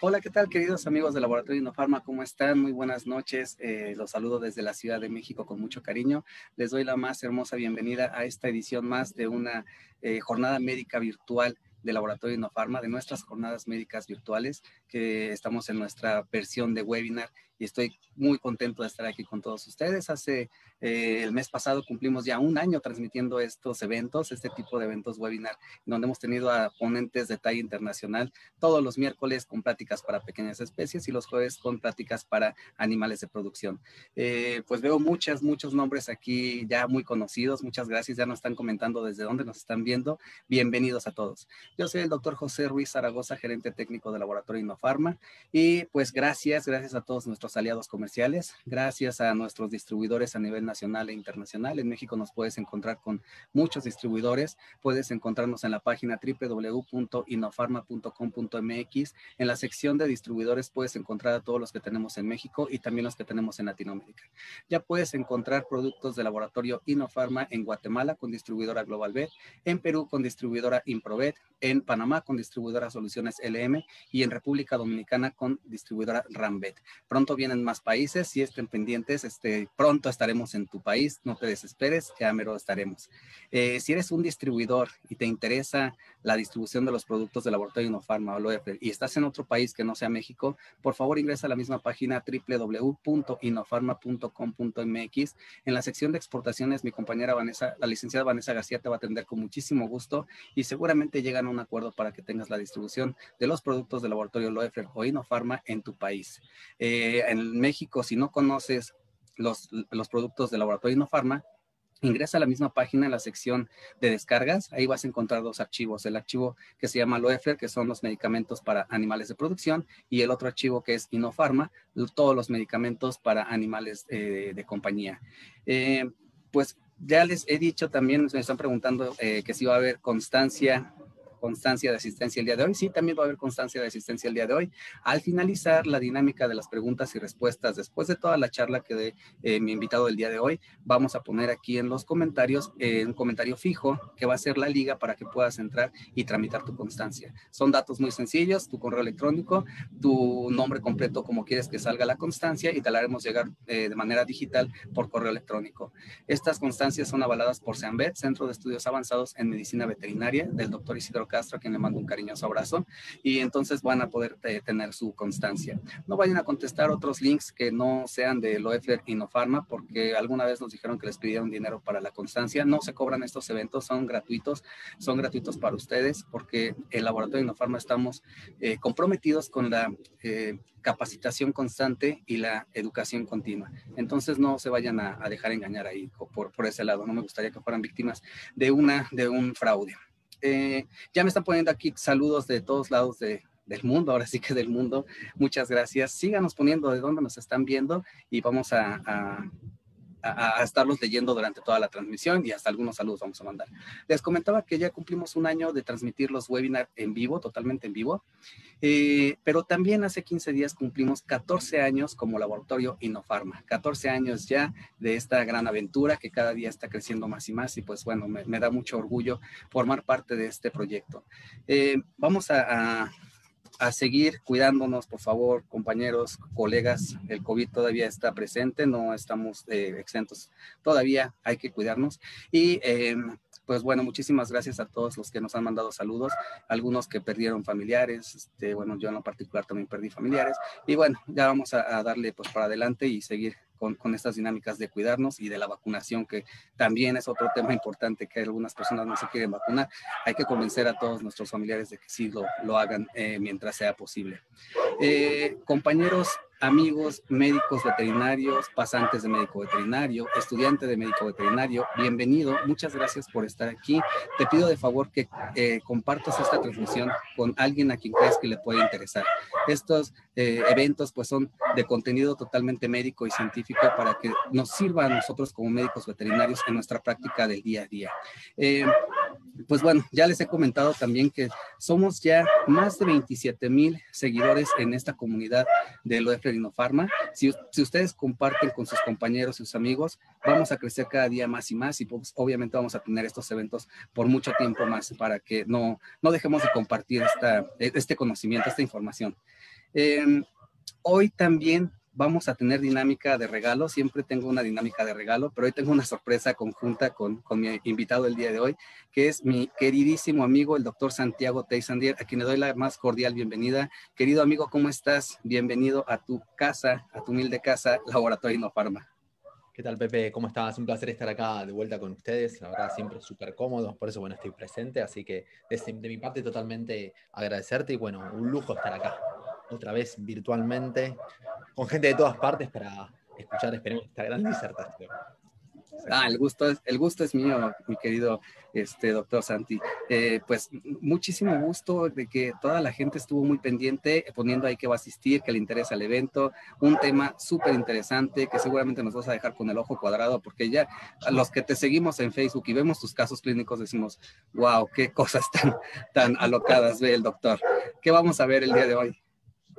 Hola, ¿qué tal, queridos amigos de Laboratorio Innofarma? ¿Cómo están? Muy buenas noches. Eh, los saludo desde la Ciudad de México con mucho cariño. Les doy la más hermosa bienvenida a esta edición más de una eh, jornada médica virtual de Laboratorio Innofarma, de nuestras jornadas médicas virtuales, que estamos en nuestra versión de webinar y estoy muy contento de estar aquí con todos ustedes. Hace eh, el mes pasado cumplimos ya un año transmitiendo estos eventos, este tipo de eventos webinar, donde hemos tenido a ponentes de talla internacional todos los miércoles con pláticas para pequeñas especies y los jueves con pláticas para animales de producción. Eh, pues veo muchas, muchos nombres aquí ya muy conocidos. Muchas gracias. Ya nos están comentando desde dónde nos están viendo. Bienvenidos a todos. Yo soy el doctor José Ruiz Zaragoza, gerente técnico de laboratorio Innofarma, Y pues gracias, gracias a todos nuestros aliados comerciales, gracias a nuestros distribuidores a nivel nacional e internacional. En México nos puedes encontrar con muchos distribuidores. Puedes encontrarnos en la página www.inofarma.com.mx. En la sección de distribuidores puedes encontrar a todos los que tenemos en México y también los que tenemos en Latinoamérica. Ya puedes encontrar productos de laboratorio Inofarma en Guatemala con distribuidora GlobalBet, en Perú con distribuidora Improvet, en Panamá con distribuidora Soluciones LM y en República Dominicana con distribuidora Rambet. Pronto vienen más países, si estén pendientes, este, pronto estaremos en tu país, no te desesperes, ya mero estaremos. Eh, si eres un distribuidor y te interesa la distribución de los productos del laboratorio Inofarma o Loefer y estás en otro país que no sea México, por favor ingresa a la misma página www.inofarma.com.mx. En la sección de exportaciones, mi compañera Vanessa, la licenciada Vanessa García te va a atender con muchísimo gusto y seguramente llegan a un acuerdo para que tengas la distribución de los productos del laboratorio Loefer o Inofarma en tu país. Eh, en México, si no conoces los, productos de Laboratorio Inofarma, ingresa a la misma página en la sección de descargas. Ahí vas a encontrar dos archivos. El archivo que se llama Loefler, que son los medicamentos para animales de producción, y el otro archivo que es Inofarma, todos los medicamentos para animales eh, de compañía. Eh, pues ya les he dicho también, me están preguntando eh, que si va a haber constancia constancia de asistencia el día de hoy. Sí, también va a haber constancia de asistencia el día de hoy. Al finalizar la dinámica de las preguntas y respuestas, después de toda la charla que de eh, mi invitado del día de hoy, vamos a poner aquí en los comentarios eh, un comentario fijo que va a ser la liga para que puedas entrar y tramitar tu constancia. Son datos muy sencillos, tu correo electrónico, tu nombre completo como quieres que salga la constancia y te la haremos llegar eh, de manera digital por correo electrónico. Estas constancias son avaladas por CEAMBET, Centro de Estudios Avanzados en Medicina Veterinaria del doctor Isidro Castro, a quien le mando un cariñoso abrazo, y entonces van a poder tener su constancia. No vayan a contestar otros links que no sean de Loeffler y porque alguna vez nos dijeron que les pidieron dinero para la constancia. No se cobran estos eventos, son gratuitos, son gratuitos para ustedes, porque el laboratorio Innofarma estamos eh, comprometidos con la eh, capacitación constante y la educación continua. Entonces no se vayan a, dejar engañar ahí por, por ese lado. No me gustaría que fueran víctimas de, una, de un fraude. Eh, ya me están poniendo aquí saludos de todos lados del mundo, ahora sí que del mundo. Muchas gracias. Síganos poniendo de dónde nos están viendo y vamos a a, estarlos leyendo durante toda la transmisión y hasta algunos saludos vamos a mandar. Les comentaba que ya cumplimos un año de transmitir los webinars en vivo, totalmente en vivo, eh, pero también hace 15 días cumplimos 14 años como laboratorio Inofarma, 14 años ya de esta gran aventura que cada día está creciendo más y más y pues bueno, me, da mucho orgullo formar parte de este proyecto. Eh, vamos a a seguir cuidándonos, por favor, compañeros, colegas. El COVID todavía está presente, no estamos eh, exentos todavía, hay que cuidarnos. Y em, pues bueno, muchísimas gracias a todos los que nos han mandado saludos, algunos que perdieron familiares, este, bueno, yo en lo particular también perdí familiares, y bueno, ya vamos a, darle pues para adelante y seguir con, estas dinámicas de cuidarnos y de la vacunación, que también es otro tema importante, que algunas personas no se quieren vacunar. Hay que convencer a todos nuestros familiares de que sí lo, lo hagan eh, mientras sea posible. Eh, compañeros, amigos médicos veterinarios, pasantes de médico veterinario, estudiante de médico veterinario, bienvenido, muchas gracias por estar aquí. Te pido de favor que eh, compartas esta transmisión con alguien a quien crees que le puede interesar. Estos eh, eventos pues son de contenido totalmente médico y científico para que nos sirva a nosotros como médicos veterinarios en nuestra práctica del día a día. Eh, pues bueno, ya les he comentado también que somos ya más de 27 mil seguidores en esta comunidad de lo de Si, si ustedes comparten con sus compañeros, sus amigos, vamos a crecer cada día más y más y pues, obviamente vamos a tener estos eventos por mucho tiempo más para que no, no dejemos de compartir esta, este conocimiento, esta información. Em, hoy también vamos a tener dinámica de regalo. Siempre tengo una dinámica de regalo, pero hoy tengo una sorpresa conjunta con, con mi invitado el día de hoy, que es mi queridísimo amigo, el doctor Santiago Teisandier, a quien le doy la más cordial bienvenida. Querido amigo, ¿cómo estás? Bienvenido a tu casa, a tu humilde casa, Laboratorio Inofarma. ¿Qué tal, Pepe? ¿Cómo estás? Un placer estar acá de vuelta con ustedes. La verdad, siempre súper cómodo, por eso, bueno, estoy presente. Así que de mi parte, totalmente agradecerte y, bueno, un lujo estar acá otra vez virtualmente, con gente de todas partes para escuchar, esta gran disertación. Ah, el gusto es, el gusto es mío, mi querido este, doctor Santi. Eh, pues muchísimo gusto de que toda la gente estuvo muy pendiente, poniendo ahí que va a asistir, que le interesa el evento. Un tema súper interesante que seguramente nos vas a dejar con el ojo cuadrado, porque ya los que te seguimos en Facebook y vemos tus casos clínicos decimos, wow, qué cosas tan, tan alocadas ve el doctor. ¿Qué vamos a ver el día de hoy?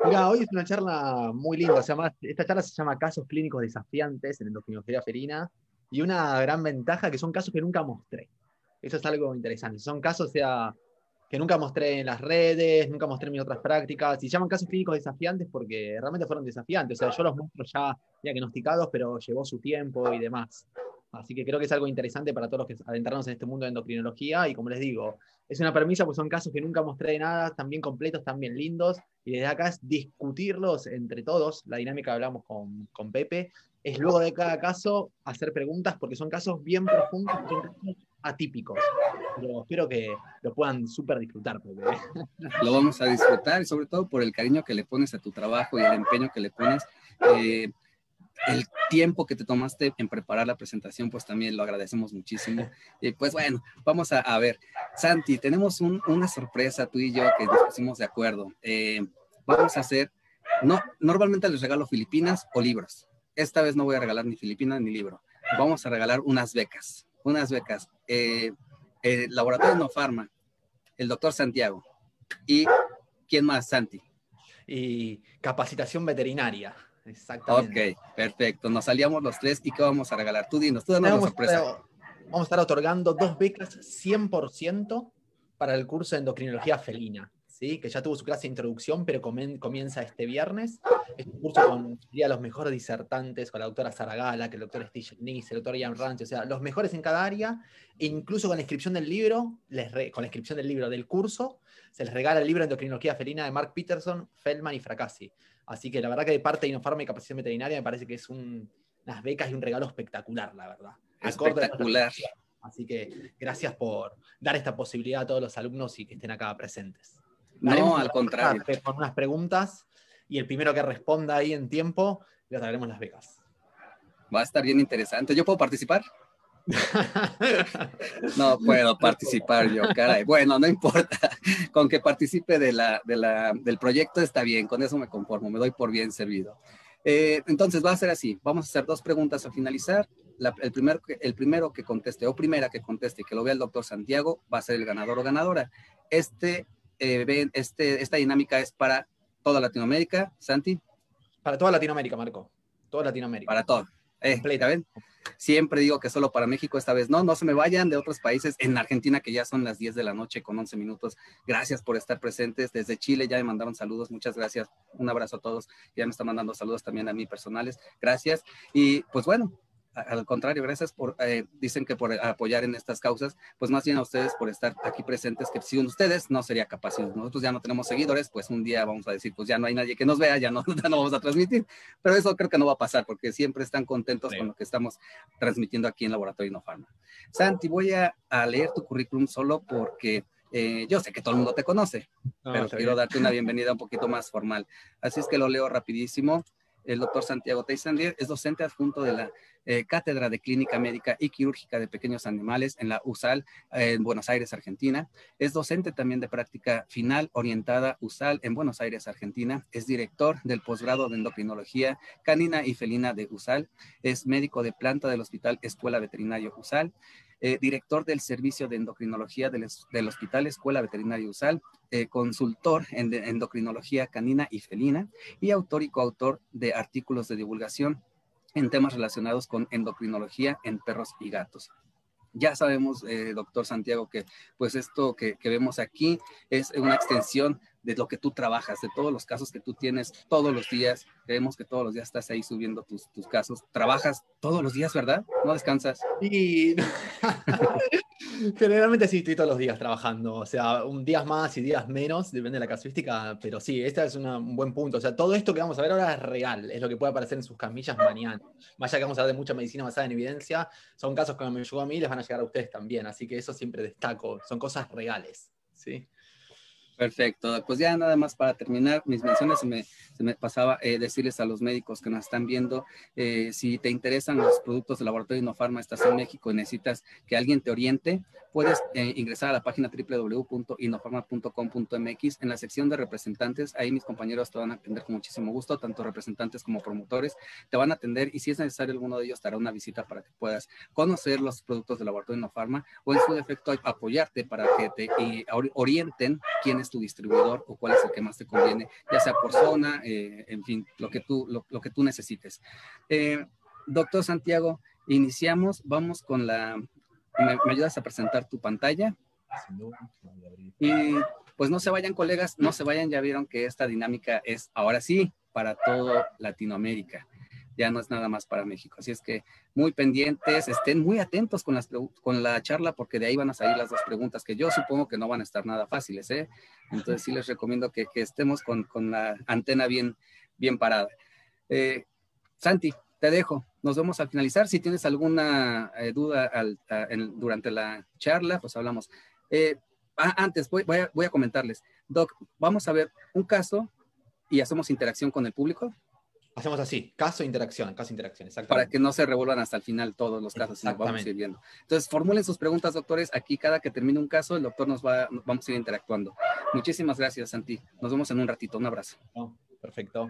Mira, hoy es una charla muy linda. Se llama, esta charla se llama Casos clínicos desafiantes en endocrinología ferina. Y una gran ventaja que son casos que nunca mostré. Eso es algo interesante. Son casos, que nunca mostré en las redes, nunca mostré en mis otras prácticas. Y llaman casos clínicos desafiantes porque realmente fueron desafiantes. O sea, yo los muestro ya diagnosticados, pero llevó su tiempo y demás. Así que creo que es algo interesante para todos los que adentrarnos en este mundo de endocrinología. Y como les digo, es una permisa pues son casos que nunca mostré de nada, también completos, también lindos. Y desde acá es discutirlos entre todos. La dinámica que hablamos con, con Pepe es luego de cada caso hacer preguntas, porque son casos bien profundos, son casos atípicos. espero que lo puedan súper disfrutar, Pepe. Lo vamos a disfrutar, y sobre todo por el cariño que le pones a tu trabajo y el empeño que le pones. Eh, el tiempo que te tomaste en preparar la presentación, pues también lo agradecemos muchísimo. Y pues bueno, vamos a, ver. Santi, tenemos una sorpresa tú y yo que nos pusimos de acuerdo. Eh, vamos a hacer, no, normalmente les regalo Filipinas o libros. Esta vez no voy a regalar ni Filipinas ni libro. Vamos a regalar unas becas, unas becas. Eh, el Laboratorio No Pharma, el doctor Santiago y ¿quién más, Santi? Y capacitación veterinaria. Exactamente. Ok, perfecto. Nos salíamos los tres y ¿qué vamos a regalar? Tú dinos, tú danos vamos, vamos a estar otorgando dos becas 100% para el curso de endocrinología felina. ¿Sí? que ya tuvo su clase de introducción, pero comienza este viernes. Es un curso con los mejores disertantes, con la doctora Zaragala, que el doctor Steve el doctor Ian Ranch, o sea, los mejores en cada área, e incluso con la inscripción del libro, con la inscripción del libro del curso, se les regala el libro de Endocrinología Felina de Mark Peterson, Feldman y Fracassi. Así que la verdad que de parte de Inofarma y Capacitación Veterinaria me parece que es unas becas y un regalo espectacular, la verdad. Espectacular. Así que gracias por dar esta posibilidad a todos los alumnos y que estén acá presentes. no, al contrario. Con unas preguntas y el primero que responda ahí en tiempo, le daremos las becas. Va a estar bien interesante. ¿Yo puedo participar? No puedo participar yo, caray. Bueno, no importa. Con que participe de del proyecto está bien, con eso me conformo, me doy por bien servido. Eh, entonces va a ser así. Vamos a hacer dos preguntas al finalizar. el, el primero que conteste o primera que conteste y que lo vea el doctor Santiago va a ser el ganador o ganadora. Este, eh, este, esta dinámica es para toda Latinoamérica, Santi. Para toda Latinoamérica, Marco. Toda Latinoamérica. Para todo. Eh, ¿ven? Siempre digo que solo para México, esta vez no, no se me vayan de otros países. En Argentina, que ya son las 10 de la noche con 11 minutos. Gracias por estar presentes. Desde Chile ya me mandaron saludos, muchas gracias. Un abrazo a todos. Ya me están mandando saludos también a mí personales. Gracias. Y pues bueno, al contrario, gracias por, eh, dicen que por apoyar en estas causas, pues más bien a ustedes por estar aquí presentes, que sin ustedes no sería capaz. nosotros ya no tenemos seguidores, pues un día vamos a decir, pues ya no hay nadie que nos vea, ya no, vamos a transmitir. Pero eso creo que no va a pasar, porque siempre están contentos con lo que estamos transmitiendo aquí en Laboratorio Inofarma. Santi, voy a, leer tu currículum solo porque... Eh, yo sé que todo el mundo te conoce, pero quiero darte una bienvenida un poquito más formal. Así es que lo leo rapidísimo el doctor Santiago Teisandier, es docente adjunto de la eh, Cátedra de Clínica Médica y Quirúrgica de Pequeños Animales en la USAL, eh, en Buenos Aires, Argentina. Es docente también de práctica final orientada USAL en Buenos Aires, Argentina. Es director del posgrado de endocrinología canina y felina de USAL. Es médico de planta del Hospital Escuela Veterinario USAL. Eh, director del Servicio de Endocrinología del, Hospital Escuela Veterinaria USAL, eh, consultor en endocrinología canina y felina y autor y coautor de artículos de divulgación en temas relacionados con endocrinología en perros y gatos. Ya sabemos, eh, doctor Santiago, que pues esto que, vemos aquí es una extensión de lo que tú trabajas, de todos los casos que tú tienes todos los días. Creemos que todos los días estás ahí subiendo tus, casos. Trabajas todos los días, ¿verdad? No descansas. Y generalmente sí, estoy todos los días trabajando. O sea, un día más y días menos, depende de la casuística, pero sí, este es un buen punto. O sea, todo esto que vamos a ver ahora es real, es lo que puede aparecer en sus camillas mañana. Más allá que vamos a hablar de mucha medicina basada en evidencia, son casos que me llegó a mí les van a llegar a ustedes también. Así que eso siempre destaco, son cosas reales. Sí. Perfecto, pues ya nada más para terminar mis menciones, se me, pasaba eh, decirles a los médicos que nos están viendo, eh, si te interesan los productos del laboratorio Inofarma estás en México y necesitas que alguien te oriente, puedes eh, ingresar a la página www.inofarma.com.mx en la sección de representantes, ahí mis compañeros te van a atender con muchísimo gusto, tanto representantes como promotores, te van a atender y si es necesario alguno de ellos te hará una visita para que puedas conocer los productos del laboratorio Inofarma o en su defecto apoyarte para que te orienten quienes tu distribuidor o cuál es el que más te conviene, ya sea por zona, eh, en fin, lo que tú, lo, que tú necesites. Eh, doctor Santiago, iniciamos, vamos con la... ¿Me, me ayudas a presentar tu pantalla? Y pues no se vayan colegas, no se vayan, ya vieron que esta dinámica es ahora sí para todo Latinoamérica ya no es nada más para México. Así es que muy pendientes, estén muy atentos con, la charla porque de ahí van a salir las dos preguntas que yo supongo que no van a estar nada fáciles. ¿eh? Entonces sí les recomiendo que, estemos con, la antena bien, bien parada. Eh, Santi, te dejo. Nos vemos al finalizar. Si tienes alguna eh, duda durante la charla, pues hablamos. antes, voy, a, voy a comentarles. Doc, vamos a ver un caso y hacemos interacción con el público hacemos así, caso interacción, caso interacción, exacto. Para que no se revuelvan hasta el final todos los casos, sino vamos a ir viendo. Entonces, formulen sus preguntas, doctores. Aquí cada que termine un caso, el doctor nos va, vamos a ir interactuando. Muchísimas gracias, Santi. Nos vemos en un ratito. Un abrazo. perfecto.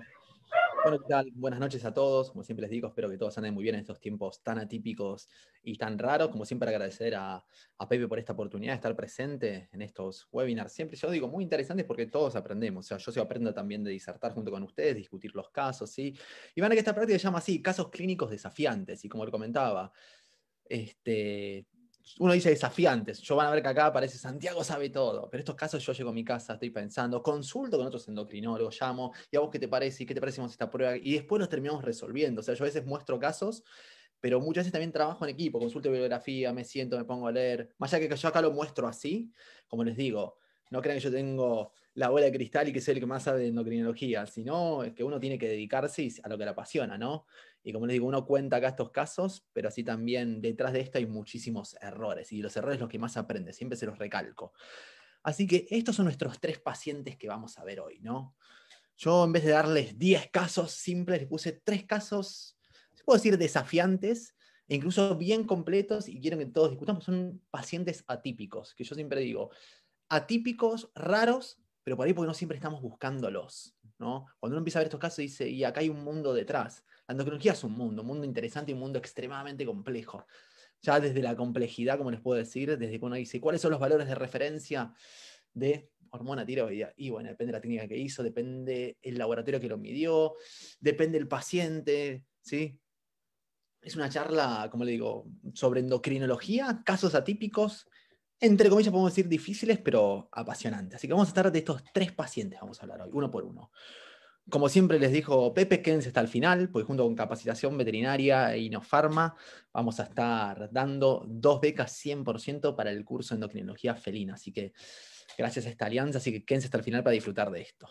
Bueno, tal? Buenas noches a todos. Como siempre les digo, espero que todos anden muy bien en estos tiempos tan atípicos y tan raros. Como siempre, agradecer a, Pepe por esta oportunidad de estar presente en estos webinars. Siempre yo digo muy interesantes porque todos aprendemos. O sea, yo se aprendo también de disertar junto con ustedes, discutir los casos, ¿sí? Y van a que esta práctica se llama así, casos clínicos desafiantes. Y como lo comentaba, este, uno dice desafiantes. Yo van a ver que acá aparece Santiago sabe todo, pero estos casos yo llego a mi casa, estoy pensando, consulto con otros endocrinólogos, llamo, y a vos qué te parece, y qué te parece esta prueba, y después nos terminamos resolviendo. O sea, yo a veces muestro casos, pero muchas veces también trabajo en equipo, consulto biografía, me siento, me pongo a leer. Más allá que yo acá lo muestro así, como les digo, no crean que yo tengo la bola de cristal y que soy el que más sabe de endocrinología, sino que uno tiene que dedicarse a lo que le apasiona, ¿no? Y como les digo, uno cuenta acá estos casos, pero así también detrás de esto hay muchísimos errores y los errores los que más aprende, siempre se los recalco. Así que estos son nuestros tres pacientes que vamos a ver hoy, ¿no? Yo en vez de darles 10 casos simples, les puse tres casos, puedo decir desafiantes, e incluso bien completos y quiero que todos discutamos, son pacientes atípicos, que yo siempre digo, atípicos, raros, pero por ahí porque no siempre estamos buscándolos, Cuando uno empieza a ver estos casos dice, y acá hay un mundo detrás. La endocrinología es un mundo, un mundo interesante y un mundo extremadamente complejo. Ya desde la complejidad, como les puedo decir, desde que uno dice, ¿cuáles son los valores de referencia de hormona tiroidea? Y bueno, depende de la técnica que hizo, depende el laboratorio que lo midió, depende el paciente, ¿sí? Es una charla, como le digo, sobre endocrinología, casos atípicos, entre comillas, podemos decir difíciles, pero apasionantes. Así que vamos a estar de estos tres pacientes, vamos a hablar hoy, uno por uno. Como siempre les dijo Pepe, quédense hasta el final, pues junto con Capacitación Veterinaria e Inofarma vamos a estar dando dos becas 100% para el curso de endocrinología felina. Así que gracias a esta alianza, así que quédense hasta el final para disfrutar de esto.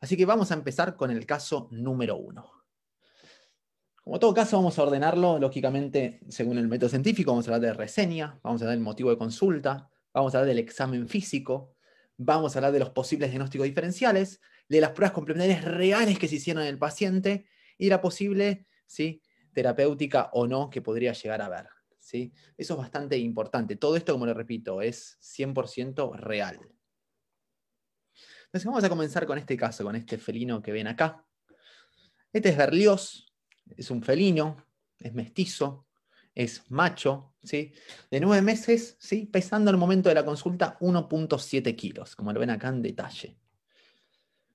Así que vamos a empezar con el caso número uno. Como todo caso, vamos a ordenarlo, lógicamente, según el método científico. Vamos a hablar de reseña, vamos a hablar del motivo de consulta, vamos a hablar del examen físico, vamos a hablar de los posibles diagnósticos diferenciales, de las pruebas complementarias reales que se hicieron en el paciente y la posible ¿sí? terapéutica o no que podría llegar a haber. ¿sí? Eso es bastante importante. Todo esto, como le repito, es 100% real. Entonces vamos a comenzar con este caso, con este felino que ven acá. Este es Berlioz, es un felino, es mestizo, es macho, ¿sí? De nueve meses, ¿sí? Pesando al momento de la consulta 1.7 kilos, como lo ven acá en detalle.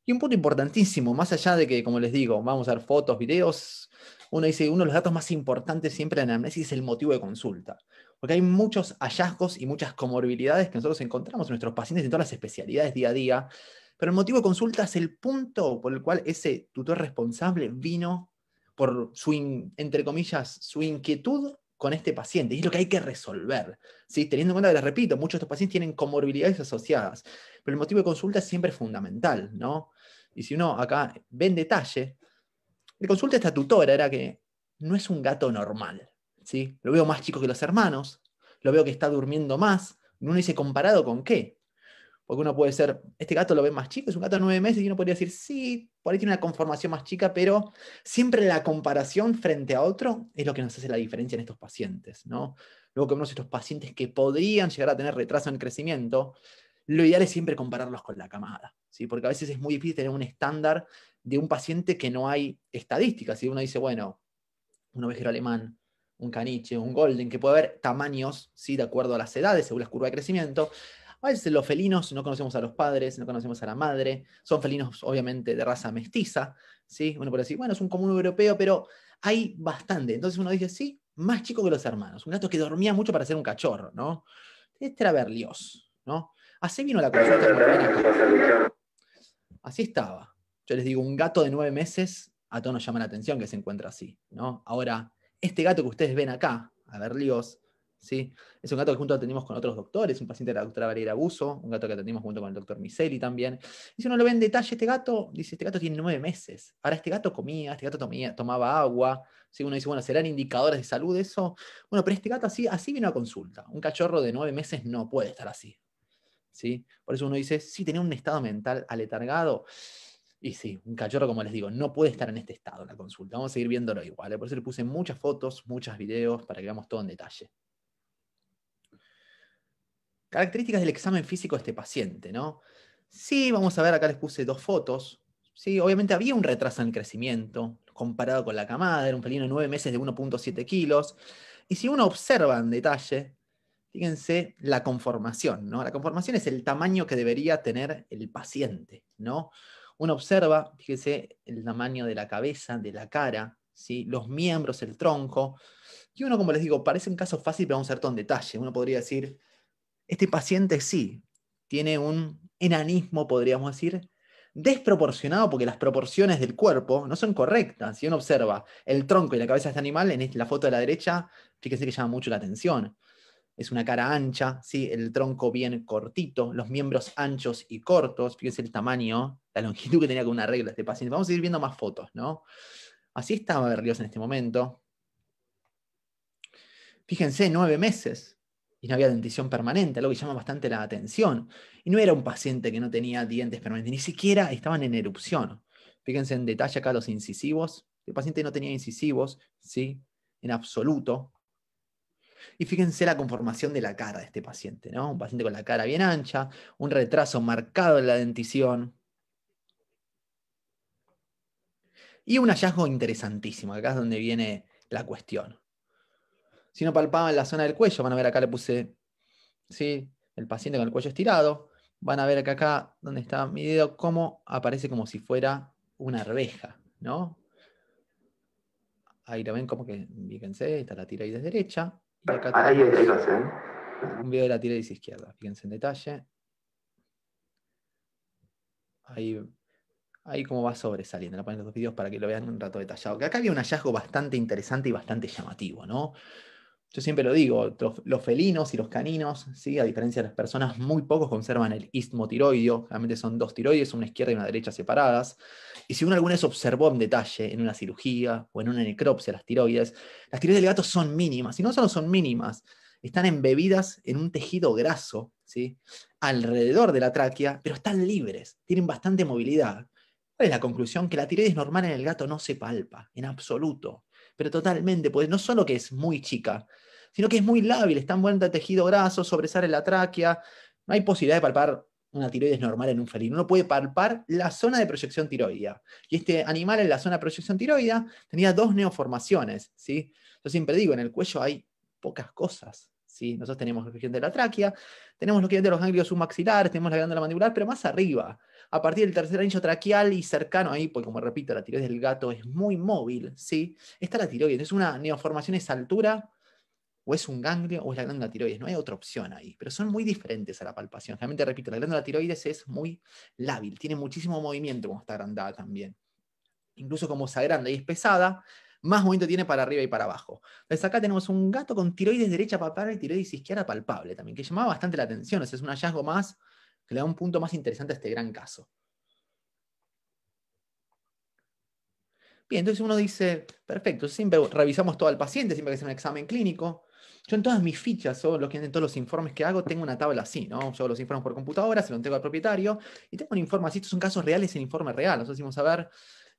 Y un punto importantísimo, más allá de que, como les digo, vamos a ver fotos, videos, uno dice, uno de los datos más importantes siempre en la anamnesis es el motivo de consulta. Porque hay muchos hallazgos y muchas comorbilidades que nosotros encontramos en nuestros pacientes en todas las especialidades día a día, pero el motivo de consulta es el punto por el cual ese tutor responsable vino por su, entre comillas, su inquietud con este paciente. Y es lo que hay que resolver. ¿sí? Teniendo en cuenta que, les repito, muchos de estos pacientes tienen comorbilidades asociadas, pero el motivo de consulta siempre es fundamental, ¿no? Y si uno acá ve en detalle, la consulta esta tutora era que no es un gato normal, ¿sí? Lo veo más chico que los hermanos, lo veo que está durmiendo más, uno dice, ¿comparado con qué? Porque uno puede ser, este gato lo ve más chico, es un gato de nueve meses y uno podría decir, sí, por ahí tiene una conformación más chica, pero siempre la comparación frente a otro es lo que nos hace la diferencia en estos pacientes, ¿no? Luego que vemos estos pacientes que podrían llegar a tener retraso en crecimiento, lo ideal es siempre compararlos con la camada, ¿sí? Porque a veces es muy difícil tener un estándar de un paciente que no hay estadísticas. Si uno dice, bueno, un ovejero alemán, un caniche, un golden, que puede haber tamaños, ¿sí? De acuerdo a las edades, según las curvas de crecimiento, a veces los felinos no conocemos a los padres, no conocemos a la madre, son felinos obviamente de raza mestiza, ¿sí? Uno puede decir, bueno, es un común europeo, pero hay bastante. Entonces uno dice, sí, más chico que los hermanos, un gato que dormía mucho para ser un cachorro, ¿no? Este era Berlioz, ¿no? Así vino la consulta. Así estaba. Yo les digo, un gato de nueve meses, a todos nos llama la atención que se encuentra así, ¿no? Ahora, este gato que ustedes ven acá, a Berlioz, es un gato que junto atendimos con otros doctores, un paciente de la doctora Valeria abuso un gato que atendimos junto con el doctor Miseli también. Y si uno lo ve en detalle, este gato, dice, este gato tiene nueve meses. Ahora, este gato comía, este gato tomaba agua. Uno dice, bueno, ¿serán indicadores de salud eso? Bueno, pero este gato así, así vino a consulta. Un cachorro de nueve meses no puede estar así. Por eso uno dice, sí, tenía un estado mental aletargado. Y sí, un cachorro, como les digo, no puede estar en este estado en la consulta. Vamos a seguir viéndolo igual. ¿eh? Por eso le puse muchas fotos, muchos videos para que veamos todo en detalle. Características del examen físico de este paciente, ¿no? Sí, vamos a ver, acá les puse dos fotos. Sí, obviamente había un retraso en el crecimiento comparado con la camada, era un felino de nueve meses de 1.7 kilos. Y si uno observa en detalle, fíjense la conformación, ¿no? La conformación es el tamaño que debería tener el paciente, ¿no? Uno observa, fíjense, el tamaño de la cabeza, de la cara, ¿sí? los miembros, el tronco. Y uno, como les digo, parece un caso fácil, pero vamos a ver todo en detalle. Uno podría decir, este paciente sí tiene un enanismo, podríamos decir, desproporcionado porque las proporciones del cuerpo no son correctas. Si uno observa el tronco y la cabeza de este animal en este, la foto de la derecha, fíjense que llama mucho la atención. Es una cara ancha, ¿sí? el tronco bien cortito, los miembros anchos y cortos, fíjense el tamaño, la longitud que tenía con una regla este paciente. Vamos a ir viendo más fotos, ¿no? Así estaba Berlioz en este momento. Fíjense, nueve meses y no había dentición permanente, algo que llama bastante la atención. Y no era un paciente que no tenía dientes permanentes, ni siquiera estaban en erupción. Fíjense en detalle acá los incisivos. El paciente no tenía incisivos, ¿sí? En absoluto. Y fíjense la conformación de la cara de este paciente, ¿no? Un paciente con la cara bien ancha, un retraso marcado en la dentición. Y un hallazgo interesantísimo, acá es donde viene la cuestión. Si no palpaban la zona del cuello, van a ver acá le puse ¿sí? el paciente con el cuello estirado. Van a ver acá acá, donde está mi dedo, cómo aparece como si fuera una arveja, ¿no? Ahí lo ven como que, fíjense, está la tira derecha. Y acá ah, ahí, ahí lo Un video de la tiroides izquierda, fíjense en detalle. Ahí, ahí como va sobresaliendo. La ponen los dos videos para que lo vean un rato detallado. Que acá había un hallazgo bastante interesante y bastante llamativo, ¿no? yo siempre lo digo, los, felinos y los caninos, ¿sí? a diferencia de las personas, muy pocos conservan el tiroideo realmente son dos tiroides, una izquierda y una derecha separadas, y si uno alguna vez observó en detalle en una cirugía o en una necropsia las tiroides, las tiroides del gato son mínimas, y no solo son mínimas, están embebidas en un tejido graso, ¿sí? alrededor de la tráquea, pero están libres, tienen bastante movilidad. ¿Cuál es la conclusión? Que la tiroides normal en el gato no se palpa, en absoluto pero totalmente, pues no solo que es muy chica, sino que es muy lábil, está envuelta de tejido graso, sobresale la tráquea, no hay posibilidad de palpar una tiroides normal en un felino, uno puede palpar la zona de proyección tiroidea. Y este animal en la zona de proyección tiroidea tenía dos neoformaciones, ¿sí? Yo siempre digo, en el cuello hay pocas cosas, ¿sí? Nosotros tenemos región de la tráquea, tenemos región de los ganglios submaxilares, tenemos la glándula mandibular, pero más arriba, a partir del tercer anillo traqueal y cercano ahí, pues como repito, la tiroides del gato es muy móvil, ¿sí? Está la tiroides, ¿es una neoformación es esa altura? ¿O es un ganglio o es la glándula tiroides? No hay otra opción ahí, pero son muy diferentes a la palpación. Realmente, repito, la glándula tiroides es muy lábil, tiene muchísimo movimiento como está agrandada también. Incluso como se agranda y es pesada, más movimiento tiene para arriba y para abajo. Entonces acá tenemos un gato con tiroides derecha palpable y tiroides izquierda palpable también, que llamaba bastante la atención, o es un hallazgo más que le da un punto más interesante a este gran caso. Bien, entonces uno dice, perfecto, siempre revisamos todo al paciente, siempre que sea un examen clínico. Yo en todas mis fichas o que, en todos los informes que hago tengo una tabla así, ¿no? Yo los informes por computadora, se lo entrego al propietario y tengo un informe así, estos son casos reales en informe real. Nosotros decimos, a ver,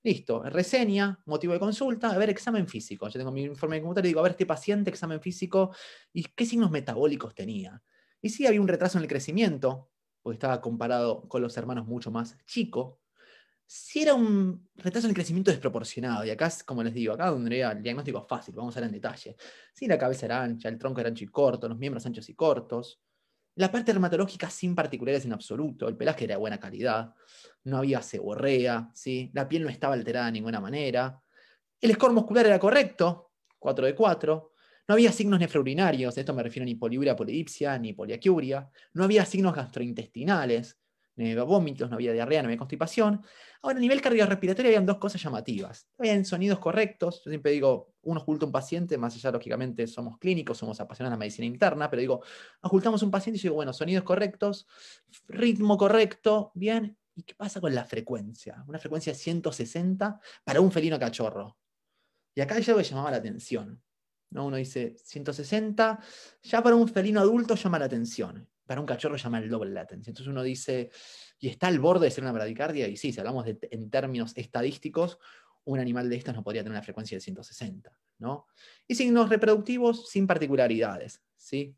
listo, reseña, motivo de consulta, a ver, examen físico. Yo tengo mi informe de computadora y digo, a ver, este paciente, examen físico, ¿y qué signos metabólicos tenía? Y si había un retraso en el crecimiento, estaba comparado con los hermanos mucho más chico, si era un retraso en el crecimiento desproporcionado. Y acá, es, como les digo, acá donde el diagnóstico fácil, vamos a ver en detalle. si la cabeza era ancha, el tronco era ancho y corto, los miembros anchos y cortos. La parte dermatológica sin particulares en absoluto, el pelaje era de buena calidad, no había seborrea, ¿sí? la piel no estaba alterada de ninguna manera, el score muscular era correcto, 4 de 4, no había signos nefrourinarios, esto me refiero ni poliuria, polidipsia, ni poliaquiuria. No había signos gastrointestinales, no había vómitos, no había diarrea, no había constipación. Ahora, a nivel cardiorrespiratorio habían dos cosas llamativas. Habían sonidos correctos, yo siempre digo, uno oculta un paciente, más allá, lógicamente, somos clínicos, somos apasionados de la medicina interna, pero digo, ocultamos un paciente y yo digo, bueno, sonidos correctos, ritmo correcto, bien. ¿Y qué pasa con la frecuencia? Una frecuencia de 160 para un felino cachorro. Y acá es algo que llamaba la atención. Uno dice 160, ya para un felino adulto llama la atención, para un cachorro llama el doble la atención. Entonces uno dice, y está al borde de ser una bradicardia, y sí, si hablamos en términos estadísticos, un animal de estos no podría tener una frecuencia de 160, Y signos reproductivos sin particularidades, ¿sí?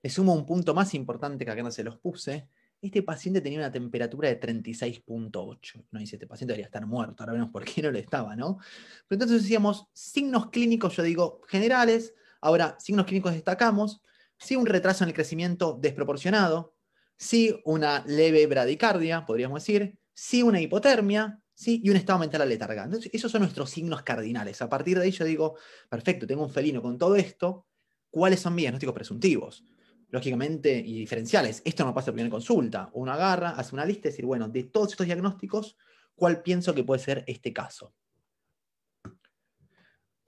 Le sumo un punto más importante que acá no se los puse, este paciente tenía una temperatura de 36.8. No dice, este paciente debería estar muerto, ahora vemos por qué no lo estaba, ¿no? entonces decíamos, signos clínicos, yo digo, generales, ahora signos clínicos destacamos, sí un retraso en el crecimiento desproporcionado, sí una leve bradicardia, podríamos decir, sí una hipotermia, ¿Sí? y un estado mental aletargado. Entonces, esos son nuestros signos cardinales. A partir de ahí yo digo, perfecto, tengo un felino con todo esto, ¿cuáles son mis diagnósticos presuntivos? lógicamente, y diferenciales. Esto no pasa en primera consulta. Uno agarra, hace una lista y decir, bueno, de todos estos diagnósticos, ¿cuál pienso que puede ser este caso? Entonces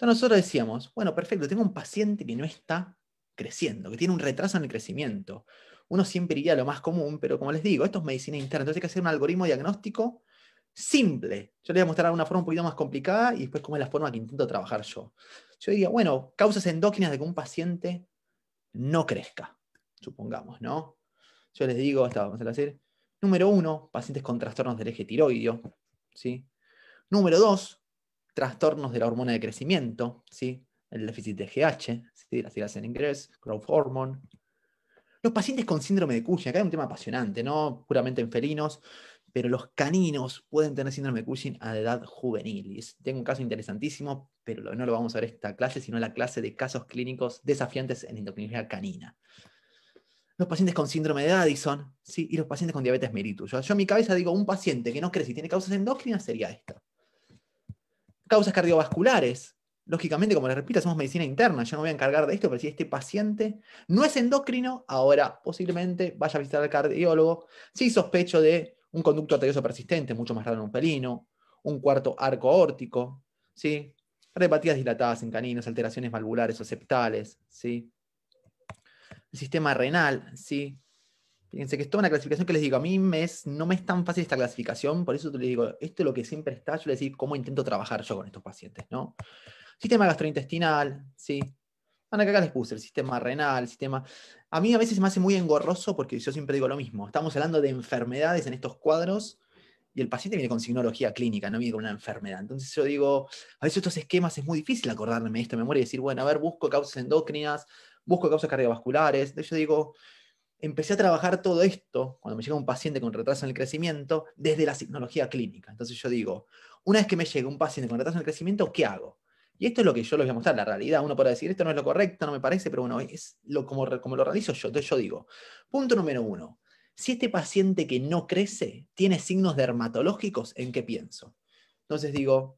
nosotros decíamos, bueno, perfecto, tengo un paciente que no está creciendo, que tiene un retraso en el crecimiento. Uno siempre iría a lo más común, pero como les digo, esto es medicina interna, entonces hay que hacer un algoritmo diagnóstico simple. Yo le voy a mostrar una forma un poquito más complicada y después cómo es la forma que intento trabajar yo. Yo diría, bueno, causas endócrinas de que un paciente no crezca supongamos, ¿no? Yo les digo, vamos a decir, número uno, pacientes con trastornos del eje tiroideo, ¿sí? Número dos, trastornos de la hormona de crecimiento, ¿sí? El déficit de GH, ¿sí? las siglas en inglés, growth hormone. Los pacientes con síndrome de Cushing, acá hay un tema apasionante, ¿no? Puramente en felinos, pero los caninos pueden tener síndrome de Cushing a edad juvenil. Y tengo un caso interesantísimo, pero no lo vamos a ver en esta clase, sino la clase de casos clínicos desafiantes en endocrinología canina los pacientes con síndrome de Addison ¿sí? y los pacientes con diabetes mellitus. Yo, en mi cabeza digo, un paciente que no crece y tiene causas endócrinas sería esta. Causas cardiovasculares. Lógicamente, como les repito, somos medicina interna. Yo no voy a encargar de esto, pero si este paciente no es endócrino, ahora posiblemente vaya a visitar al cardiólogo. Si sospecho de un conducto arterioso persistente, mucho más raro en un pelino, un cuarto arco aórtico, ¿sí? repatías dilatadas en caninos, alteraciones valvulares o septales, ¿sí? sistema renal, ¿sí? Fíjense que es toda una clasificación que les digo, a mí no me es tan fácil esta clasificación, por eso les digo, esto es lo que siempre está, yo les digo cómo intento trabajar yo con estos pacientes, ¿no? Sistema gastrointestinal, ¿sí? Van acá les puse el sistema renal, el sistema... A mí a veces me hace muy engorroso porque yo siempre digo lo mismo, estamos hablando de enfermedades en estos cuadros, y el paciente viene con signología clínica, no viene con una enfermedad. Entonces yo digo, a veces estos esquemas es muy difícil acordarme de esta memoria y decir, bueno, a ver, busco causas endócrinas, busco causas cardiovasculares. Entonces yo digo, empecé a trabajar todo esto, cuando me llega un paciente con retraso en el crecimiento, desde la signología clínica. Entonces yo digo, una vez que me llega un paciente con retraso en el crecimiento, ¿qué hago? Y esto es lo que yo les voy a mostrar, la realidad. Uno puede decir, esto no es lo correcto, no me parece, pero bueno, es lo, como, como lo realizo yo. Entonces yo digo, punto número uno, si este paciente que no crece tiene signos dermatológicos, ¿en qué pienso? Entonces digo,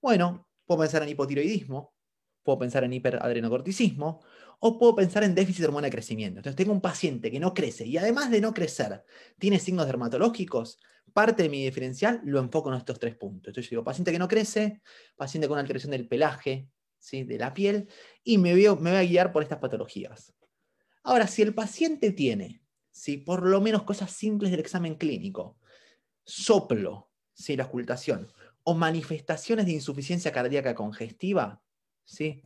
bueno, puedo pensar en hipotiroidismo, puedo pensar en hiperadrenocorticismo, o puedo pensar en déficit de hormona de crecimiento. Entonces tengo un paciente que no crece y además de no crecer, tiene signos dermatológicos. Parte de mi diferencial lo enfoco en estos tres puntos. Entonces yo digo, paciente que no crece, paciente con alteración del pelaje, ¿sí? de la piel, y me, voy a guiar por estas patologías. Ahora, si el paciente tiene, por lo menos cosas simples del examen clínico, soplo, la ocultación, o manifestaciones de insuficiencia cardíaca congestiva, ¿sí?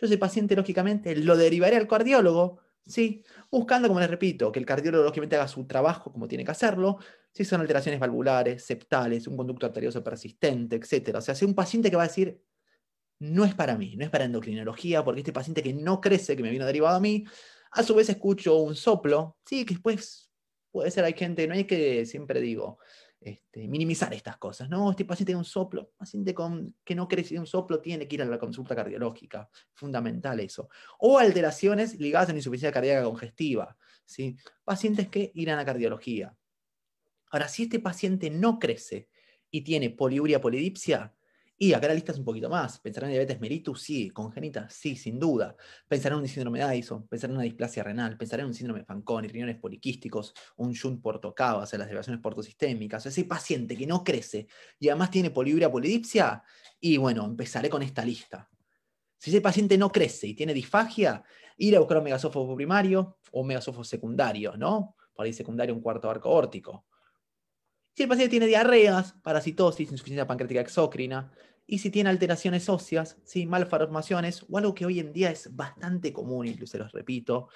Yo ese paciente, lógicamente, lo derivaré al cardiólogo, ¿sí? Buscando, como les repito, que el cardiólogo, lógicamente, haga su trabajo como tiene que hacerlo, si son alteraciones valvulares, septales, un conducto arterioso persistente, etc. O sea, si un paciente que va a decir, no es para mí, no es para endocrinología, porque este paciente que no crece, que me vino derivado a mí, a su vez escucho un soplo, sí, que después puede ser, hay gente, no hay que, siempre digo, este, minimizar estas cosas. No, este paciente tiene un soplo, paciente con, que no crece de un soplo tiene que ir a la consulta cardiológica, fundamental eso. O alteraciones ligadas a la insuficiencia cardíaca congestiva, pacientes que irán a cardiología. Ahora, si este paciente no crece y tiene poliuria, polidipsia, y acá la lista es un poquito más. pensar en diabetes mellitus? Sí. ¿Congénita? Sí, sin duda. Pensar en un síndrome de Addison? pensar en una displasia renal? pensar en un síndrome de Fanconi, riñones poliquísticos, un shunt portocaba? o sea, las derivaciones portosistémicas? O ese paciente que no crece y además tiene poliuria, polidipsia, y bueno, empezaré con esta lista. Si ese paciente no crece y tiene disfagia, ir a buscar un megasófobo primario o un secundario, ¿no? Por ahí secundario un cuarto arco órtico si el paciente tiene diarreas, parasitosis, insuficiencia pancreática exócrina, y si tiene alteraciones óseas, malformaciones, o algo que hoy en día es bastante común, incluso se los repito,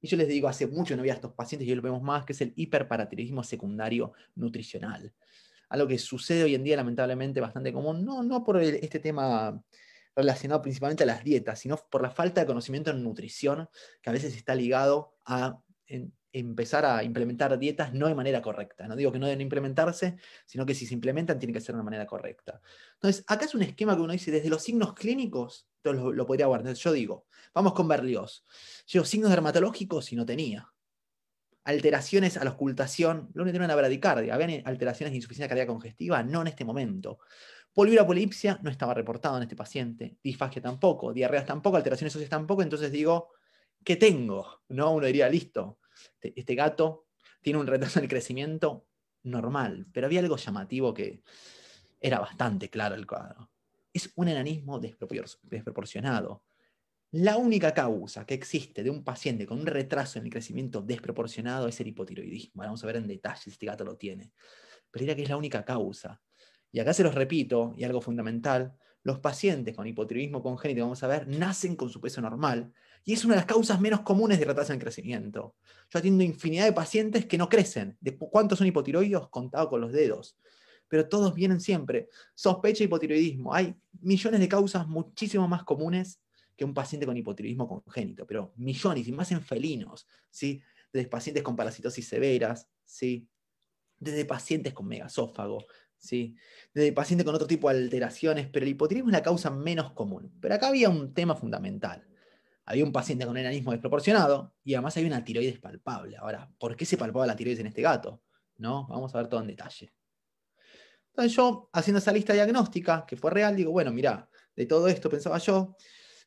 y yo les digo, hace mucho no había estos pacientes y hoy lo vemos más, que es el hiperparatirismo secundario nutricional. Algo que sucede hoy en día, lamentablemente, bastante común, no, no por este tema relacionado principalmente a las dietas, sino por la falta de conocimiento en nutrición, que a veces está ligado a empezar a implementar dietas no de manera correcta. No digo que no deben implementarse, sino que si se implementan tiene que ser de una manera correcta. Entonces, acá es un esquema que uno dice, desde los signos clínicos, lo, podría guardar. yo digo, vamos con Berlioz. Yo signos dermatológicos si no tenía. Alteraciones a la ocultación, lo único que tenía una bradicardia. Había alteraciones de insuficiencia cardíaca congestiva, no en este momento. polipsia no estaba reportado en este paciente. Disfagia tampoco, diarreas tampoco, alteraciones óseas tampoco. Entonces digo, ¿qué tengo? No, uno diría, listo, este gato tiene un retraso en el crecimiento normal, pero había algo llamativo que era bastante claro el cuadro. Es un enanismo desproporcionado. La única causa que existe de un paciente con un retraso en el crecimiento desproporcionado es el hipotiroidismo. vamos a ver en detalle si este gato lo tiene. Pero diría que es la única causa. Y acá se los repito, y algo fundamental, los pacientes con hipotiroidismo congénito, vamos a ver, nacen con su peso normal, y es una de las causas menos comunes de retraso en crecimiento. Yo atiendo infinidad de pacientes que no crecen. ¿Cuántos son hipotiroides? Contado con los dedos. Pero todos vienen siempre. Sospecha hipotiroidismo. Hay millones de causas muchísimo más comunes que un paciente con hipotiroidismo congénito, pero millones y más en felinos, ¿sí? Desde pacientes con parasitosis severas, ¿sí? Desde pacientes con megasófago, ¿sí? Desde pacientes con otro tipo de alteraciones, pero el hipotiroidismo es la causa menos común. Pero acá había un tema fundamental había un paciente con un enanismo desproporcionado y además había una tiroides palpable. Ahora, ¿por qué se palpaba la tiroides en este gato? ¿No? Vamos a ver todo en detalle. Entonces yo, haciendo esa lista diagnóstica, que fue real, digo, bueno, mira, de todo esto pensaba yo,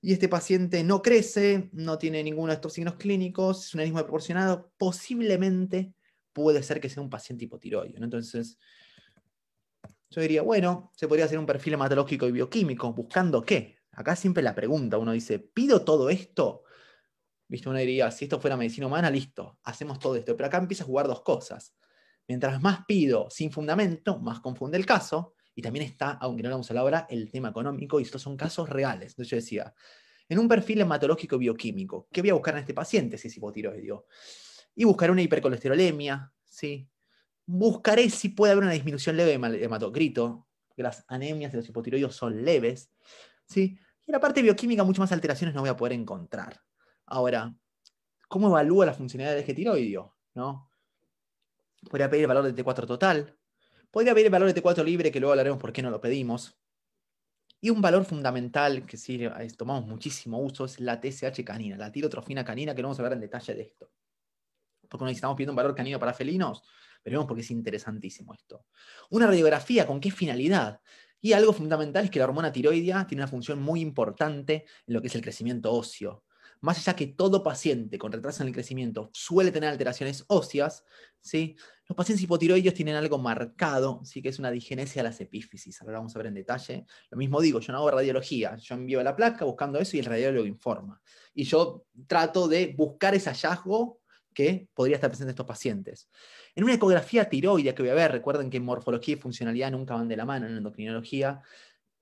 y este paciente no crece, no tiene ninguno de estos signos clínicos, es un enanismo desproporcionado, posiblemente puede ser que sea un paciente hipotiroideo. Entonces, yo diría, bueno, se podría hacer un perfil hematológico y bioquímico, buscando qué? Acá siempre la pregunta, uno dice, ¿pido todo esto? ¿Viste? Uno diría, si esto fuera medicina humana, listo, hacemos todo esto. Pero acá empieza a jugar dos cosas. Mientras más pido sin fundamento, más confunde el caso. Y también está, aunque no lo vamos a hablar ahora, el tema económico. Y estos son casos reales. Entonces yo decía, en un perfil hematológico bioquímico, ¿qué voy a buscar en este paciente si es hipotiroidio? Y buscaré una hipercolesterolemia, ¿sí? Buscaré si puede haber una disminución leve de hematocrito, que las anemias de los hipotiroideos son leves. Y en la parte bioquímica, muchas más alteraciones no voy a poder encontrar. Ahora, ¿cómo evalúa la funcionalidad del eje tiroideo? ¿No? Podría pedir el valor de T4 total. Podría pedir el valor de T4 libre, que luego hablaremos por qué no lo pedimos. Y un valor fundamental que sí tomamos muchísimo uso es la TSH canina, la tirotrofina canina, que no vamos a hablar en detalle de esto. Porque no estamos pidiendo un valor canino para felinos, pero vemos porque es interesantísimo esto. Una radiografía, ¿con qué finalidad? Y algo fundamental es que la hormona tiroidea tiene una función muy importante en lo que es el crecimiento óseo. Más allá que todo paciente con retraso en el crecimiento suele tener alteraciones óseas, los pacientes hipotiroideos tienen algo marcado, ¿sí? que es una digenesia de las epífisis. Ahora vamos a ver en detalle. Lo mismo digo, yo no hago radiología, yo envío la placa buscando eso y el radiólogo informa. Y yo trato de buscar ese hallazgo que podría estar presente en estos pacientes. En una ecografía tiroidea que voy a ver, recuerden que morfología y funcionalidad nunca van de la mano en endocrinología,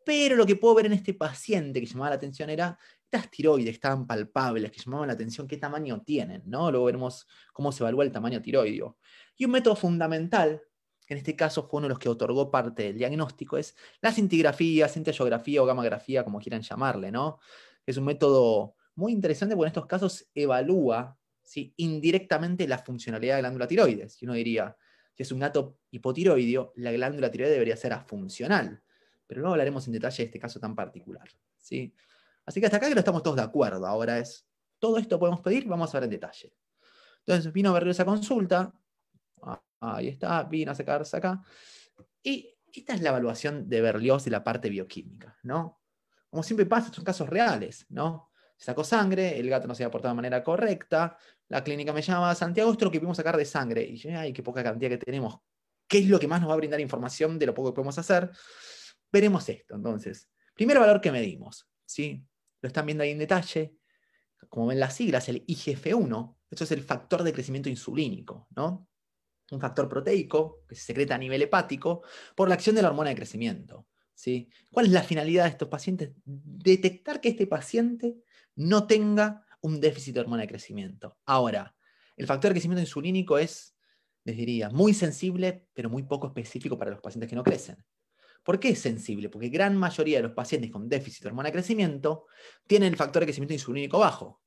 pero lo que puedo ver en este paciente que llamaba la atención era estas tiroides estaban palpables que llamaban la atención qué tamaño tienen, ¿no? Luego veremos cómo se evalúa el tamaño tiroideo. Y un método fundamental, que en este caso fue uno de los que otorgó parte del diagnóstico, es la cintigrafía, centellografía o gamografía, como quieran llamarle, ¿no? Es un método muy interesante porque en estos casos evalúa indirectamente la funcionalidad de la glándula tiroides. Y uno diría, si es un gato hipotiroideo, la glándula tiroides debería ser afuncional. Pero no hablaremos en detalle de este caso tan particular. Así que hasta acá que lo estamos todos de acuerdo. Ahora es, todo esto podemos pedir, vamos a ver en detalle. Entonces vino a ver esa consulta, ah, ahí está, vino a sacarse acá. Y esta es la evaluación de Berlioz de la parte bioquímica, ¿no? Como siempre pasa, son casos reales, ¿no? sacó sangre, el gato no se había portado de manera correcta, la clínica me llama, Santiago, esto es lo que pudimos sacar de sangre. Y yo, ay, qué poca cantidad que tenemos. ¿Qué es lo que más nos va a brindar información de lo poco que podemos hacer? Veremos esto, entonces. Primer valor que medimos, ¿sí? Lo están viendo ahí en detalle. Como ven las siglas, el IGF-1, esto es el factor de crecimiento insulínico, ¿no? Un factor proteico que se secreta a nivel hepático por la acción de la hormona de crecimiento. ¿Cuál es la finalidad de estos pacientes? Detectar que este paciente no tenga un déficit de hormona de crecimiento. Ahora, el factor de crecimiento insulínico es, les diría, muy sensible, pero muy poco específico para los pacientes que no crecen. ¿Por qué es sensible? Porque gran mayoría de los pacientes con déficit de hormona de crecimiento tienen el factor de crecimiento insulínico bajo,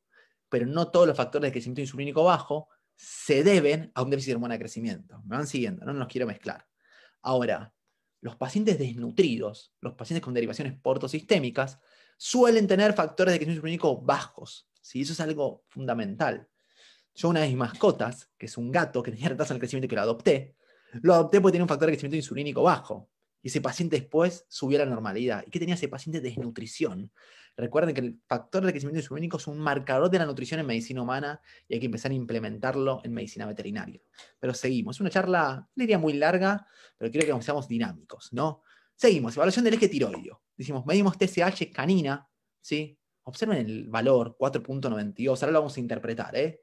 pero no todos los factores de crecimiento insulínico bajo se deben a un déficit de hormona de crecimiento. Me van siguiendo, no, no los quiero mezclar. Ahora, los pacientes desnutridos, los pacientes con derivaciones portosistémicas, suelen tener factores de crecimiento insulínico bajos. Eso es algo fundamental. Yo una de mis mascotas, que es un gato que tenía retraso en crecimiento y que lo adopté, lo adopté porque tenía un factor de crecimiento insulínico bajo. Y ese paciente después subió a la normalidad. ¿Y qué tenía ese paciente? Desnutrición. Recuerden que el factor de crecimiento insulínico es un marcador de la nutrición en medicina humana y hay que empezar a implementarlo en medicina veterinaria. Pero seguimos. Es una charla, diría muy larga, pero quiero que seamos dinámicos, ¿no? Seguimos. Evaluación del eje tiroideo. Decimos, medimos TSH canina, ¿sí? Observen el valor, 4.92. Ahora lo vamos a interpretar, ¿eh?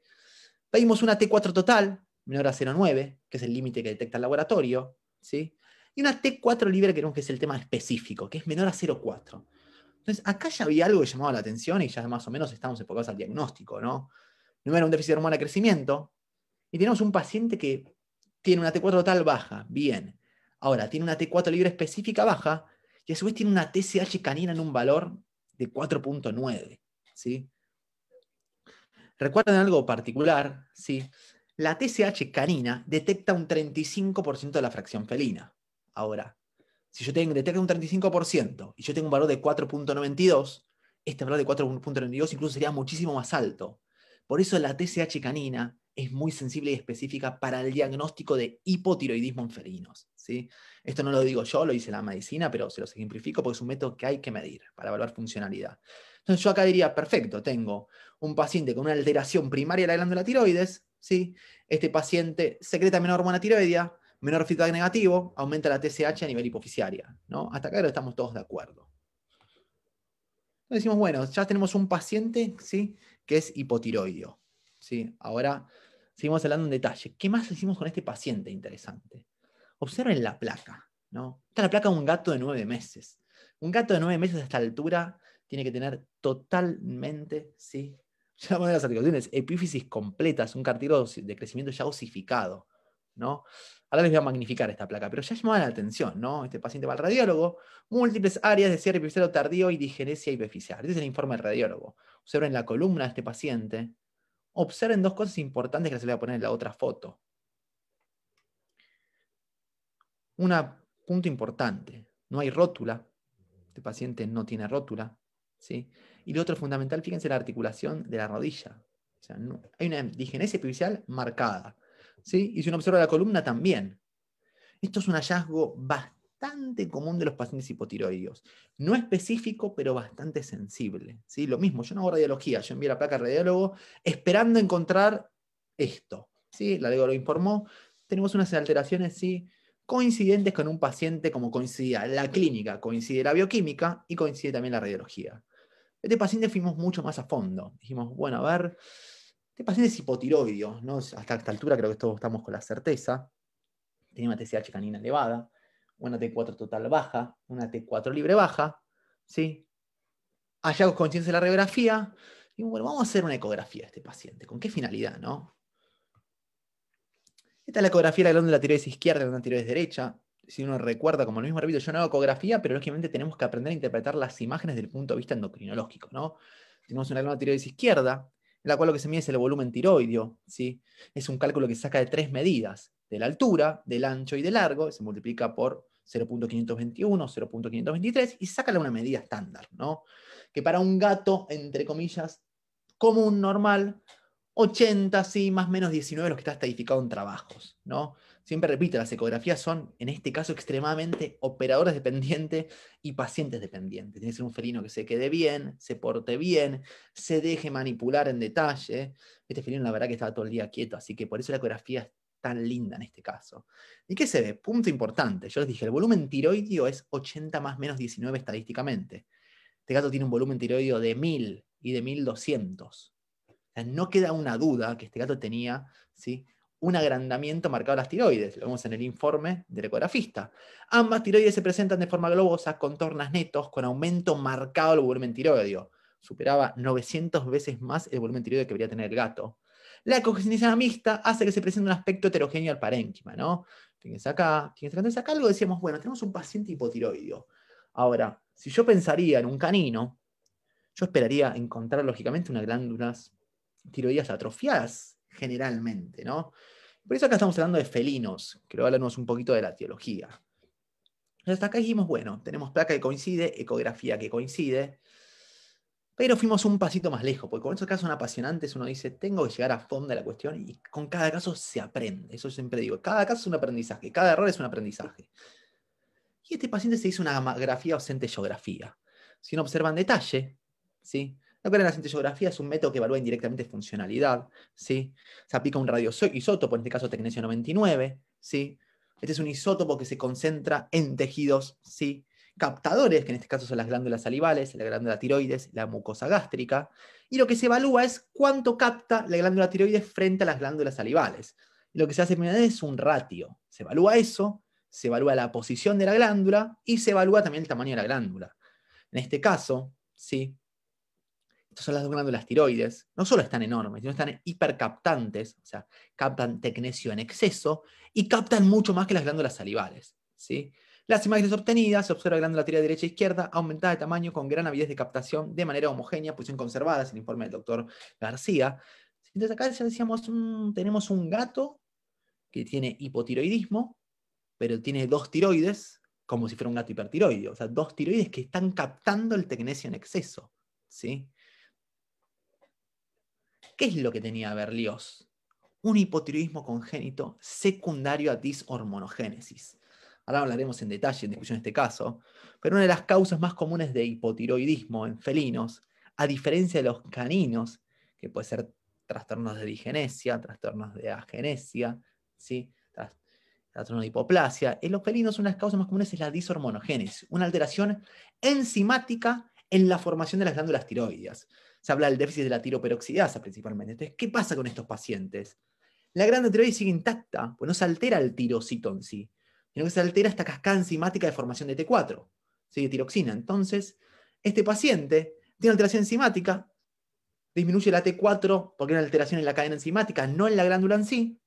Pedimos una T4 total, menor a 0,9, que es el límite que detecta el laboratorio, ¿sí? Y una T4 libre, que que es el tema específico, que es menor a 0,4. Entonces, acá ya había algo que llamaba la atención y ya más o menos estamos enfocados al diagnóstico, ¿no? No era un déficit hormonal de crecimiento y tenemos un paciente que tiene una T4 total baja, bien. Ahora, tiene una T4 libre específica baja y a su vez tiene una TSH canina en un valor de 4.9, ¿sí? Recuerden algo particular, ¿sí? La TSH canina detecta un 35% de la fracción felina. Ahora, si yo tengo, detecto un 35% y yo tengo un valor de 4.92, este valor de 4.92 incluso sería muchísimo más alto. Por eso la TSH canina es muy sensible y específica para el diagnóstico de hipotiroidismo en felinos. Esto no lo digo yo, lo dice la medicina, pero se los ejemplifico porque es un método que hay que medir para evaluar funcionalidad. Entonces yo acá diría, perfecto, tengo un paciente con una alteración primaria de la glándula tiroides, ¿sí? este paciente secreta menor hormona tiroidea, menor feedback negativo, aumenta la TSH a nivel hipoficiaria. ¿no? Hasta acá estamos todos de acuerdo. decimos, bueno, ya tenemos un paciente ¿sí? que es hipotiroideo. ¿sí? Ahora seguimos hablando en detalle. ¿Qué más hicimos con este paciente interesante? Observen la placa. ¿no? Esta es la placa de un gato de nueve meses. Un gato de nueve meses a esta altura tiene que tener totalmente, ¿sí? las articulaciones, epífisis completas, un cartílago de crecimiento ya osificado. ¿no? Ahora les voy a magnificar esta placa, pero ya llamaba la atención, ¿no? Este paciente va al radiólogo, múltiples áreas de cierre o tardío y digenesia epifisial. Este es el informe del radiólogo. Observen la columna de este paciente. Observen dos cosas importantes que les voy a poner en la otra foto. Un punto importante, no hay rótula. Este paciente no tiene rótula. ¿sí? Y lo otro fundamental, fíjense la articulación de la rodilla. O sea, hay una digenesia epifisial marcada y si uno observa la columna, también. Esto es un hallazgo bastante común de los pacientes hipotiroides. No específico, pero bastante sensible. Lo mismo, yo no hago radiología, yo envío la placa al radiólogo esperando encontrar esto. ¿sí? La lo informó, tenemos unas alteraciones ¿sí? coincidentes con un paciente como coincidía la clínica, coincide la bioquímica y coincide también la radiología. Este paciente fuimos mucho más a fondo. Dijimos, bueno, a ver, este paciente es hipotiroideo, ¿no? hasta esta altura creo que todos estamos con la certeza. Tiene una TCH canina elevada, una T4 total baja, una T4 libre baja, ¿sí? hallamos conciencia de la radiografía. Y bueno, vamos a hacer una ecografía de este paciente. ¿Con qué finalidad, no? Esta es la ecografía de la glándula tiroides izquierda, y la glándula tiroides derecha. Si uno recuerda, como lo mismo repito, yo no hago ecografía, pero lógicamente tenemos que aprender a interpretar las imágenes desde el punto de vista endocrinológico, ¿no? Tenemos una glándula tiroides izquierda, la cual lo que se mide es el volumen tiroideo. ¿sí? Es un cálculo que saca de tres medidas, de la altura, del ancho y del largo, se multiplica por 0.521, 0.523 y sácale una medida estándar, ¿no? Que para un gato, entre comillas, común, normal, 80, sí, más o menos 19 los que está estadificado en trabajos, ¿no? Siempre repito, las ecografías son, en este caso, extremadamente operadores dependientes y pacientes dependientes. Tiene que ser un felino que se quede bien, se porte bien, se deje manipular en detalle. Este felino, la verdad, que estaba todo el día quieto, así que por eso la ecografía es tan linda en este caso. ¿Y qué se ve? Punto importante. Yo les dije, el volumen tiroideo es 80 más menos 19 estadísticamente. Este gato tiene un volumen tiroideo de 1000 y de 1200. no queda una duda que este gato tenía ¿sí? un agrandamiento marcado de las tiroides, lo vemos en el informe del ecografista. Ambas tiroides se presentan de forma globosa, contornas netos, con aumento marcado del volumen tiroideo. Superaba 900 veces más el volumen tiroideo que debería tener el gato. La ecogenicidad mixta hace que se presente un aspecto heterogéneo al parénquima, ¿no? Fíjense acá, fíjense acá algo, decíamos, bueno, tenemos un paciente hipotiroideo. Ahora, si yo pensaría en un canino, yo esperaría encontrar lógicamente unas glándulas tiroides atrofiadas generalmente, ¿no? Por eso acá estamos hablando de felinos, que luego hablamos un poquito de la teología. Hasta acá dijimos, bueno, tenemos placa que coincide, ecografía que coincide, pero fuimos un pasito más lejos, porque con esos casos son apasionantes, uno dice, tengo que llegar a fondo de la cuestión y con cada caso se aprende, eso siempre digo, cada caso es un aprendizaje, cada error es un aprendizaje. Y este paciente se hizo una gamografía o centellografía. Si no observan detalle, ¿sí? Recuerden, la geografía es un método que evalúa indirectamente funcionalidad. ¿sí? Se aplica un radioisótopo, en este caso tecnesio 99. ¿sí? Este es un isótopo que se concentra en tejidos ¿sí? captadores, que en este caso son las glándulas salivales, la glándula tiroides, la mucosa gástrica. Y lo que se evalúa es cuánto capta la glándula tiroides frente a las glándulas salivales. lo que se hace es un ratio. Se evalúa eso, se evalúa la posición de la glándula y se evalúa también el tamaño de la glándula. En este caso, ¿sí? Estas son las dos glándulas tiroides. No solo están enormes, sino están hipercaptantes, o sea, captan tecnesio en exceso y captan mucho más que las glándulas salivales. ¿sí? Las imágenes obtenidas se observa la glándula tiroide derecha e izquierda aumentada de tamaño con gran avidez de captación de manera homogénea, posición pues conservada, es el informe del doctor García. Entonces acá ya decíamos, tenemos un gato que tiene hipotiroidismo, pero tiene dos tiroides, como si fuera un gato hipertiroideo, o sea, dos tiroides que están captando el tecnesio en exceso. ¿sí? ¿Qué es lo que tenía Berlioz? Un hipotiroidismo congénito secundario a dishormonogénesis. Ahora hablaremos en detalle en discusión de este caso, pero una de las causas más comunes de hipotiroidismo en felinos, a diferencia de los caninos, que puede ser trastornos de digenesia, trastornos de agenesia, ¿sí? trastorno de hipoplasia. En los felinos una de las causas más comunes es la dishormonogénesis, una alteración enzimática en la formación de las glándulas tiroides se habla del déficit de la tiroperoxidasa principalmente. Entonces, ¿qué pasa con estos pacientes? La glándula tiroides sigue intacta, pues no se altera el tirocito en sí, sino que se altera esta cascada enzimática de formación de T4, ¿sí? de tiroxina. Entonces, este paciente tiene alteración enzimática, disminuye la T4 porque hay una alteración en la cadena enzimática, no en la glándula en sí,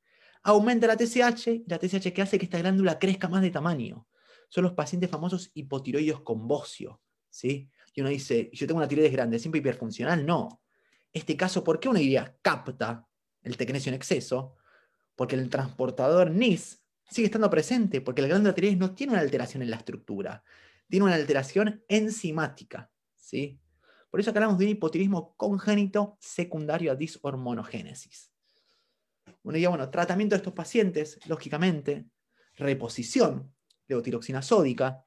aumenta la TSH, la TSH que hace que esta glándula crezca más de tamaño. Son los pacientes famosos hipotiroides con bocio, ¿sí? y uno dice, yo tengo una tiroides grande, siempre hiperfuncional, no. Este caso, ¿por qué uno diría capta el tecnesio en exceso? Porque el transportador NIS sigue estando presente, porque la glándula tiroides no tiene una alteración en la estructura, tiene una alteración enzimática, ¿sí? Por eso hablamos de un hipotiroidismo congénito secundario a dishormonogénesis. Uno diría, bueno, tratamiento de estos pacientes, lógicamente, reposición de otiroxina sódica,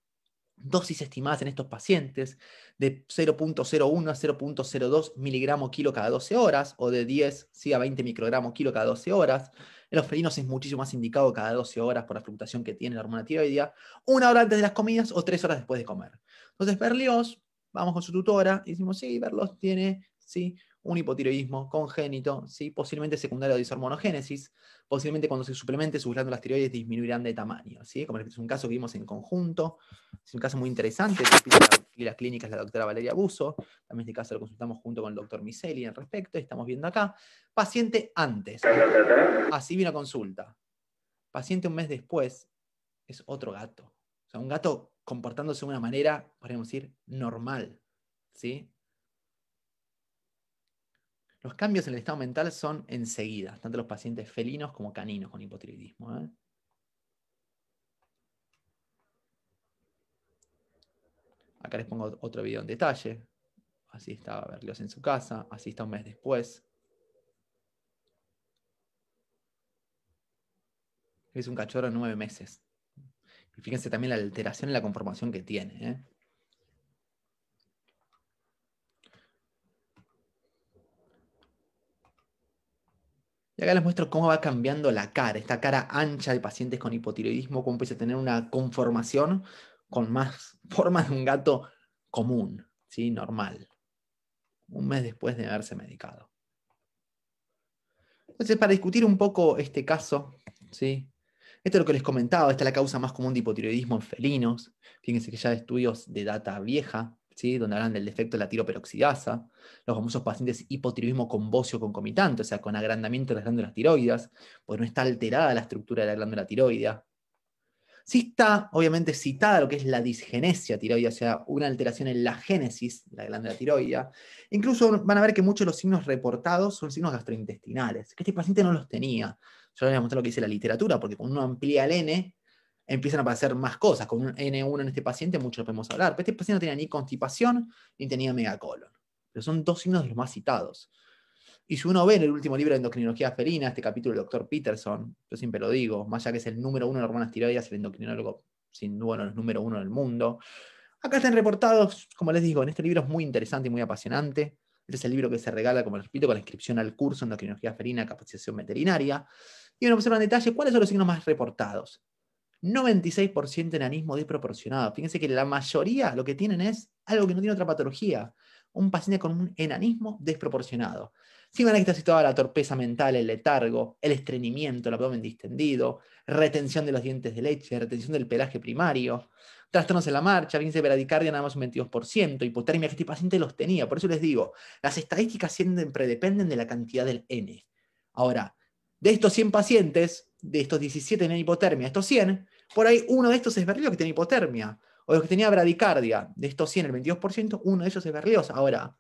dosis estimadas en estos pacientes de 0.01 a 0.02 miligramos kilo cada 12 horas o de 10 a 20 microgramos kilo cada 12 horas. En los felinos es muchísimo más indicado cada 12 horas por la fluctuación que tiene la hormona tiroidea, una hora antes de las comidas o tres horas después de comer. Entonces, Berlioz, vamos con su tutora y decimos, sí, Berlioz tiene sí, un hipotiroidismo congénito, ¿sí? posiblemente secundario de disormonogénesis, posiblemente cuando se suplemente sus glándulas tiroides disminuirán de tamaño. ¿sí? Como es un caso que vimos en conjunto, es un caso muy interesante, y clínica es la doctora Valeria Buso, también este caso lo consultamos junto con el doctor Miseli en respecto, estamos viendo acá. Paciente antes, así vino consulta. Paciente un mes después es otro gato. O sea, un gato comportándose de una manera, podríamos decir, normal. ¿sí? Los cambios en el estado mental son enseguida, tanto los pacientes felinos como caninos con hipotiroidismo. ¿eh? Acá les pongo otro video en detalle. Así estaba Berlioz en su casa, así está un mes después. Es un cachorro de nueve meses. Y fíjense también la alteración en la conformación que tiene. ¿eh? Y acá les muestro cómo va cambiando la cara, esta cara ancha de pacientes con hipotiroidismo, cómo empieza a tener una conformación con más forma de un gato común, ¿sí? normal, un mes después de haberse medicado. Entonces, para discutir un poco este caso, ¿sí? esto es lo que les comentaba, esta es la causa más común de hipotiroidismo en felinos. Fíjense que ya hay estudios de data vieja, donde hablan del defecto de la tiroperoxidasa, los famosos pacientes hipotiroidismo con bocio concomitante, o sea, con agrandamiento de las glándulas tiroides, pues no está alterada la estructura de la glándula tiroidea. Sí está, obviamente, citada lo que es la disgenesia tiroidea, o sea, una alteración en la génesis de la glándula tiroidea. Incluso van a ver que muchos de los signos reportados son signos gastrointestinales, que este paciente no los tenía. Yo les voy a mostrar lo que dice la literatura, porque cuando uno amplía el N, empiezan a aparecer más cosas. Con un N1 en este paciente, mucho lo podemos hablar. Pero este paciente no tenía ni constipación ni tenía megacolon. Pero son dos signos de los más citados. Y si uno ve en el último libro de endocrinología felina, este capítulo del doctor Peterson, yo siempre lo digo, más allá que es el número uno en hormonas tiroides, el endocrinólogo sin duda no es número uno en el mundo. Acá están reportados, como les digo, en este libro es muy interesante y muy apasionante. Este es el libro que se regala, como les repito, con la inscripción al curso Endocrinología Felina, Capacitación Veterinaria. Y uno observa en detalle cuáles son los signos más reportados. 96% enanismo desproporcionado. Fíjense que la mayoría lo que tienen es algo que no tiene otra patología. Un paciente con un enanismo desproporcionado. Si van a estar situada la torpeza mental, el letargo, el estreñimiento, el abdomen distendido, retención de los dientes de leche, retención del pelaje primario, trastornos en la marcha, fíjense, veradicardia, nada más un 22%, hipotermia, que este paciente los tenía. Por eso les digo, las estadísticas siempre dependen de la cantidad del N. Ahora, de estos 100 pacientes, de estos 17 tenían hipotermia, estos 100, por ahí uno de estos es berlioz que tiene hipotermia, o los que tenía bradicardia, de estos 100, el 22%, uno de ellos es berlioz. Ahora,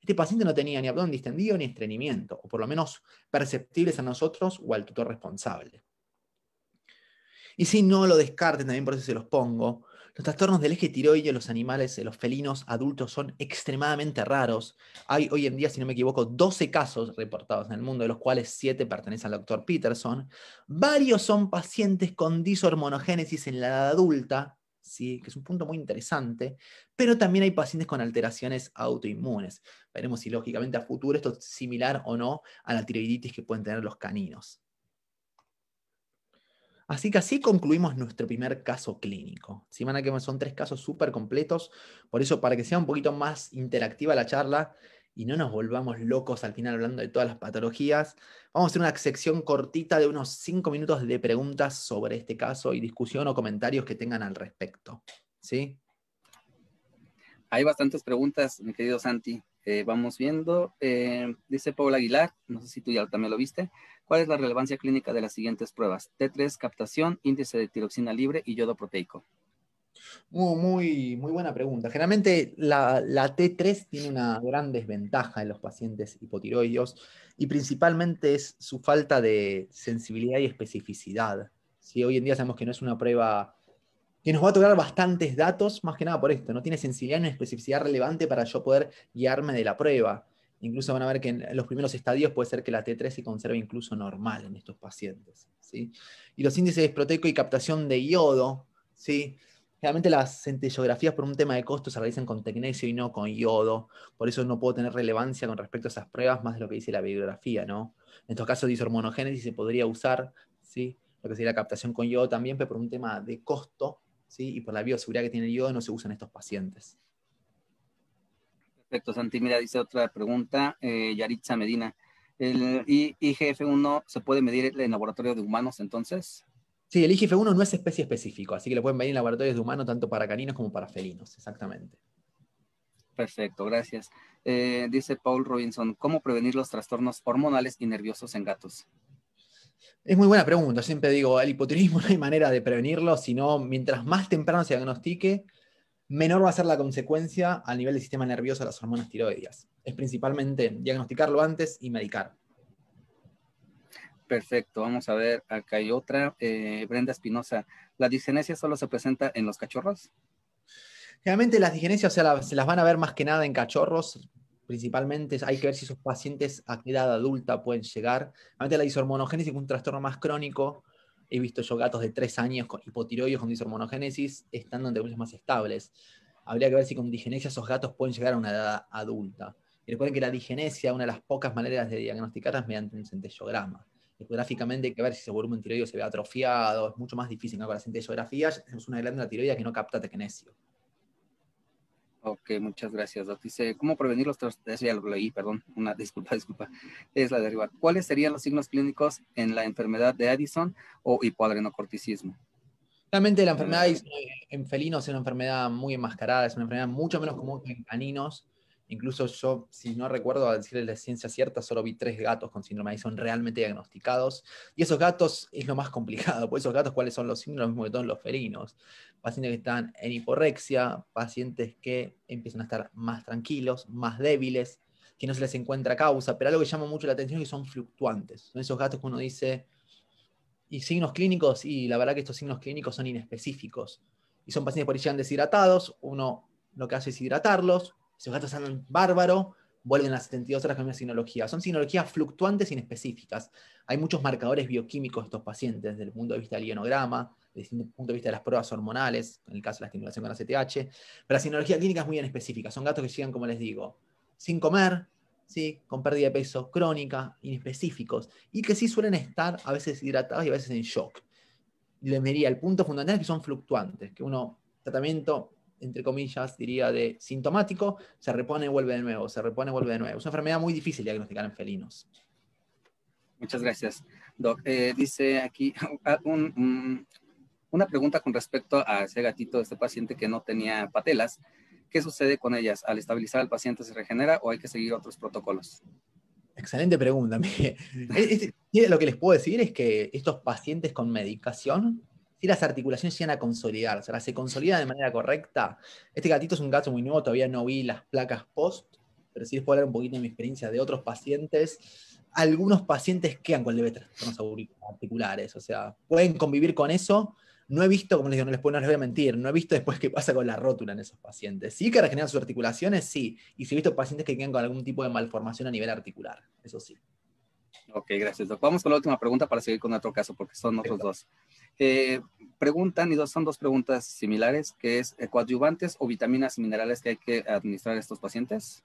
este paciente no tenía ni abdomen distendido ni estreñimiento, o por lo menos perceptibles a nosotros o al tutor responsable. Y si no lo descarten, también por eso se los pongo, los trastornos del eje tiroideo en los animales, en eh, los felinos adultos, son extremadamente raros. Hay hoy en día, si no me equivoco, 12 casos reportados en el mundo, de los cuales 7 pertenecen al doctor Peterson. Varios son pacientes con dishormonogénesis en la edad adulta, ¿sí? que es un punto muy interesante, pero también hay pacientes con alteraciones autoinmunes. Veremos si lógicamente a futuro esto es similar o no a la tiroiditis que pueden tener los caninos. Así que así concluimos nuestro primer caso clínico. ¿Sí son tres casos súper completos, por eso para que sea un poquito más interactiva la charla y no nos volvamos locos al final hablando de todas las patologías, vamos a hacer una sección cortita de unos cinco minutos de preguntas sobre este caso y discusión o comentarios que tengan al respecto. ¿Sí? Hay bastantes preguntas, mi querido Santi. Eh, vamos viendo. Eh, dice Paula Aguilar, no sé si tú ya también lo viste. ¿Cuál es la relevancia clínica de las siguientes pruebas? T3, captación, índice de tiroxina libre y yodo proteico. Muy, muy, buena pregunta. Generalmente la, T3 tiene una gran desventaja en los pacientes hipotiroides y principalmente es su falta de sensibilidad y especificidad. Si Hoy en día sabemos que no es una prueba que nos va a tocar bastantes datos, más que nada por esto, no tiene sensibilidad ni especificidad relevante para yo poder guiarme de la prueba. Incluso van a ver que en los primeros estadios puede ser que la T3 se conserve incluso normal en estos pacientes. Y los índices de proteco y captación de yodo ¿sí? realmente las centellografías por un tema de costo se realizan con tecnesio y no con yodo por eso no puedo tener relevancia con respecto a esas pruebas más de lo que dice la bibliografía, ¿no? En estos casos disormonogénesis se podría usar, ¿sí? Lo que sería la captación con yodo también, pero por un tema de costo ¿sí? y por la bioseguridad que tiene el yodo no se usan estos pacientes. Perfecto, Santi. Mira, dice otra pregunta, eh, Yaritza Medina. ¿El IGF-1 se puede medir en laboratorio de humanos entonces? Sí, el IGF-1 no es especie específico, así que lo pueden medir en laboratorios de humanos tanto para caninos como para felinos, exactamente. Perfecto, gracias. Eh, dice Paul Robinson, ¿cómo prevenir los trastornos hormonales y nerviosos en gatos? Es muy buena pregunta. Siempre digo, el hipotiroidismo no hay manera de prevenirlo, sino mientras más temprano se diagnostique, menor va a ser la consecuencia al nivel del sistema nervioso de las hormonas tiroideas. Es principalmente diagnosticarlo antes y medicar. Perfecto, vamos a ver, acá hay otra. Eh, Brenda Espinosa, ¿la disgenesia solo se presenta en los cachorros? Generalmente las disgenesias se las van a ver más que nada en cachorros, principalmente hay que ver si esos pacientes a qué edad adulta pueden llegar. Realmente la dishormonogénesis es un trastorno más crónico. He visto yo gatos de 3 años con hipotiroides con dishormonogénesis estando en recursos más estables. Habría que ver si con digenesia esos gatos pueden llegar a una edad adulta. Y recuerden que la digenesia, una de las pocas maneras de diagnosticar mediante un centellograma. Ecográficamente hay que ver si ese volumen tiroideo se ve atrofiado, es mucho más difícil. ¿no? Con la centellografía es una glándula tiroidea que no capta tecnecio. Ok, muchas gracias, Dice, ¿cómo prevenir los trastornos? Ya lo leí, perdón, una disculpa, disculpa. Es la de ¿Cuáles serían los signos clínicos en la enfermedad de Addison o hipoadrenocorticismo? Realmente la enfermedad mm. en felinos es una enfermedad muy enmascarada, es una enfermedad mucho menos común que en caninos. Incluso yo, si no recuerdo a decirles la ciencia cierta, solo vi tres gatos con síndrome de Addison realmente diagnosticados. Y esos gatos es lo más complicado, porque esos gatos, ¿cuáles son los signos? todos los felinos pacientes que están en hiporexia, pacientes que empiezan a estar más tranquilos, más débiles, que no se les encuentra causa, pero algo que llama mucho la atención es que son fluctuantes. Son esos gatos que uno dice, y signos clínicos, y la verdad que estos signos clínicos son inespecíficos. Y son pacientes por ahí llegan deshidratados, uno lo que hace es hidratarlos, esos gatos andan bárbaro, vuelven a 72 horas con una sinología. Son sinologías fluctuantes inespecíficas. Hay muchos marcadores bioquímicos de estos pacientes, desde el punto de vista del ionograma, desde el punto de vista de las pruebas hormonales, en el caso de la estimulación con ACTH, pero la sinología clínica es muy bien específica. Son gatos que llegan, como les digo, sin comer, ¿sí? con pérdida de peso crónica, inespecíficos, y que sí suelen estar a veces hidratados y a veces en shock. Les diría, el punto fundamental es que son fluctuantes, que uno, tratamiento, entre comillas, diría de sintomático, se repone y vuelve de nuevo, se repone y vuelve de nuevo. Es una enfermedad muy difícil de diagnosticar en felinos. Muchas gracias, Doc. Eh, dice aquí un una pregunta con respecto a ese gatito, este paciente que no tenía patelas. ¿Qué sucede con ellas? ¿Al estabilizar al paciente se regenera o hay que seguir otros protocolos? Excelente pregunta. Lo que les puedo decir es que estos pacientes con medicación, si las articulaciones llegan a consolidar o sea, se consolida de manera correcta. Este gatito es un gato muy nuevo, todavía no vi las placas post, pero si les puedo hablar un poquito de mi experiencia de otros pacientes. Algunos pacientes quedan con trastornos articulares, o sea, pueden convivir con eso, no he visto, como les digo, no les, puedo, voy a mentir, no he visto después qué pasa con la rótula en esos pacientes. Sí que regeneran sus articulaciones, sí. Y sí he visto pacientes que quedan con algún tipo de malformación a nivel articular, eso sí. Ok, gracias. Vamos con la última pregunta para seguir con otro caso, porque son otros dos. Eh, preguntan, y son dos preguntas similares, que es eh, coadyuvantes o vitaminas y minerales que hay que administrar a estos pacientes.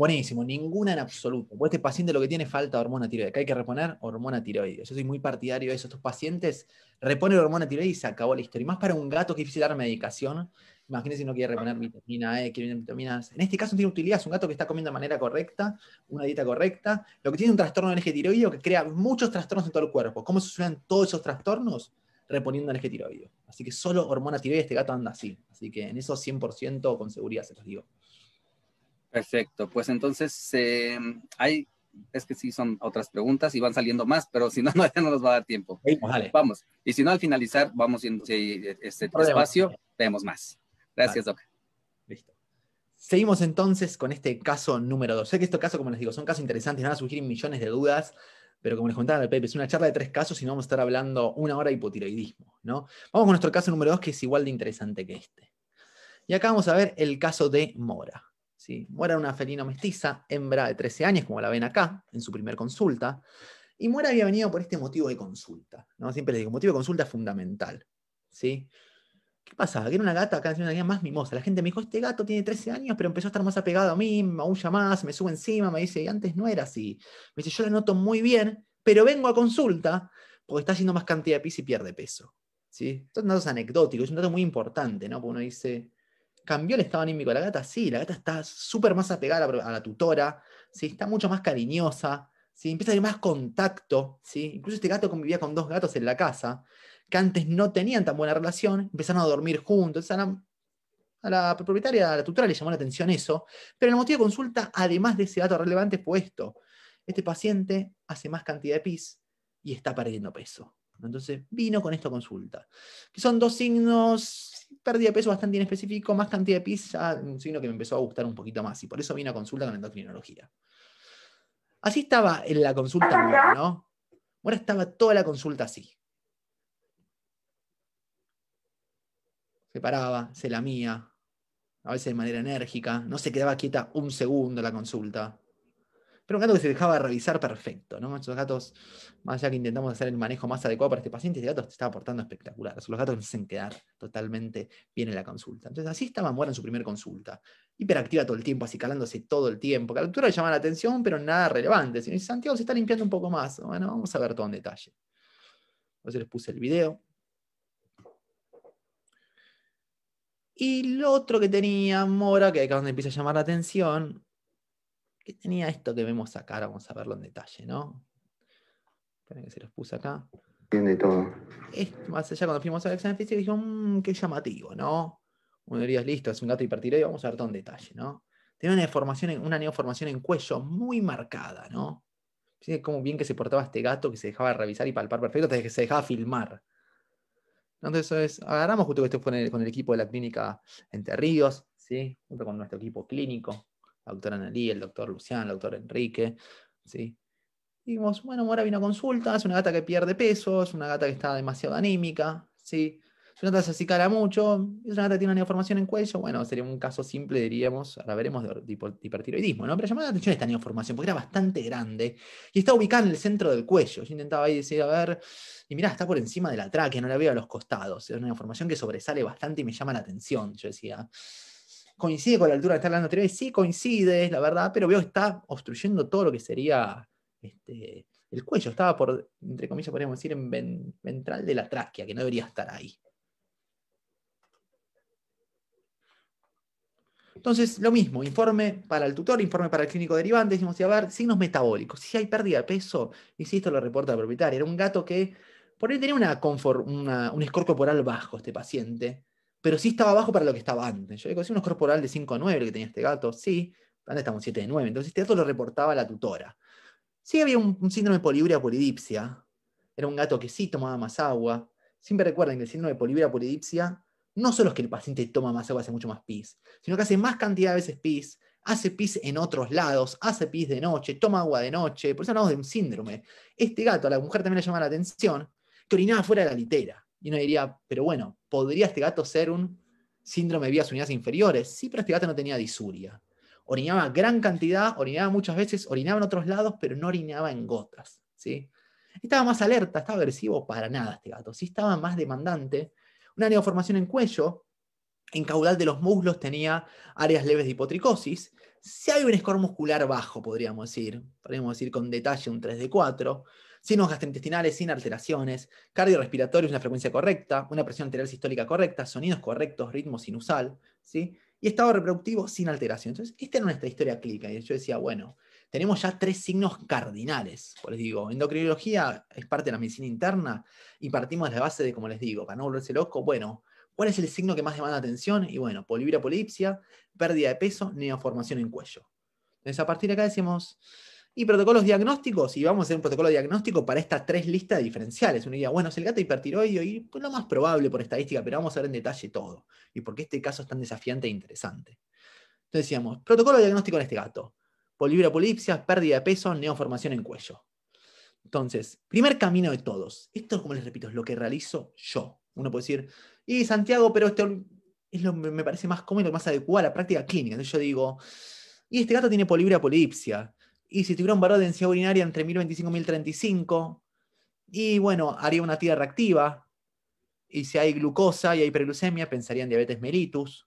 Buenísimo, ninguna en absoluto. Por este paciente lo que tiene falta de hormona tiroidea, que hay que reponer hormona tiroides. Yo soy muy partidario de eso. Estos pacientes reponen hormona tiroidea y se acabó la historia. Y más para un gato que es difícil dar medicación. Imagínense si no quiere ah. reponer vitamina E, quiere C. En este caso no tiene utilidad. Es un gato que está comiendo de manera correcta, una dieta correcta. Lo que tiene un trastorno del eje tiroideo que crea muchos trastornos en todo el cuerpo. ¿Cómo se solucionan todos esos trastornos? reponiendo el eje tiroideo. Así que solo hormona tiroidea este gato anda así. Así que en eso 100% con seguridad se los digo. Perfecto, pues entonces eh, hay, es que sí son otras preguntas y van saliendo más, pero si no, no ya nos va a dar tiempo. Vamos, y si no, al finalizar, vamos en este espacio, vemos más. Gracias, vale. Listo. Seguimos entonces con este caso número dos. Sé que estos casos, como les digo, son casos interesantes, van a surgir millones de dudas, pero como les contaba el Pepe, es una charla de tres casos y no vamos a estar hablando una hora de hipotiroidismo. ¿no? Vamos con nuestro caso número dos que es igual de interesante que este. Y acá vamos a ver el caso de Mora. ¿sí? Muera una felino mestiza, hembra de 13 años, como la ven acá, en su primer consulta. Y Muera había venido por este motivo de consulta. ¿no? Siempre les digo, motivo de consulta es fundamental. ¿sí? ¿Qué pasaba? Que era una gata, acá vez una más mimosa. La gente me dijo, este gato tiene 13 años, pero empezó a estar más apegado a mí, me más, me sube encima, me dice, y antes no era así. Me dice, yo la noto muy bien, pero vengo a consulta porque está haciendo más cantidad de pis y pierde peso. ¿sí? Estos datos anecdóticos, es un dato muy importante, ¿no? Porque uno dice, ¿Cambió el estado anímico de la gata? Sí, la gata está súper más apegada a la, tutora, ¿sí? está mucho más cariñosa, ¿sí? empieza a tener más contacto. ¿sí? Incluso este gato convivía con dos gatos en la casa, que antes no tenían tan buena relación, empezaron a dormir juntos. A la, propietaria, a la tutora le llamó la atención eso, pero el motivo de consulta, además de ese dato relevante, fue esto. Este paciente hace más cantidad de pis y está perdiendo peso. Entonces vino con esto consulta. Que son dos signos, pérdida de peso bastante inespecífico, más cantidad de pis, un signo que me empezó a gustar un poquito más. Y por eso vino a consulta con endocrinología. Así estaba en la consulta, ¿no? Ahora estaba toda la consulta así. Se paraba, se lamía, a veces de manera enérgica, no se quedaba quieta un segundo la consulta. Pero un gato que se dejaba revisar perfecto, ¿no? Estos gatos, más allá que intentamos hacer el manejo más adecuado para este paciente, este gato se estaba portando espectacular. Los gatos no hacen quedar totalmente bien en la consulta. Entonces, así estaba Mora en su primera consulta. Hiperactiva todo el tiempo, así calándose todo el tiempo. la altura le llama la atención, pero nada relevante. Si Santiago se está limpiando un poco más. Bueno, vamos a ver todo en detalle. Entonces les puse el video. Y lo otro que tenía Mora, que acá donde empieza a llamar la atención, ¿Qué tenía esto que vemos acá? vamos a verlo en detalle, ¿no? Esperen que se los puse acá. Tiene todo. más allá, cuando fuimos al examen físico, dije, mmm, qué llamativo, ¿no? Uno diría, listo, es un gato hipertiroideo, vamos a ver todo en detalle, ¿no? Tiene una, deformación una neoformación en cuello muy marcada, ¿no? ¿Sí? Como bien que se portaba este gato que se dejaba revisar y palpar perfecto, hasta que se dejaba filmar. Entonces, agarramos justo que esto fue con el, con el equipo de la clínica Entre Ríos, ¿sí? junto con nuestro equipo clínico, la doctora Analí, el doctor Luciano el doctor Enrique, ¿sí? dijimos, bueno, ahora viene a consulta, es una gata que pierde peso, es una gata que está demasiado anímica, ¿sí? Si una gata se acicala mucho, es una gata que tiene una neoformación en cuello, bueno, sería un caso simple, diríamos, ahora veremos, de hipertiroidismo, ¿no? Pero llamaba la atención esta neoformación, porque era bastante grande y está ubicada en el centro del cuello. Yo intentaba ahí decir, a ver, y mirá, está por encima de la tráquea, no la veo a los costados. Es una neoformación que sobresale bastante y me llama la atención. Yo decía, coincide con la altura que está hablando anterior, sí coincide, es la verdad, pero veo que está obstruyendo todo lo que sería este, el cuello, estaba por, entre comillas, podríamos decir, en ventral de la tráquea, que no debería estar ahí. Entonces, lo mismo, informe para el tutor, informe para el clínico derivante, decimos, a ver, signos metabólicos. Si hay pérdida de peso, insisto, lo reporta el propietario. Era un gato que por ahí tenía una, un score corporal bajo este paciente, pero sí estaba bajo para lo que estaba antes. Yo le conocí unos corporal de a 5 5,9 que tenía este gato, sí, antes estábamos 7 de 9, entonces este gato lo reportaba la tutora. Sí había un, síndrome de poliuria polidipsia, era un gato que sí tomaba más agua. Siempre recuerden que el síndrome de poliuria polidipsia no solo es que el paciente toma más agua, hace mucho más pis, sino que hace más cantidad de veces pis, hace pis en otros lados, hace pis de noche, toma agua de noche, por eso hablamos de un síndrome. Este gato, a la mujer también le llama la atención, que orinaba fuera de la litera. Y uno diría, pero bueno, ¿podría este gato ser un síndrome de vías urinarias inferiores? Sí, pero este gato no tenía disuria. Orinaba gran cantidad, orinaba muchas veces, orinaba en otros lados, pero no orinaba en gotas. ¿sí? Estaba más alerta, estaba agresivo, para nada este gato. Sí estaba más demandante. Una neoformación en cuello, en caudal de los muslos tenía áreas leves de hipotricosis. Si hay un score muscular bajo, podríamos decir, podríamos decir con detalle un 3 de 4 signos gastrointestinales sin alteraciones, es una frecuencia correcta, una presión arterial sistólica correcta, sonidos correctos, ritmo sinusal, ¿sí? y estado reproductivo sin alteración. Entonces, esta era nuestra historia clínica, y yo decía, bueno, tenemos ya tres signos cardinales, como pues les digo, endocrinología es parte de la medicina interna, y partimos de la base de, como les digo, para no volverse loco, bueno, ¿Cuál es el signo que más demanda atención? Y bueno, polivira, polipsia, pérdida de peso, neoformación en cuello. Entonces, a partir de acá decimos, y protocolos diagnósticos, y vamos a hacer un protocolo diagnóstico para estas tres listas diferenciales. Uno diría, bueno, es el gato hipertiroideo, y pues lo más probable por estadística, pero vamos a ver en detalle todo, y por qué este caso es tan desafiante e interesante. Entonces decíamos, protocolo diagnóstico en este gato, polibra polipsia, pérdida de peso, neoformación en cuello. Entonces, primer camino de todos. Esto, como les repito, es lo que realizo yo. Uno puede decir, y Santiago, pero esto es lo me parece más cómodo más adecuado a la práctica clínica. Entonces yo digo, y este gato tiene polibria polipsia y si tuviera un valor de densidad urinaria entre 1025 y 1035, y bueno, haría una tira reactiva, y si hay glucosa y hay hiperglucemia, pensaría en diabetes mellitus.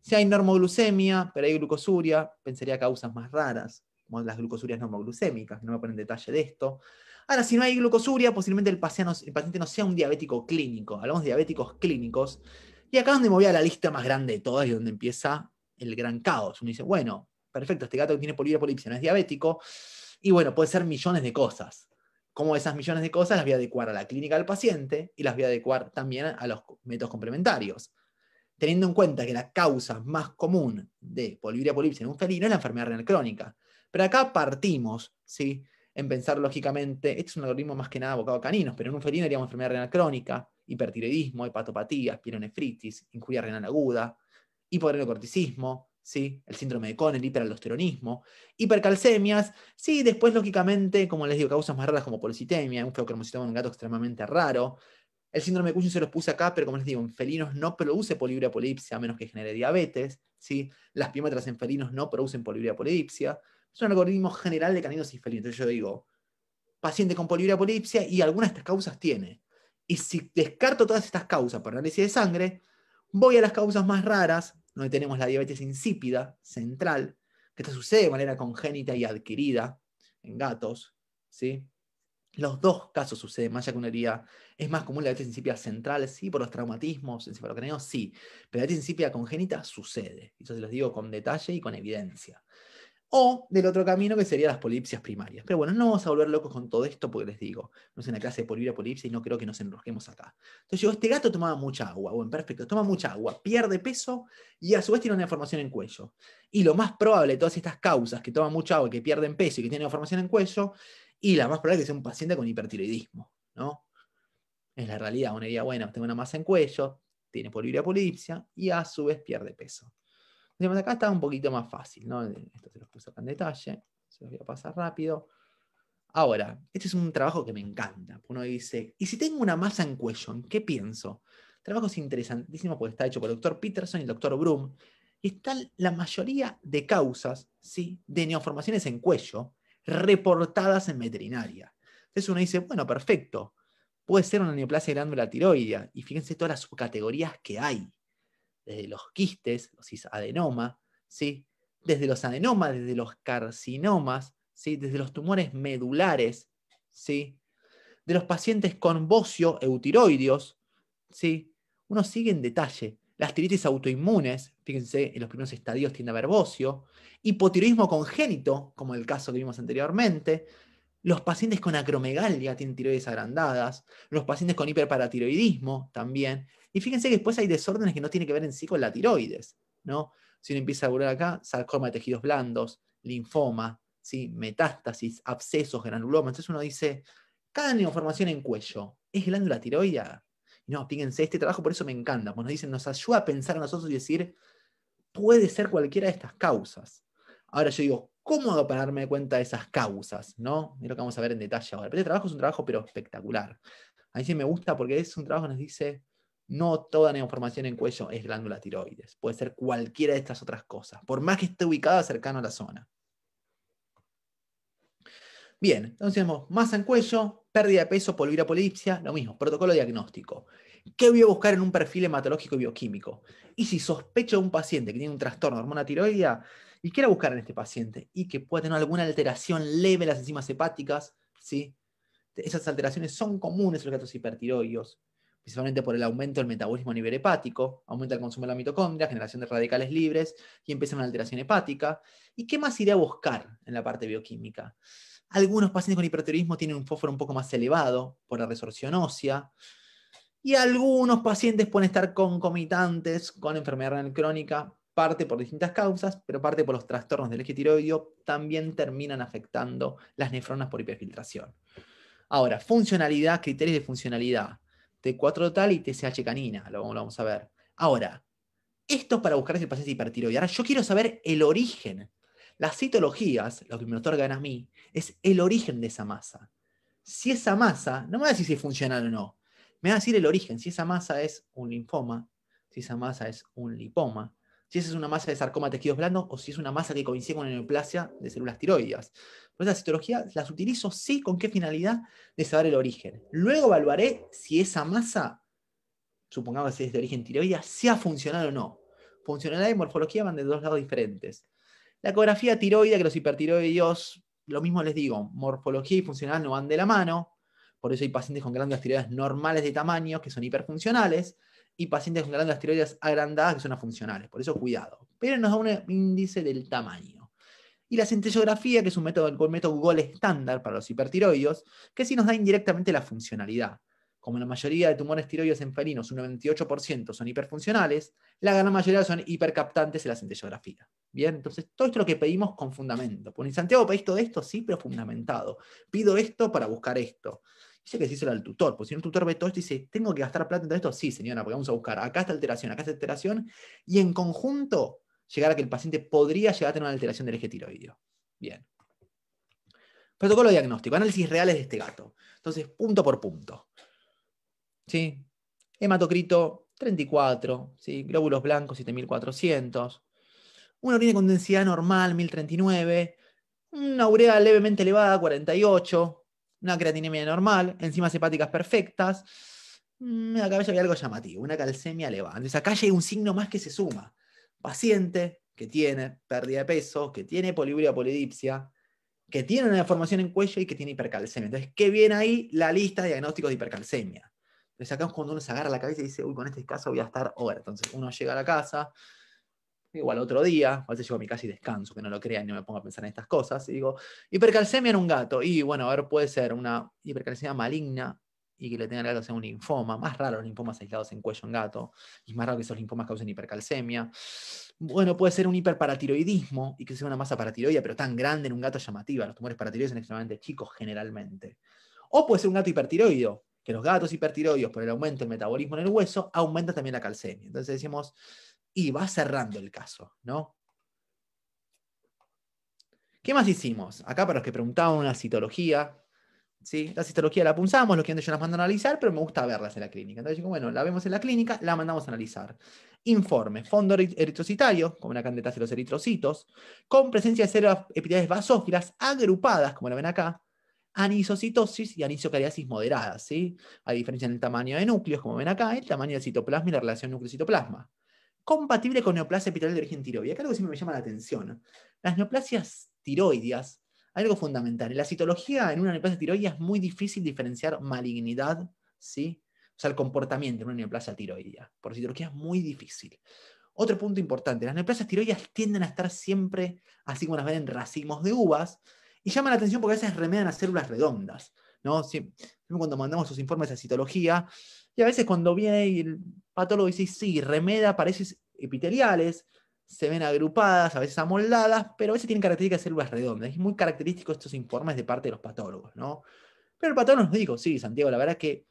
Si hay normoglucemia, pero hay glucosuria, pensaría causas más raras, como las glucosurias normoglucémicas, no me ponen detalle de esto. Ahora, si no hay glucosuria, posiblemente el paciente no, sea un diabético clínico. Hablamos de diabéticos clínicos. Y acá es donde me voy a la lista más grande de todas y donde empieza el gran caos. Uno dice, bueno, perfecto, este gato que tiene poliuria no es diabético, y bueno, puede ser millones de cosas. Como esas millones de cosas las voy a adecuar a la clínica del paciente y las voy a adecuar también a los métodos complementarios. Teniendo en cuenta que la causa más común de poliuria polipsia en un felino es la enfermedad renal crónica. Pero acá partimos, ¿sí? En pensar lógicamente, este es un algoritmo más que nada abocado a caninos, pero en un felino haríamos enfermedad renal crónica, hipertiroidismo, hepatopatías, pielonefritis, injuria renal aguda, hipoadrenocorticismo, ¿sí? el síndrome de Cohn, el hiperaldosteronismo, hipercalcemias, sí, después lógicamente, como les digo, causas más raras como policitemia, un feocromocitoma en un gato extremadamente raro. El síndrome de Cushing se los puse acá, pero como les digo, en felinos no produce poliuria polipsia a menos que genere diabetes, ¿sí? Las piómetras en felinos no producen poliuria polidipsia. Es un algoritmo general de caninos y felinos. Entonces yo digo, paciente con poliuria polipsia y algunas de estas causas tiene. Y si descarto todas estas causas por análisis de sangre, voy a las causas más raras, no tenemos la diabetes insípida central, que esto sucede de manera congénita y adquirida en gatos, ¿sí? Los dos casos suceden más allá que una herida. ¿Es más común la diabetes insípida central? Sí, por los traumatismos encefalocraneos, sí. Pero la diabetes insípida congénita sucede. Eso se los digo con detalle y con evidencia o del otro camino que sería las polipsias primarias. Pero bueno, no vamos a volver locos con todo esto porque les digo, no es una clase de polibria polipsia y no creo que nos enrojemos acá. Entonces digo, este gato tomaba mucha agua, bueno, perfecto, toma mucha agua, pierde peso y a su vez tiene una deformación en cuello. Y lo más probable de todas estas causas que toma mucha agua, que pierden peso y que una deformación en cuello, y la más probable es que sea un paciente con hipertiroidismo, ¿no? Es la realidad, una herida buena, tengo una masa en cuello, tiene polibria polipsia y a su vez pierde peso. Pues, acá está un poquito más fácil, ¿no? Esto se los puse acá en detalle, se los voy a pasar rápido. Ahora, este es un trabajo que me encanta. Uno dice, ¿y si tengo una masa en cuello? ¿En qué pienso? trabajo interesantísimo porque está hecho por el doctor Peterson y el doctor Broom. Y están la mayoría de causas ¿sí? de neoformaciones en cuello reportadas en veterinaria. Entonces uno dice, bueno, perfecto, puede ser una neoplasia glándula tiroidea. Y fíjense todas las subcategorías que hay desde los quistes, los adenoma, ¿sí? desde los adenomas, desde los carcinomas, ¿sí? desde los tumores medulares, ¿sí? de los pacientes con bocio eutiroideos, ¿sí? uno sigue en detalle. Las tiritis autoinmunes, fíjense, en los primeros estadios tiende a haber bocio, hipotiroidismo congénito, como el caso que vimos anteriormente, los pacientes con acromegalia tienen tiroides agrandadas, los pacientes con hiperparatiroidismo también. Y fíjense que después hay desórdenes que no tienen que ver en sí con la tiroides, ¿no? Si uno empieza a burlar acá, sarcoma de tejidos blandos, linfoma, ¿sí? metástasis, abscesos, granulomas. Entonces uno dice, cada neoformación en cuello, ¿es glándula tiroidea? No, fíjense, este trabajo por eso me encanta, porque nos dicen, nos ayuda a pensar a nosotros y decir, puede ser cualquiera de estas causas. Ahora yo digo, cómodo para darme cuenta de esas causas, ¿no? Es lo que vamos a ver en detalle ahora. Pero este trabajo es un trabajo, pero espectacular. A mí sí me gusta porque es un trabajo que nos dice, no toda neoformación en cuello es glándula tiroides. Puede ser cualquiera de estas otras cosas, por más que esté ubicada cercano a la zona. Bien, entonces tenemos masa en cuello, pérdida de peso, polipsia, lo mismo, protocolo diagnóstico. ¿Qué voy a buscar en un perfil hematológico y bioquímico? Y si sospecho de un paciente que tiene un trastorno de hormona tiroidea y quiero buscar en este paciente y que pueda tener alguna alteración leve en las enzimas hepáticas, ¿sí? esas alteraciones son comunes en los gatos hipertiroides, principalmente por el aumento del metabolismo a nivel hepático, aumenta el consumo de la mitocondria, generación de radicales libres y empieza una alteración hepática. ¿Y qué más iré a buscar en la parte bioquímica? Algunos pacientes con hipertiroidismo tienen un fósforo un poco más elevado por la resorción ósea. Y algunos pacientes pueden estar concomitantes con enfermedad renal crónica, parte por distintas causas, pero parte por los trastornos del eje tiroideo, también terminan afectando las nefronas por hiperfiltración. Ahora, funcionalidad, criterios de funcionalidad, T4 total y TSH canina, lo, vamos a ver. Ahora, esto es para buscar si el paciente hipertiroide. Ahora, yo quiero saber el origen las citologías, lo que me otorgan a mí, es el origen de esa masa. Si esa masa, no me va a decir si es funcional o no, me va a decir el origen, si esa masa es un linfoma, si esa masa es un lipoma, si esa es una masa de sarcoma de tejidos blandos o si es una masa que coincide con la neoplasia de células tiroides. Por esas citologías las utilizo sí con qué finalidad de saber el origen. Luego evaluaré si esa masa, supongamos que es de origen tiroidea, sea funcional o no. Funcionalidad y morfología van de dos lados diferentes. La ecografía tiroidea, que los hipertiroideos, lo mismo les digo, morfología y funcional no van de la mano, por eso hay pacientes con grandes tiroides normales de tamaño, que son hiperfuncionales, y pacientes con grandes tiroides agrandadas, que son afuncionales, por eso cuidado. Pero nos da un índice del tamaño. Y la centellografía, que es un método, el método estándar para los hipertiroides, que sí nos da indirectamente la funcionalidad como la mayoría de tumores tiroides enferinos, un 98% son hiperfuncionales, la gran mayoría son hipercaptantes en la centellografía. Bien, entonces todo esto lo que pedimos con fundamento. pone pues, en Santiago esto todo esto, sí, pero fundamentado. Pido esto para buscar esto. Dice que se hizo al tutor, Pues si un el tutor ve todo esto y dice, tengo que gastar plata en todo esto, sí, señora, porque vamos a buscar acá está alteración, acá está alteración, y en conjunto llegar a que el paciente podría llegar a tener una alteración del eje tiroideo. Bien. Protocolo diagnóstico, análisis reales de este gato. Entonces, punto por punto. ¿Sí? Hematocrito 34, ¿sí? glóbulos blancos 7400, una orina con densidad normal, 1039, una urea levemente elevada, 48, una creatinemia normal, enzimas hepáticas perfectas, mm, la cabeza había algo llamativo, una calcemia elevada. Entonces acá hay un signo más que se suma. Paciente que tiene pérdida de peso, que tiene poliuria polidipsia, que tiene una deformación en cuello y que tiene hipercalcemia. Entonces, ¿qué viene ahí? La lista de diagnósticos de hipercalcemia. Entonces acá es cuando uno se agarra la cabeza y dice, uy, con este caso voy a estar ahora. Entonces uno llega a la casa, Igual otro día, a veces llego a mi casa y descanso, que no lo crean, ni me pongo a pensar en estas cosas. Y digo, hipercalcemia en un gato. Y bueno, a ver, puede ser una hipercalcemia maligna y que le tenga el gato sea un linfoma. Más raro los linfomas aislados en cuello en gato. Y más raro que esos linfomas causen hipercalcemia. Bueno, puede ser un hiperparatiroidismo y que sea una masa paratiroidea, pero tan grande en un gato llamativa. Los tumores paratiroides son extremadamente chicos generalmente. O puede ser un gato hipertiroido, que los gatos hipertiroideos, por el aumento del metabolismo en el hueso, aumenta también la calcemia. Entonces decimos, y va cerrando el caso, ¿no? ¿Qué más hicimos? Acá para los que preguntaban una citología, ¿sí? La citología la punzamos, los clientes yo las mando a analizar, pero me gusta verlas en la clínica. Entonces, bueno, la vemos en la clínica, la mandamos a analizar. Informe, fondo eritrocitario, como una candidata de los eritrocitos, con presencia de células epiteliales basófilas agrupadas, como la ven acá, anisocitosis y anisocariasis moderadas, ¿sí? A diferencia en el tamaño de núcleos, como ven acá, el tamaño del citoplasma y la relación núcleo-citoplasma compatible con neoplasia epitelial de origen tiroide. Acá algo que siempre me llama la atención. Las neoplasias tiroideas, algo fundamental. la citología en una neoplasia tiroidea es muy difícil diferenciar malignidad, ¿sí? o sea, el comportamiento en una neoplasia tiroidea. Por citología es muy difícil. Otro punto importante, las neoplasias tiroideas tienden a estar siempre, así como las ven en racimos de uvas, y llama la atención porque a veces remedan a células redondas. ¿no? cuando mandamos sus informes a citología, y a veces cuando viene el patólogo dice, sí, remeda paredes epiteliales, se ven agrupadas, a veces amoldadas, pero a veces tienen características de células redondas. Es muy característico estos informes de parte de los patólogos, ¿no? Pero el patólogo nos dijo, sí, Santiago, la verdad que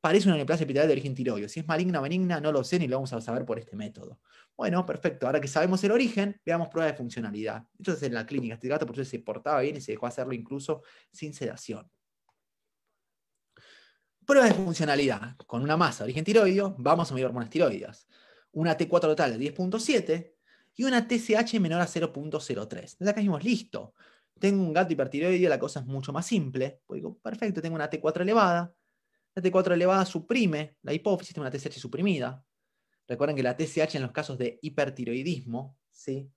parece una neoplasia epitelial de origen tiroideo. Si es maligna o benigna, no lo sé ni lo vamos a saber por este método. Bueno, perfecto. Ahora que sabemos el origen, veamos prueba de funcionalidad. Entonces, en la clínica, este gato por eso se portaba bien y se dejó hacerlo incluso sin sedación. Prueba de funcionalidad. Con una masa de origen tiroideo, vamos a medir hormonas tiroideas. Una T4 total de 10.7 y una TSH menor a 0.03. Entonces acá decimos, listo, tengo un gato hipertiroideo, la cosa es mucho más simple. Pues digo, perfecto, tengo una T4 elevada. La T4 elevada suprime la hipófisis, tiene una TSH suprimida. Recuerden que la TSH en los casos de hipertiroidismo ¿sí?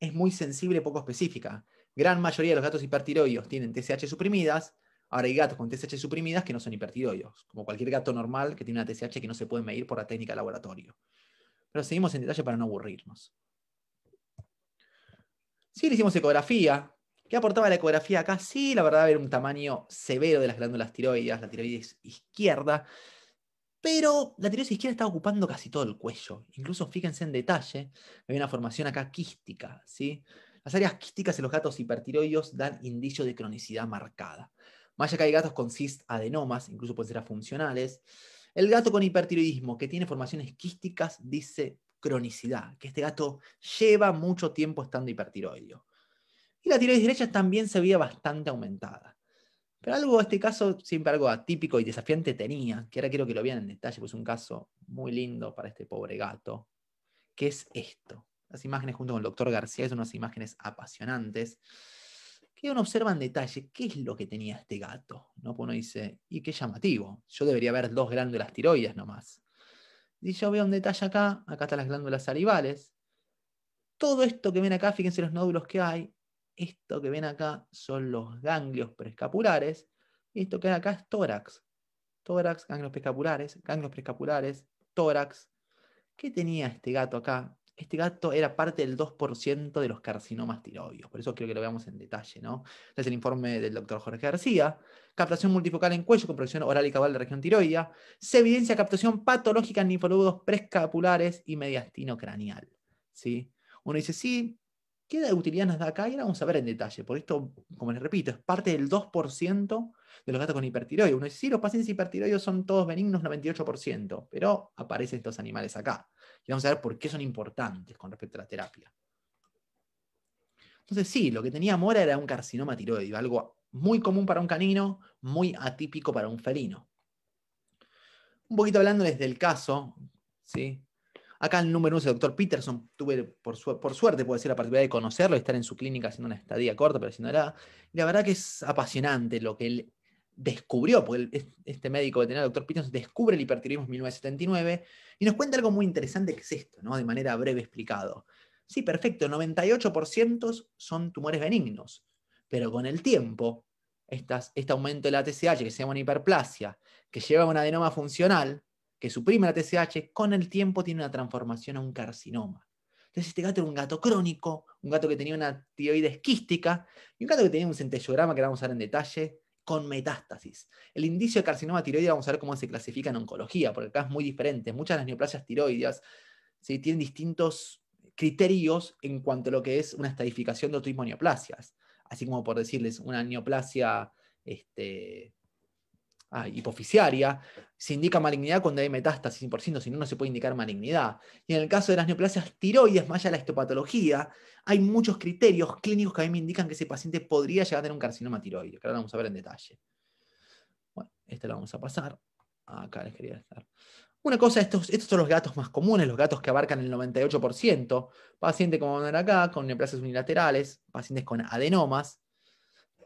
es muy sensible y poco específica. Gran mayoría de los gatos hipertiroidios tienen TSH suprimidas Ahora hay gatos con TSH suprimidas que no son hipertiroides, como cualquier gato normal que tiene una TSH que no se puede medir por la técnica de laboratorio. Pero seguimos en detalle para no aburrirnos. Sí, le hicimos ecografía. ¿Qué aportaba la ecografía acá? Sí, la verdad, era un tamaño severo de las glándulas tiroides, la tiroides izquierda. Pero la tiroides izquierda está ocupando casi todo el cuello. Incluso fíjense en detalle, hay una formación acá quística. Las áreas quísticas en los gatos hipertiroides dan indicio de cronicidad marcada. Más allá que hay gatos con adenomas incluso pueden ser funcionales. El gato con hipertiroidismo, que tiene formaciones quísticas, dice cronicidad, que este gato lleva mucho tiempo estando hipertiroideo. Y la tiroides derecha también se veía bastante aumentada. Pero algo, este caso, siempre algo atípico y desafiante tenía, que ahora quiero que lo vean en detalle, pues un caso muy lindo para este pobre gato, que es esto. Las imágenes junto con el doctor García son unas imágenes apasionantes. Y uno observa en detalle qué es lo que tenía este gato. ¿no? Uno dice, y qué llamativo, yo debería ver dos glándulas tiroides nomás. Y yo veo un detalle acá, acá están las glándulas salivales. Todo esto que ven acá, fíjense los nódulos que hay, esto que ven acá son los ganglios preescapulares, y esto que ven acá es tórax. Tórax, ganglios preescapulares, ganglios prescapulares, tórax. ¿Qué tenía este gato acá? este gato era parte del 2% de los carcinomas tiroides. Por eso creo que lo veamos en detalle, ¿no? es el informe del doctor Jorge García. Captación multifocal en cuello con proyección oral y cabal de región tiroidea. Se evidencia captación patológica en linfolóbulos prescapulares y mediastino craneal. ¿sí? Uno dice, sí, ¿qué utilidad nos da acá? Y ahora vamos a ver en detalle, Por esto, como les repito, es parte del 2% de los gatos con hipertiroides. Uno dice, sí, los pacientes hipertiroides son todos benignos 98%, pero aparecen estos animales acá. Y vamos a ver por qué son importantes con respecto a la terapia. Entonces, sí, lo que tenía Mora era un carcinoma tiroideo, algo muy común para un canino, muy atípico para un felino. Un poquito hablándoles del caso, ¿sí? Acá el número uno es el doctor Peterson. Tuve, por, suerte, puedo decir, la posibilidad de conocerlo y estar en su clínica haciendo una estadía corta, pero si no era. la verdad que es apasionante lo que él descubrió, porque este médico veterinario, el doctor Pitons, descubre el hipertiroidismo en 1979 y nos cuenta algo muy interesante que es esto, ¿no? de manera breve explicado. Sí, perfecto, 98% son tumores benignos, pero con el tiempo, este aumento de la TSH, que se llama una hiperplasia, que lleva a un adenoma funcional, que suprime la TSH, con el tiempo tiene una transformación a un carcinoma. Entonces este gato era un gato crónico, un gato que tenía una tiroides quística y un gato que tenía un centellograma que ahora vamos a ver en detalle, con metástasis. El indicio de carcinoma tiroidea, vamos a ver cómo se clasifica en oncología, porque acá es muy diferente. Muchas de las neoplasias tiroideas tienen distintos criterios en cuanto a lo que es una estadificación de autismo neoplasias. Así como por decirles, una neoplasia este, ah, hipoficiaria, se indica malignidad cuando hay metástasis, 100%, si no, no, se puede indicar malignidad. Y en el caso de las neoplasias tiroides, más allá de la histopatología, hay muchos criterios clínicos que a mí me indican que ese paciente podría llegar a tener un carcinoma tiroide. que ahora lo vamos a ver en detalle. Bueno, este lo vamos a pasar. Acá les quería estar. Una cosa, estos, estos son los gatos más comunes, los gatos que abarcan el 98%. Pacientes como van a ver acá, con neoplasias unilaterales, pacientes con adenomas.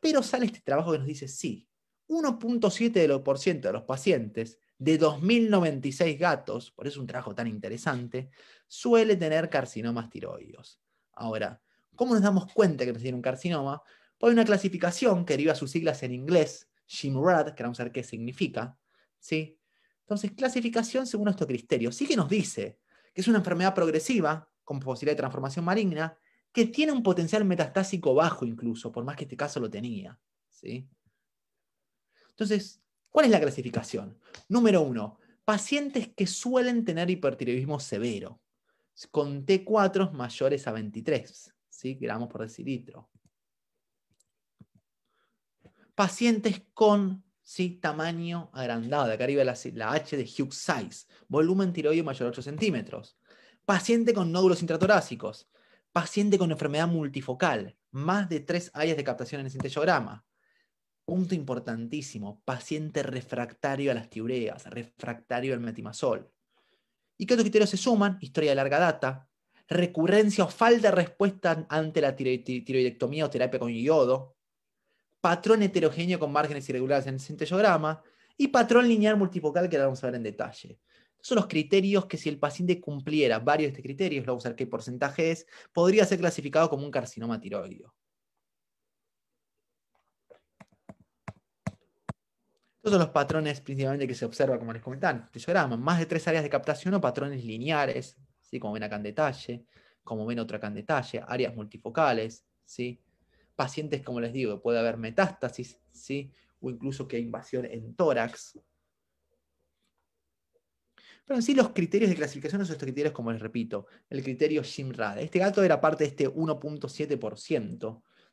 Pero sale este trabajo que nos dice, sí, 1.7% de los pacientes de 2.096 gatos, por eso es un trabajo tan interesante, suele tener carcinomas tiroides. Ahora, ¿cómo nos damos cuenta que nos tiene un carcinoma? Pues hay una clasificación que deriva sus siglas en inglés, SHIMRAD, que vamos a ver qué significa. ¿sí? Entonces, clasificación según estos criterios, Sí que nos dice que es una enfermedad progresiva, con posibilidad de transformación maligna, que tiene un potencial metastásico bajo incluso, por más que este caso lo tenía. ¿sí? Entonces, ¿cuál es la clasificación? Número uno, pacientes que suelen tener hipertiroidismo severo, con T4 mayores a 23, ¿sí? gramos por decilitro. Pacientes con ¿sí? tamaño agrandado, de acá arriba la, H de Hughes size, volumen tiroideo mayor a 8 centímetros. Paciente con nódulos intratorácicos. Paciente con enfermedad multifocal, más de tres áreas de captación en el sintetograma punto importantísimo, paciente refractario a las tiureas, refractario al metimazol. ¿Y qué otros criterios se suman? Historia de larga data, recurrencia o falta de respuesta ante la tiroidectomía o terapia con yodo, patrón heterogéneo con márgenes irregulares en el centellograma y patrón lineal multifocal que ahora vamos a ver en detalle. son los criterios que si el paciente cumpliera varios de estos criterios, lo vamos a usar, qué porcentaje es, podría ser clasificado como un carcinoma tiroideo. Estos son los patrones principalmente que se observa como les comentaba en Más de tres áreas de captación o patrones lineares, ¿sí? como ven acá en detalle, como ven otra acá en detalle, áreas multifocales, ¿sí? pacientes, como les digo, puede haber metástasis, ¿sí? o incluso que hay invasión en tórax. Pero en sí los criterios de clasificación son estos criterios, como les repito, el criterio Shimrad. Este gato era parte de este 1.7%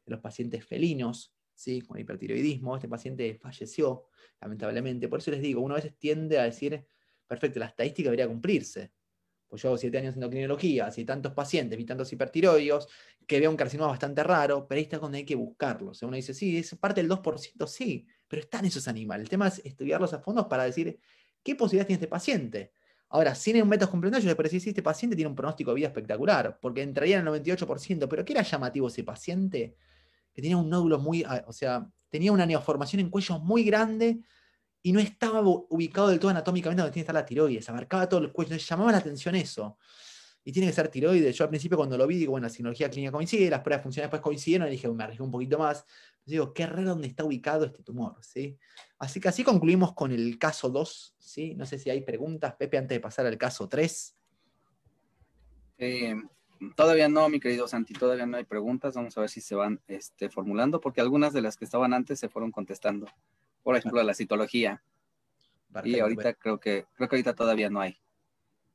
de los pacientes felinos, ¿sí? con hipertiroidismo. Este paciente falleció, lamentablemente. Por eso les digo, uno a veces tiende a decir, perfecto, la estadística debería cumplirse. Pues yo hago siete años en endocrinología, así tantos pacientes, vi tantos hipertiroides que veo un carcinoma bastante raro, pero ahí está donde hay que buscarlo. uno dice, sí, es parte del 2%, sí, pero están esos animales. El tema es estudiarlos a fondo para decir, ¿qué posibilidades tiene este paciente? Ahora, sin un metas yo les parece que este paciente tiene un pronóstico de vida espectacular, porque entraría en el 98%, pero ¿qué era llamativo ese paciente? que tenía un nódulo muy, ah, o sea, tenía una neoformación en cuello muy grande y no estaba ubicado del todo anatómicamente donde tiene que estar la tiroides, abarcaba todo el cuello, llamaba la atención eso. Y tiene que ser tiroides. Yo al principio cuando lo vi, digo, bueno, la sinología clínica coincide, las pruebas funcionales después coincidieron, y dije, me arriesgo un poquito más. digo, qué raro donde está ubicado este tumor, ¿sí? Así que así concluimos con el caso 2, ¿sí? No sé si hay preguntas, Pepe, antes de pasar al caso 3. Eh, todavía no, mi querido Santi, todavía no hay preguntas. Vamos a ver si se van este, formulando, porque algunas de las que estaban antes se fueron contestando. Por ejemplo, la citología. y ahorita creo que, creo que ahorita todavía no hay.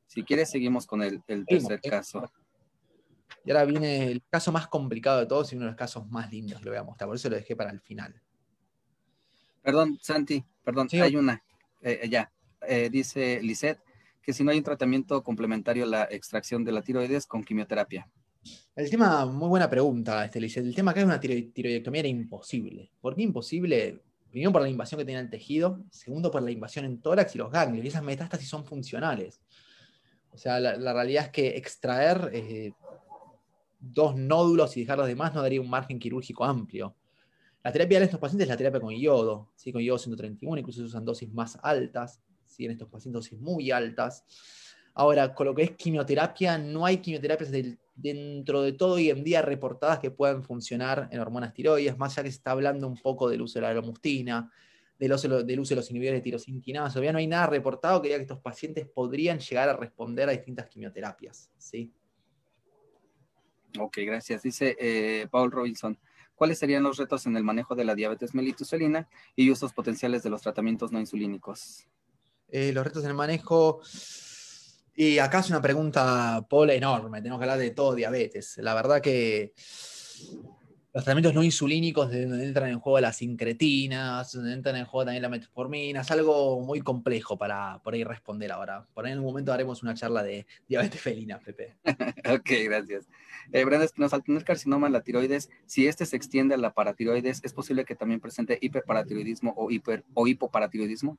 Si quieres, seguimos con el, tercer eh. caso. Y ahora viene el caso más complicado de todos y uno de los casos más lindos, lo voy a mostrar. Por eso lo dejé para el final. Perdón, Santi, perdón, hay una. Eh, eh, ya, dice Lisette, que si no hay un tratamiento complementario, a la extracción de la tiroides con quimioterapia. El tema, muy buena pregunta, Estelice. El tema acá es una tiroidectomía era imposible. ¿Por qué imposible? Primero por la invasión que tiene el tejido, segundo por la invasión en tórax y los ganglios, y esas metástasis son funcionales. O sea, la, realidad es que extraer eh, dos nódulos y dejar los demás no daría un margen quirúrgico amplio. La terapia de estos pacientes es la terapia con yodo, ¿sí? con yodo 131, incluso se usan dosis más altas en estos pacientes muy altas. Ahora, con lo que es quimioterapia, no hay quimioterapias dentro de todo hoy en día reportadas que puedan funcionar en hormonas tiroides, más allá que se está hablando un poco del uso de la glomustina, del uso, de los inhibidores de tirosinquinasa. Todavía no hay nada reportado que diga que estos pacientes podrían llegar a responder a distintas quimioterapias. ¿sí? Ok, gracias. Dice eh, Paul Robinson. ¿Cuáles serían los retos en el manejo de la diabetes mellitus y usos potenciales de los tratamientos no insulínicos? Eh, los retos en el manejo. Y acá es una pregunta, Paul, enorme. Tenemos que hablar de todo diabetes. La verdad que los tratamientos no insulínicos, donde entran en juego las incretinas, donde entran en juego también la metformina, es algo muy complejo para por ahí responder ahora. Por ahí en un momento haremos una charla de diabetes felina, Pepe. ok, gracias. Eh, que nos al tener carcinoma en la tiroides, si este se extiende a la paratiroides, ¿es posible que también presente hiperparatiroidismo o, hiper, o hipoparatiroidismo?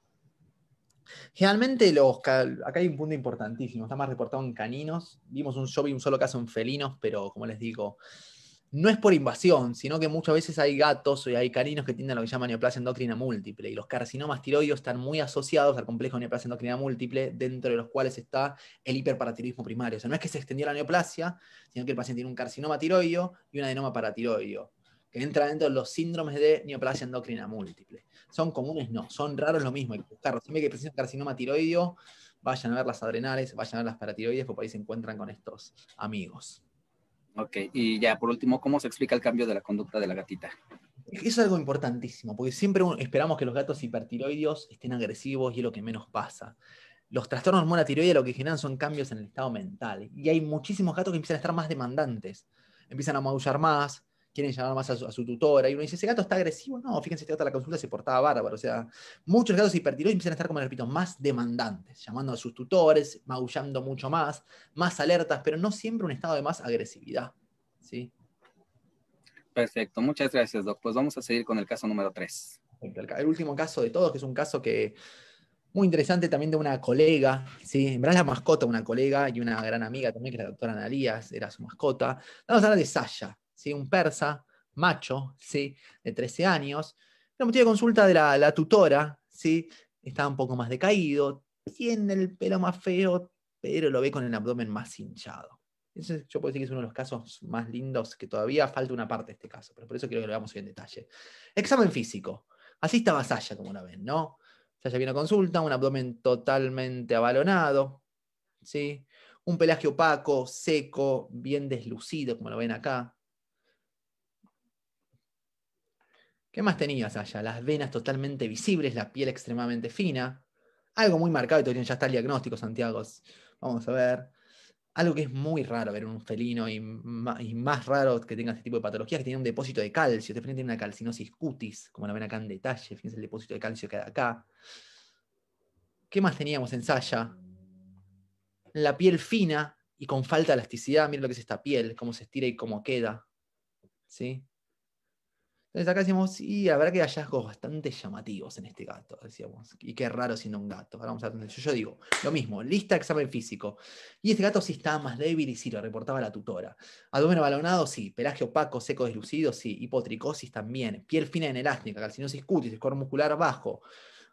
Generalmente los acá hay un punto importantísimo, está más reportado en caninos. Vimos un yo vi un solo caso en felinos, pero como les digo, no es por invasión, sino que muchas veces hay gatos y hay caninos que tienen lo que llama neoplasia endocrina múltiple, y los carcinomas tiroides están muy asociados al complejo de neoplasia endocrina múltiple, dentro de los cuales está el hiperparatiroidismo primario. O sea, no es que se extendió la neoplasia, sino que el paciente tiene un carcinoma tiroideo y un adenoma paratiroideo, que entra dentro de los síndromes de neoplasia endocrina múltiple. Son comunes, no, son raros lo mismo, hay que buscarlos. Siempre que presentan carcinoma tiroideo, vayan a ver las adrenales, vayan a ver las paratiroides, porque ahí se encuentran con estos amigos. Ok, y ya por último, ¿cómo se explica el cambio de la conducta de la gatita? Eso Es algo importantísimo, porque siempre esperamos que los gatos hipertiroideos estén agresivos y es lo que menos pasa. Los trastornos hormona lo que generan son cambios en el estado mental. Y hay muchísimos gatos que empiezan a estar más demandantes. Empiezan a maullar más, quieren llamar más a su, tutora, y uno dice, ese gato está agresivo, no, fíjense, este gato a la consulta se portaba bárbaro, o sea, muchos gatos hipertiroides empiezan a estar, como les repito, más demandantes, llamando a sus tutores, maullando mucho más, más alertas, pero no siempre un estado de más agresividad, Perfecto, muchas gracias, doctor Pues vamos a seguir con el caso número 3. El último caso de todos, que es un caso que muy interesante también de una colega, ¿sí? en verdad es la mascota, de una colega y una gran amiga también, que es la doctora Analías, era su mascota. Vamos a hablar de Sasha un persa, macho, ¿sí? de 13 años. La motivo de consulta de la, tutora, ¿sí? está un poco más decaído, tiene el pelo más feo, pero lo ve con el abdomen más hinchado. yo puedo decir que es uno de los casos más lindos, que todavía falta una parte de este caso, pero por eso quiero que lo veamos hoy en detalle. Examen físico. Así estaba Saya, como la ven, ¿no? Saya viene a consulta, un abdomen totalmente abalonado, ¿sí? un pelaje opaco, seco, bien deslucido, como lo ven acá. ¿Qué más tenías allá? Las venas totalmente visibles, la piel extremadamente fina. Algo muy marcado, y todavía ya está el diagnóstico, Santiago. Vamos a ver. Algo que es muy raro ver un felino y, más raro que tenga este tipo de patologías, que tiene un depósito de calcio. Este tiene una calcinosis cutis, como la ven acá en detalle. Fíjense el depósito de calcio que da acá. ¿Qué más teníamos en Saya? La piel fina y con falta de elasticidad. Miren lo que es esta piel, cómo se estira y cómo queda. ¿Sí? Entonces acá decíamos, y habrá que hallazgos bastante llamativos en este gato, decíamos, y qué raro siendo un gato. Ahora vamos a yo, yo digo, lo mismo, lista examen físico. Y este gato sí estaba más débil y sí, lo reportaba la tutora. Abdomen balonado, sí, pelaje opaco, seco deslucido, sí, hipotricosis también, piel fina en elástica, calcinosis cutis, escor muscular bajo.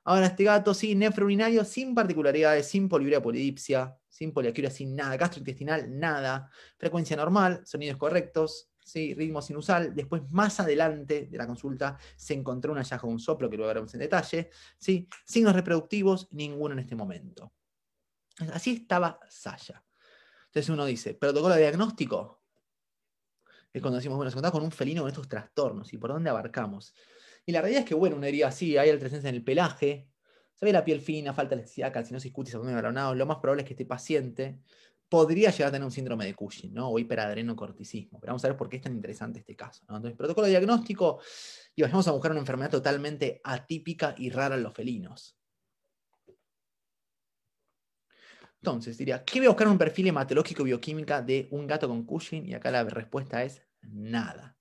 Ahora este gato sí, nefro urinario, sin particularidades, sin poliuria polidipsia, sin poliacuria, sin nada, gastrointestinal, nada, frecuencia normal, sonidos correctos, ritmo sinusal. Después, más adelante de la consulta, se encontró un hallazgo un soplo, que luego veremos en detalle. ¿sí? Signos reproductivos, ninguno en este momento. Así estaba Saya. Entonces uno dice, protocolo de diagnóstico. Es cuando decimos, bueno, se con un felino con estos trastornos, ¿y por dónde abarcamos? Y la realidad es que, bueno, una herida así, hay alteraciones en el pelaje, se ve la piel fina, falta de elasticidad, calcinosis cutis, abdomen lo más probable es que este paciente podría llegar a tener un síndrome de Cushing, ¿no? O hiperadrenocorticismo. Pero vamos a ver por qué es tan interesante este caso. Entonces, protocolo diagnóstico, y vamos a buscar una enfermedad totalmente atípica y rara en los felinos. Entonces, diría, ¿qué voy a buscar en un perfil hematológico bioquímica de un gato con Cushing? Y acá la respuesta es nada.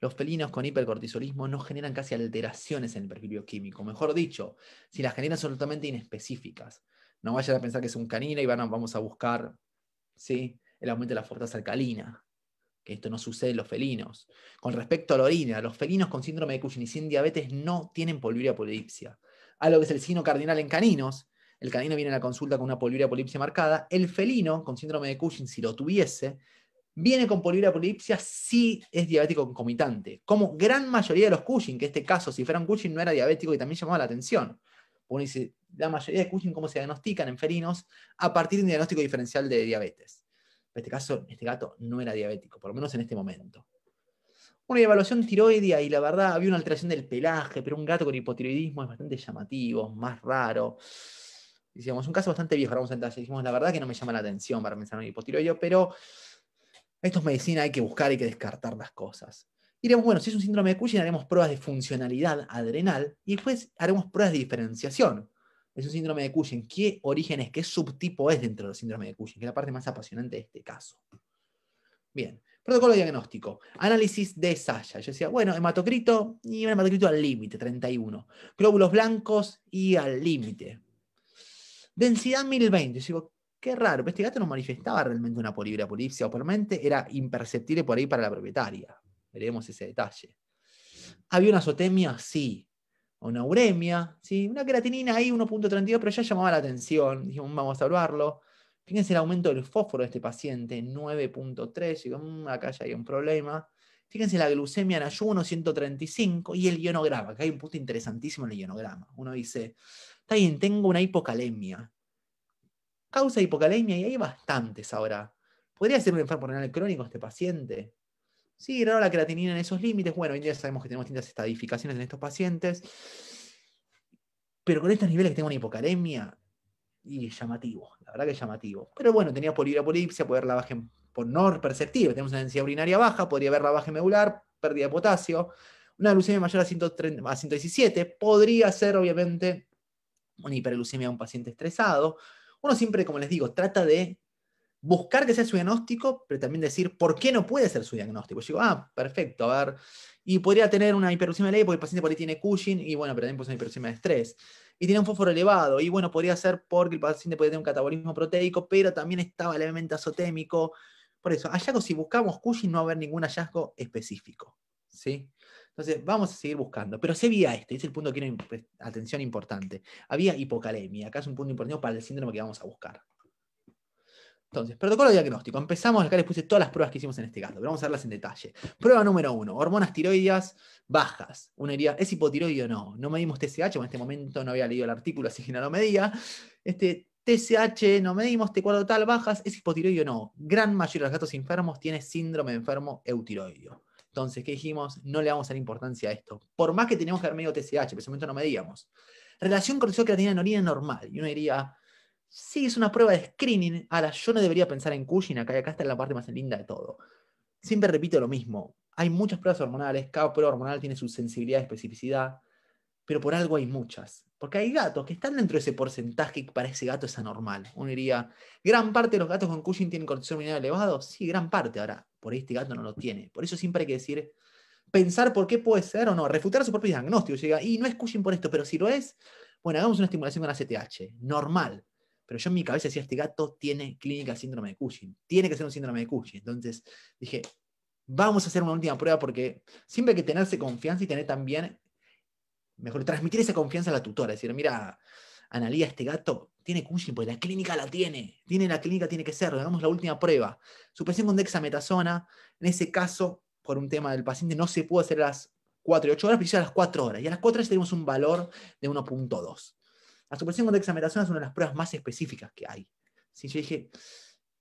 Los felinos con hipercortisolismo no generan casi alteraciones en el perfil bioquímico. Mejor dicho, si las generan son totalmente inespecíficas. No vayan a pensar que es un canino y van vamos a buscar el aumento de la fortaleza alcalina, que esto no sucede en los felinos. Con respecto a la orina, los felinos con síndrome de Cushing y sin diabetes no tienen poliuria polipsia. Algo que es el signo cardinal en caninos, el canino viene a la consulta con una poliuria polipsia marcada, el felino con síndrome de Cushing, si lo tuviese, viene con poliuria polipsia si es diabético concomitante, como gran mayoría de los Cushing, que este caso, si un Cushing, no era diabético y también llamaba la atención uno dice, la mayoría de Cushing, ¿cómo se diagnostican en felinos? A partir de un diagnóstico diferencial de diabetes. En este caso, este gato no era diabético, por lo menos en este momento. Una evaluación tiroidea y la verdad había una alteración del pelaje, pero un gato con hipotiroidismo es bastante llamativo, más raro. Dicíamos, un caso bastante viejo, vamos a la verdad que no me llama la atención para pensar en un pero esto es medicina, hay que buscar, hay que descartar las cosas diremos, bueno, si es un síndrome de Cushing, haremos pruebas de funcionalidad adrenal y después haremos pruebas de diferenciación. Es un síndrome de Cushing. ¿Qué orígenes, ¿Qué subtipo es dentro del síndrome de Cushing? Que es la parte más apasionante de este caso. Bien. Protocolo diagnóstico. Análisis de Sasha. Yo decía, bueno, hematocrito y un hematocrito al límite, 31. Glóbulos blancos y al límite. Densidad 1020. Yo digo, qué raro, pero este gato no manifestaba realmente una polibrapolipsia polipsia, o por era imperceptible por ahí para la propietaria veremos ese detalle. ¿Había una azotemia? Sí. Una uremia, sí. Una queratinina ahí, 1.32, pero ya llamaba la atención. Dijimos, vamos a probarlo. Fíjense el aumento del fósforo de este paciente, 9.3. Mmm, acá ya hay un problema. Fíjense la glucemia en ayuno, 135. Y el ionograma, que hay un punto interesantísimo en el ionograma. Uno dice, está bien, tengo una hipocalemia. Causa hipocalemia y hay bastantes ahora. ¿Podría ser un enfermo renal crónico este paciente? Sí, raro la creatinina en esos límites. Bueno, hoy día sabemos que tenemos distintas estadificaciones en estos pacientes. Pero con estos niveles que tengo una hipocalemia, y es llamativo, la verdad que es llamativo. Pero bueno, tenía polipsia, puede la por no perceptible, tenemos una densidad urinaria baja, podría haber la baja medular, pérdida de potasio, una glucemia mayor a, 130, a 117, podría ser obviamente una hiperglucemia de un paciente estresado. Uno siempre, como les digo, trata de buscar que sea su diagnóstico, pero también decir por qué no puede ser su diagnóstico. Yo digo, ah, perfecto, a ver. Y podría tener una de ley, porque el paciente por ahí tiene Cushing y bueno, pero también puede ser hiperuricemia de estrés. Y tiene un fósforo elevado y bueno, podría ser porque el paciente puede tener un catabolismo proteico, pero también estaba levemente azotémico. Por eso, hallazgos, si buscamos Cushing no va a haber ningún hallazgo específico. ¿sí? Entonces, vamos a seguir buscando. Pero se había este, es el punto que tiene pues, atención importante. Había hipocalemia, acá es un punto importante para el síndrome que vamos a buscar. Entonces, protocolo diagnóstico. Empezamos, acá les puse todas las pruebas que hicimos en este caso, pero vamos a verlas en detalle. Prueba número uno, hormonas tiroideas bajas. Una diría, ¿es hipotiroideo o no? No medimos TSH, en este momento no había leído el artículo, así que no lo medía. Este, TSH no medimos, T4 total bajas, ¿es hipotiroideo o no? Gran mayoría de los gatos enfermos tiene síndrome de enfermo eutiroideo. Entonces, ¿qué dijimos? No le vamos a dar importancia a esto. Por más que teníamos que haber medido TSH, en ese momento no medíamos. Relación cortisol-creatinina en orina normal. Y uno diría, Sí, es una prueba de screening. Ahora, yo no debería pensar en Cushing acá acá está la parte más linda de todo. Siempre repito lo mismo. Hay muchas pruebas hormonales, cada prueba hormonal tiene su sensibilidad y especificidad, pero por algo hay muchas. Porque hay gatos que están dentro de ese porcentaje que para ese gato es anormal. Uno diría, gran parte de los gatos con Cushing tienen cortisol mineral elevado. Sí, gran parte. Ahora, por ahí este gato no lo tiene. Por eso siempre hay que decir, pensar por qué puede ser o no, refutar su propio diagnóstico. y no es Cushing por esto, pero si lo es, bueno, hagamos una estimulación con cth. Normal pero yo en mi cabeza decía, este gato tiene clínica síndrome de Cushing, tiene que ser un síndrome de Cushing. Entonces dije, vamos a hacer una última prueba porque siempre hay que tenerse confianza y tener también, mejor, transmitir esa confianza a la tutora, decir, mira, Analía, este gato tiene Cushing, porque la clínica la tiene, tiene la clínica, tiene que ser, damos la última prueba. Supresión con dexametasona, en ese caso, por un tema del paciente, no se pudo hacer a las 4 y 8 horas, pero a las 4 horas. Y a las 4 horas tenemos un valor de 1.2. La supresión con dexametasona es una de las pruebas más específicas que hay. Yo dije,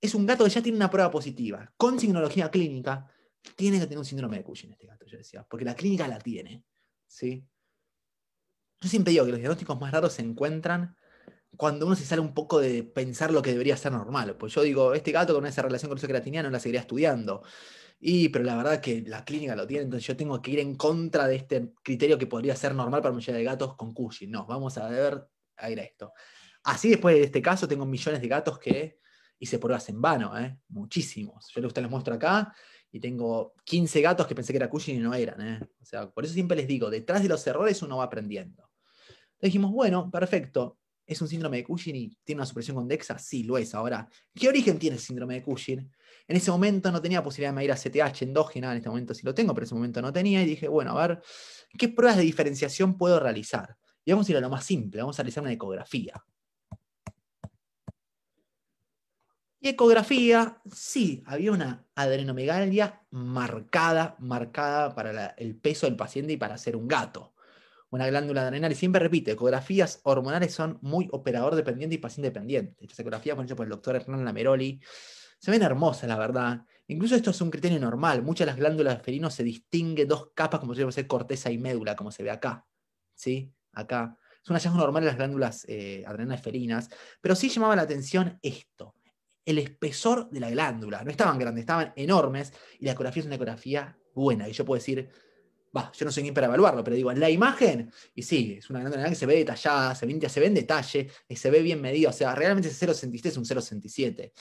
es un gato que ya tiene una prueba positiva, con signología clínica, tiene que tener un síndrome de Cushing este gato, yo decía, porque la clínica la tiene. ¿sí? Yo siempre digo que los diagnósticos más raros se encuentran cuando uno se sale un poco de pensar lo que debería ser normal. Pues yo digo, este gato con esa relación con el que la seguiría estudiando. Y, pero la verdad que la clínica lo tiene, entonces yo tengo que ir en contra de este criterio que podría ser normal para una mayoría de gatos con Cushing. No, vamos a ver a ir a esto. Así después de este caso tengo millones de gatos que hice pruebas en vano, ¿eh? muchísimos. Yo les muestro acá y tengo 15 gatos que pensé que era Cushing y no eran. ¿eh? O sea, por eso siempre les digo, detrás de los errores uno va aprendiendo. dijimos, bueno, perfecto, ¿es un síndrome de Cushing y tiene una supresión DEXA Sí, lo es. Ahora, ¿qué origen tiene el síndrome de Cushing? En ese momento no tenía posibilidad de ir a CTH endógena, en este momento sí lo tengo, pero en ese momento no tenía y dije, bueno, a ver, ¿qué pruebas de diferenciación puedo realizar? Y vamos a ir a lo más simple, vamos a realizar una ecografía. Y ecografía, sí, había una adrenomegalia marcada, marcada para el peso del paciente y para ser un gato. Una glándula adrenal, y siempre repito, ecografías hormonales son muy operador dependiente y paciente dependiente. Estas ecografías, por hecho por el doctor Hernán Lameroli, se ven hermosas, la verdad. Incluso esto es un criterio normal. Muchas de las glándulas de felinos se distinguen dos capas, como si fuese corteza y médula, como se ve acá. ¿sí? acá. Es un hallazgo normal en las glándulas eh, pero sí llamaba la atención esto, el espesor de la glándula. No estaban grandes, estaban enormes, y la ecografía es una ecografía buena, y yo puedo decir, va, yo no soy ni para evaluarlo, pero digo, la imagen, y sí, es una glándula que se ve detallada, se ve, se ve en detalle, y se ve bien medida, o sea, realmente ese 0,63 es un 0,67.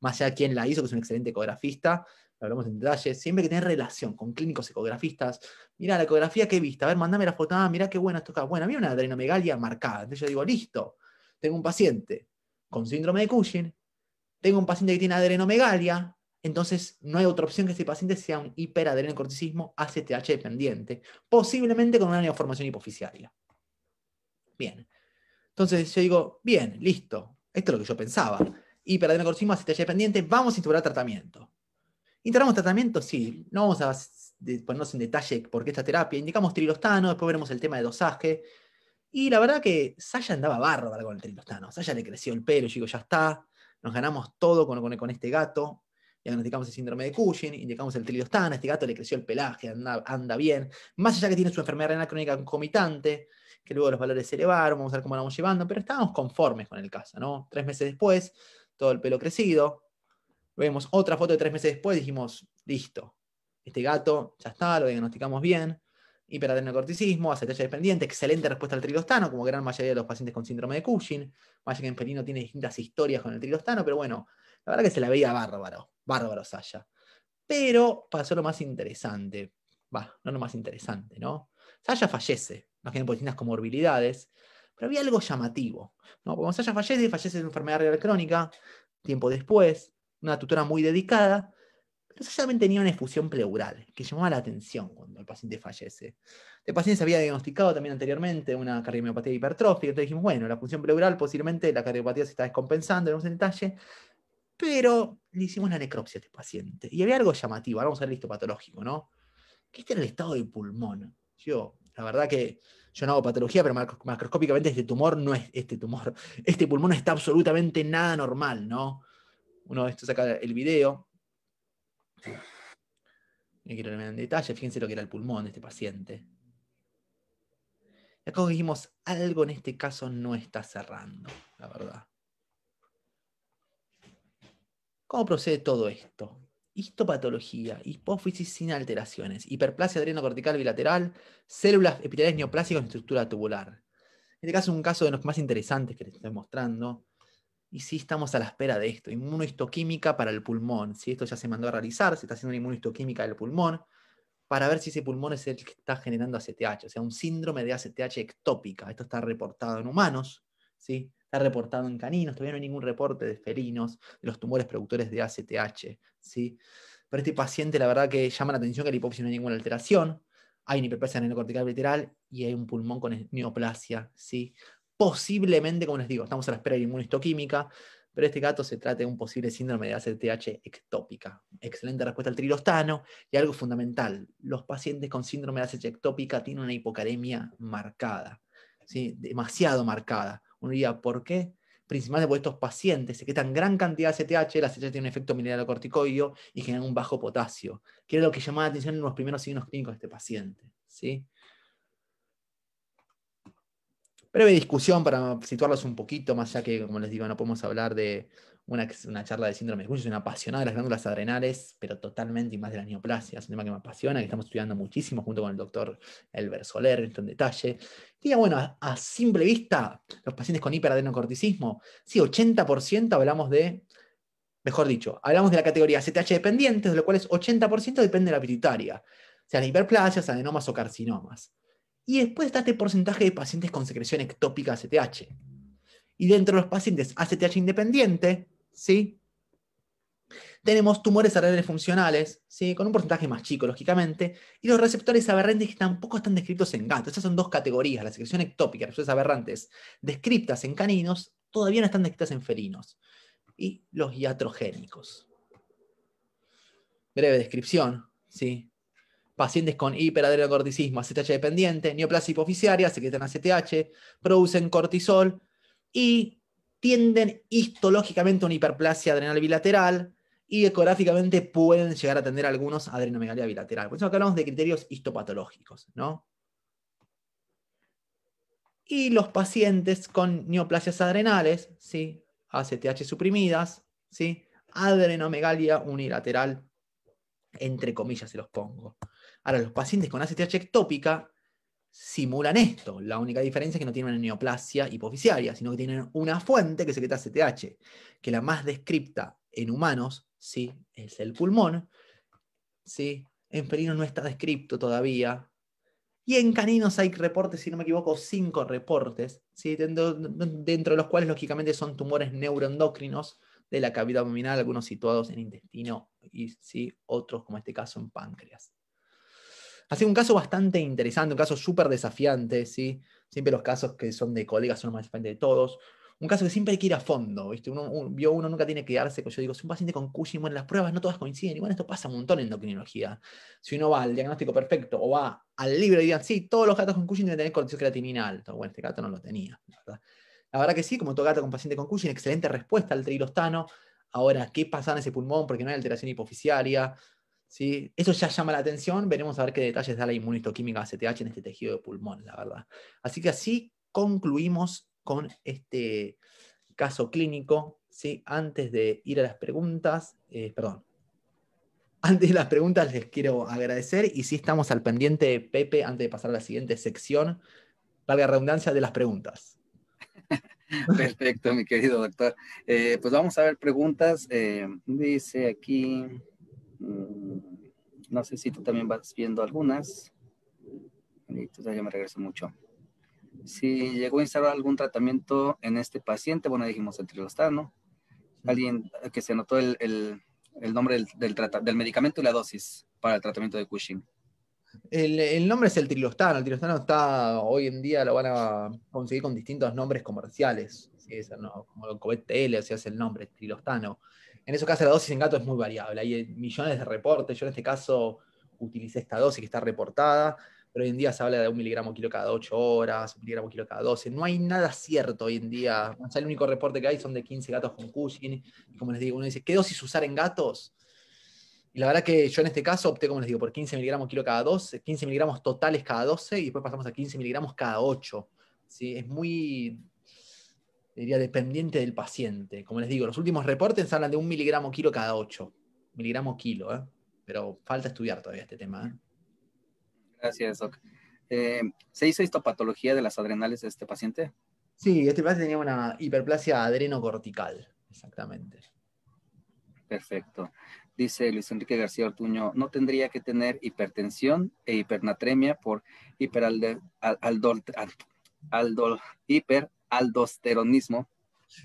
Más allá de quien la hizo, que es un excelente ecografista, hablamos en detalle, siempre que tiene relación con clínicos ecografistas. Mira la ecografía que he visto, a ver, mandame la foto, ah, mirá qué buena esto acá. Bueno, había una adrenomegalia marcada. Entonces yo digo, listo, tengo un paciente con síndrome de Cushing, tengo un paciente que tiene adrenomegalia, entonces no hay otra opción que ese paciente sea un hiperadrenocorticismo ACTH dependiente, posiblemente con una neoformación hipoficiaria. Bien. Entonces yo digo, bien, listo, esto es lo que yo pensaba. Hiperadrenocorticismo ACTH dependiente, vamos a instaurar tratamiento. Integramos tratamiento, sí, no vamos a ponernos en detalle por qué esta terapia. Indicamos trilostano, después veremos el tema de dosaje. Y la verdad que Saya andaba bárbaro con el trilostano. Saya le creció el pelo, chico ya está, nos ganamos todo con, con, este gato. Diagnosticamos el síndrome de Cushing, indicamos el trilostano, este gato le creció el pelaje, anda, anda bien. Más allá que tiene su enfermedad renal crónica concomitante, que luego los valores se elevaron, vamos a ver cómo la vamos llevando, pero estábamos conformes con el caso, ¿no? Tres meses después, todo el pelo crecido, Vemos otra foto de tres meses después, dijimos, listo, este gato ya está, lo diagnosticamos bien, hiperadenocorticismo, aceite dependiente, excelente respuesta al trilostano, como gran mayoría de los pacientes con síndrome de Cushing. Vaya que en Perino tiene distintas historias con el trilostano, pero bueno, la verdad que se la veía bárbaro, bárbaro sasha Pero pasó lo más interesante. Va, no lo más interesante, ¿no? Saya fallece, más que por distintas comorbilidades, pero había algo llamativo. ¿no? Cuando Saya fallece, fallece de enfermedad real crónica, tiempo después, una tutora muy dedicada, pero también tenía una efusión pleural que llamaba la atención cuando el paciente fallece. El paciente se había diagnosticado también anteriormente una cardiomiopatía hipertrófica, entonces dijimos, bueno, la función pleural posiblemente la cardiopatía se está descompensando, en en detalle, pero le hicimos la necropsia a este paciente. Y había algo llamativo, ahora vamos a ver el histopatológico, ¿no? Que este era el estado del pulmón. Yo, la verdad que yo no hago patología, pero macroscópicamente este tumor no es este tumor. Este pulmón está absolutamente nada normal, ¿no? uno de estos saca el video. No quiero ver en detalle, fíjense lo que era el pulmón de este paciente. Y acá dijimos, algo en este caso no está cerrando, la verdad. ¿Cómo procede todo esto? Histopatología, hipófisis sin alteraciones, hiperplasia adrenocortical bilateral, células epiteliales neoplásicas en estructura tubular. En este caso es un caso de los más interesantes que les estoy mostrando, y sí estamos a la espera de esto. Inmunohistoquímica para el pulmón. esto ya se mandó a realizar, se está haciendo una inmunohistoquímica del pulmón para ver si ese pulmón es el que está generando ACTH, o sea, un síndrome de ACTH ectópica. Esto está reportado en humanos, ¿sí? está reportado en caninos, todavía no hay ningún reporte de felinos, de los tumores productores de ACTH. ¿sí? Pero este paciente, la verdad que llama la atención que la hipófisis no hay ninguna alteración, hay una hiperplasia en el y hay un pulmón con neoplasia. ¿sí? posiblemente, como les digo, estamos a la espera de inmunistoquímica, pero este gato se trata de un posible síndrome de ACTH ectópica. Excelente respuesta al trilostano y algo fundamental, los pacientes con síndrome de ACTH ectópica tienen una hipocalemia marcada, demasiado marcada. Uno diría, ¿por qué? Principalmente porque estos pacientes se quitan gran cantidad de ACTH, la ACTH tiene un efecto mineralocorticoideo y genera un bajo potasio, que es lo que llamaba la atención en los primeros signos clínicos de este paciente. ¿sí? breve discusión para situarlos un poquito, más ya que, como les digo, no podemos hablar de una, charla de síndrome de Cushing, soy una apasionada de las glándulas adrenales, pero totalmente y más de la neoplasia, es un tema que me apasiona, que estamos estudiando muchísimo junto con el doctor Elber Soler, esto en detalle. Y bueno, a, simple vista, los pacientes con hiperadenocorticismo, sí, 80% hablamos de mejor dicho, hablamos de la categoría CTH dependientes, de lo cual es 80% depende de la pituitaria, o sea, hiperplasias, adenomas o carcinomas. Y después está este porcentaje de pacientes con secreción ectópica ACTH. Y dentro de los pacientes ACTH independiente, ¿sí? Tenemos tumores cerebrales funcionales, con un porcentaje más chico, lógicamente, y los receptores aberrantes que tampoco están descritos en gatos. Esas son dos categorías, la secreción ectópica, receptores aberrantes descritas en caninos, todavía no están descritas en felinos. Y los iatrogénicos. Breve descripción, ¿sí? pacientes con hiperadrenocorticismo, ACTH dependiente, neoplasia hipoficiaria, secretan ACTH, producen cortisol y tienden histológicamente a una hiperplasia adrenal bilateral y ecográficamente pueden llegar a tener algunos adrenomegalia bilateral. Por eso hablamos de criterios histopatológicos, Y los pacientes con neoplasias adrenales, ¿sí? ACTH suprimidas, ¿sí? adrenomegalia unilateral, entre comillas se los pongo. Ahora, los pacientes con ACTH ectópica simulan esto. La única diferencia es que no tienen una neoplasia hipoficiaria, sino que tienen una fuente que secreta ACTH, que la más descripta en humanos es el pulmón. ¿sí? En felinos no está descripto todavía. Y en caninos hay reportes, si no me equivoco, cinco reportes, dentro, de los cuales lógicamente son tumores neuroendocrinos de la cavidad abdominal, algunos situados en intestino y ¿sí? otros, como en este caso, en páncreas. Ha sido un caso bastante interesante, un caso súper desafiante, ¿sí? Siempre los casos que son de colegas son los más desafiantes de todos. Un caso que siempre hay que ir a fondo, ¿viste? Uno, uno nunca tiene que quedarse, yo digo, si un paciente con Cushing, las pruebas no todas coinciden, igual esto pasa un montón en endocrinología. Si uno va al diagnóstico perfecto o va al libro y digan, sí, todos los gatos con Cushing deben tener cortisol creatinina alto. Bueno, este gato no lo tenía, verdad. La verdad que sí, como todo gato con paciente con Cushing, excelente respuesta al trilostano. Ahora, ¿qué pasa en ese pulmón? Porque no hay alteración hipoficiaria. ¿sí? Eso ya llama la atención, veremos a ver qué detalles da la inmunistoquímica ACTH en este tejido de pulmón, la verdad. Así que así concluimos con este caso clínico, Antes de ir a las preguntas, eh, perdón, antes de las preguntas les quiero agradecer y si estamos al pendiente, Pepe, antes de pasar a la siguiente sección, valga redundancia, de las preguntas. Perfecto, mi querido doctor. Eh, pues vamos a ver preguntas. Eh, dice aquí, Mm, no sé si tú también vas viendo algunas. Entonces ya me regreso mucho. Si llegó a instalar algún tratamiento en este paciente, bueno, dijimos el trilostano. Alguien que se anotó el, nombre del, del, medicamento y la dosis para el tratamiento de Cushing. El, nombre es el trilostano. El trilostano está hoy en día lo van a conseguir con distintos nombres comerciales. como el covid tl o sea, es el nombre, trilostano. En esos casos la dosis en gato es muy variable. Hay eh, millones de reportes. Yo en este caso utilicé esta dosis que está reportada, pero hoy en día se habla de un miligramo kilo cada 8 horas, un miligramo kilo cada 12. No hay nada cierto hoy en día. el único reporte que hay son de 15 gatos con Cushing. Y como les digo, uno dice, ¿qué dosis usar en gatos? Y la verdad que yo en este caso opté, como les digo, por 15 miligramos kilo cada 12, 15 miligramos totales cada 12 y después pasamos a 15 miligramos cada 8. ¿sí? Es muy diría, dependiente del paciente. Como les digo, los últimos reportes hablan de un miligramo kilo cada ocho. Miligramo kilo, ¿eh? Pero falta estudiar todavía este tema. ¿eh? Gracias, Doc. Eh, ¿Se hizo histopatología de las adrenales de este paciente? Sí, este paciente tenía una hiperplasia adrenocortical, exactamente. Perfecto. Dice Luis Enrique García Ortuño, no tendría que tener hipertensión e hipernatremia por hiperaldol, aldol, hiper aldosteronismo?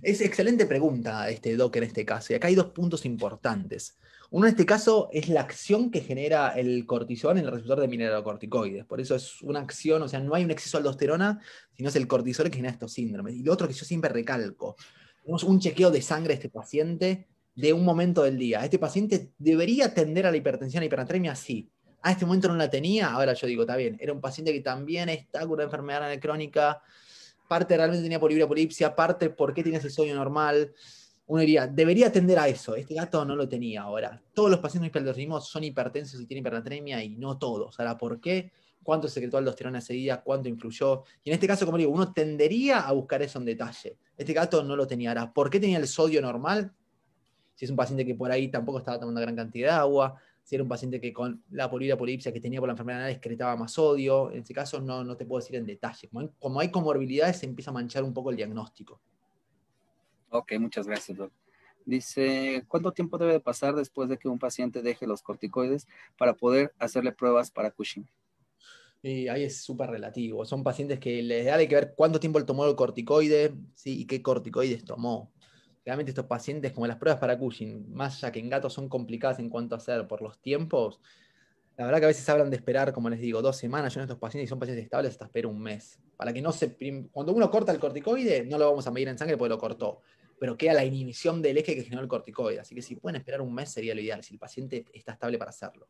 Es excelente pregunta, este Doc, en este caso. Y acá hay dos puntos importantes. Uno, en este caso, es la acción que genera el cortisol en el receptor de mineralocorticoides. Por eso es una acción, o sea, no hay un exceso de aldosterona, sino es el cortisol que genera estos síndromes. Y lo otro que yo siempre recalco, tenemos un chequeo de sangre de este paciente de un momento del día. Este paciente debería atender a la hipertensión, a la hipernatremia, sí. A ah, este momento no la tenía, ahora yo digo, está bien, era un paciente que también está con una enfermedad crónica parte realmente tenía polipsia, parte por qué tenía ese sodio normal. Uno diría, debería atender a eso. Este gato no lo tenía ahora. Todos los pacientes con hiperaldosteronismo son hipertensos y tienen hipernatremia y no todos. Ahora, ¿por qué? ¿Cuánto secretó aldosterona ese día? ¿Cuánto influyó? Y en este caso, como digo, uno tendería a buscar eso en detalle. Este gato no lo tenía. Ahora, ¿por qué tenía el sodio normal? Si es un paciente que por ahí tampoco estaba tomando gran cantidad de agua, si era un paciente que con la polio polipsia que tenía por la enfermedad excretaba más sodio. En ese caso no, te puedo decir en detalle. Como hay, comorbilidades, se empieza a manchar un poco el diagnóstico. Ok, muchas gracias, doctor. Dice, ¿cuánto tiempo debe pasar después de que un paciente deje los corticoides para poder hacerle pruebas para Cushing? Y ahí es súper relativo. Son pacientes que les da de que ver cuánto tiempo él tomó el corticoide ¿sí? y qué corticoides tomó realmente estos pacientes, como las pruebas para Cushing, más ya que en gatos son complicadas en cuanto a hacer por los tiempos, la verdad que a veces hablan de esperar, como les digo, dos semanas. Yo en estos pacientes, y son pacientes estables, hasta espero un mes. Para que no se. Cuando uno corta el corticoide, no lo vamos a medir en sangre porque lo cortó. Pero queda la inhibición del eje que generó el corticoide. Así que si pueden esperar un mes sería lo ideal, si el paciente está estable para hacerlo.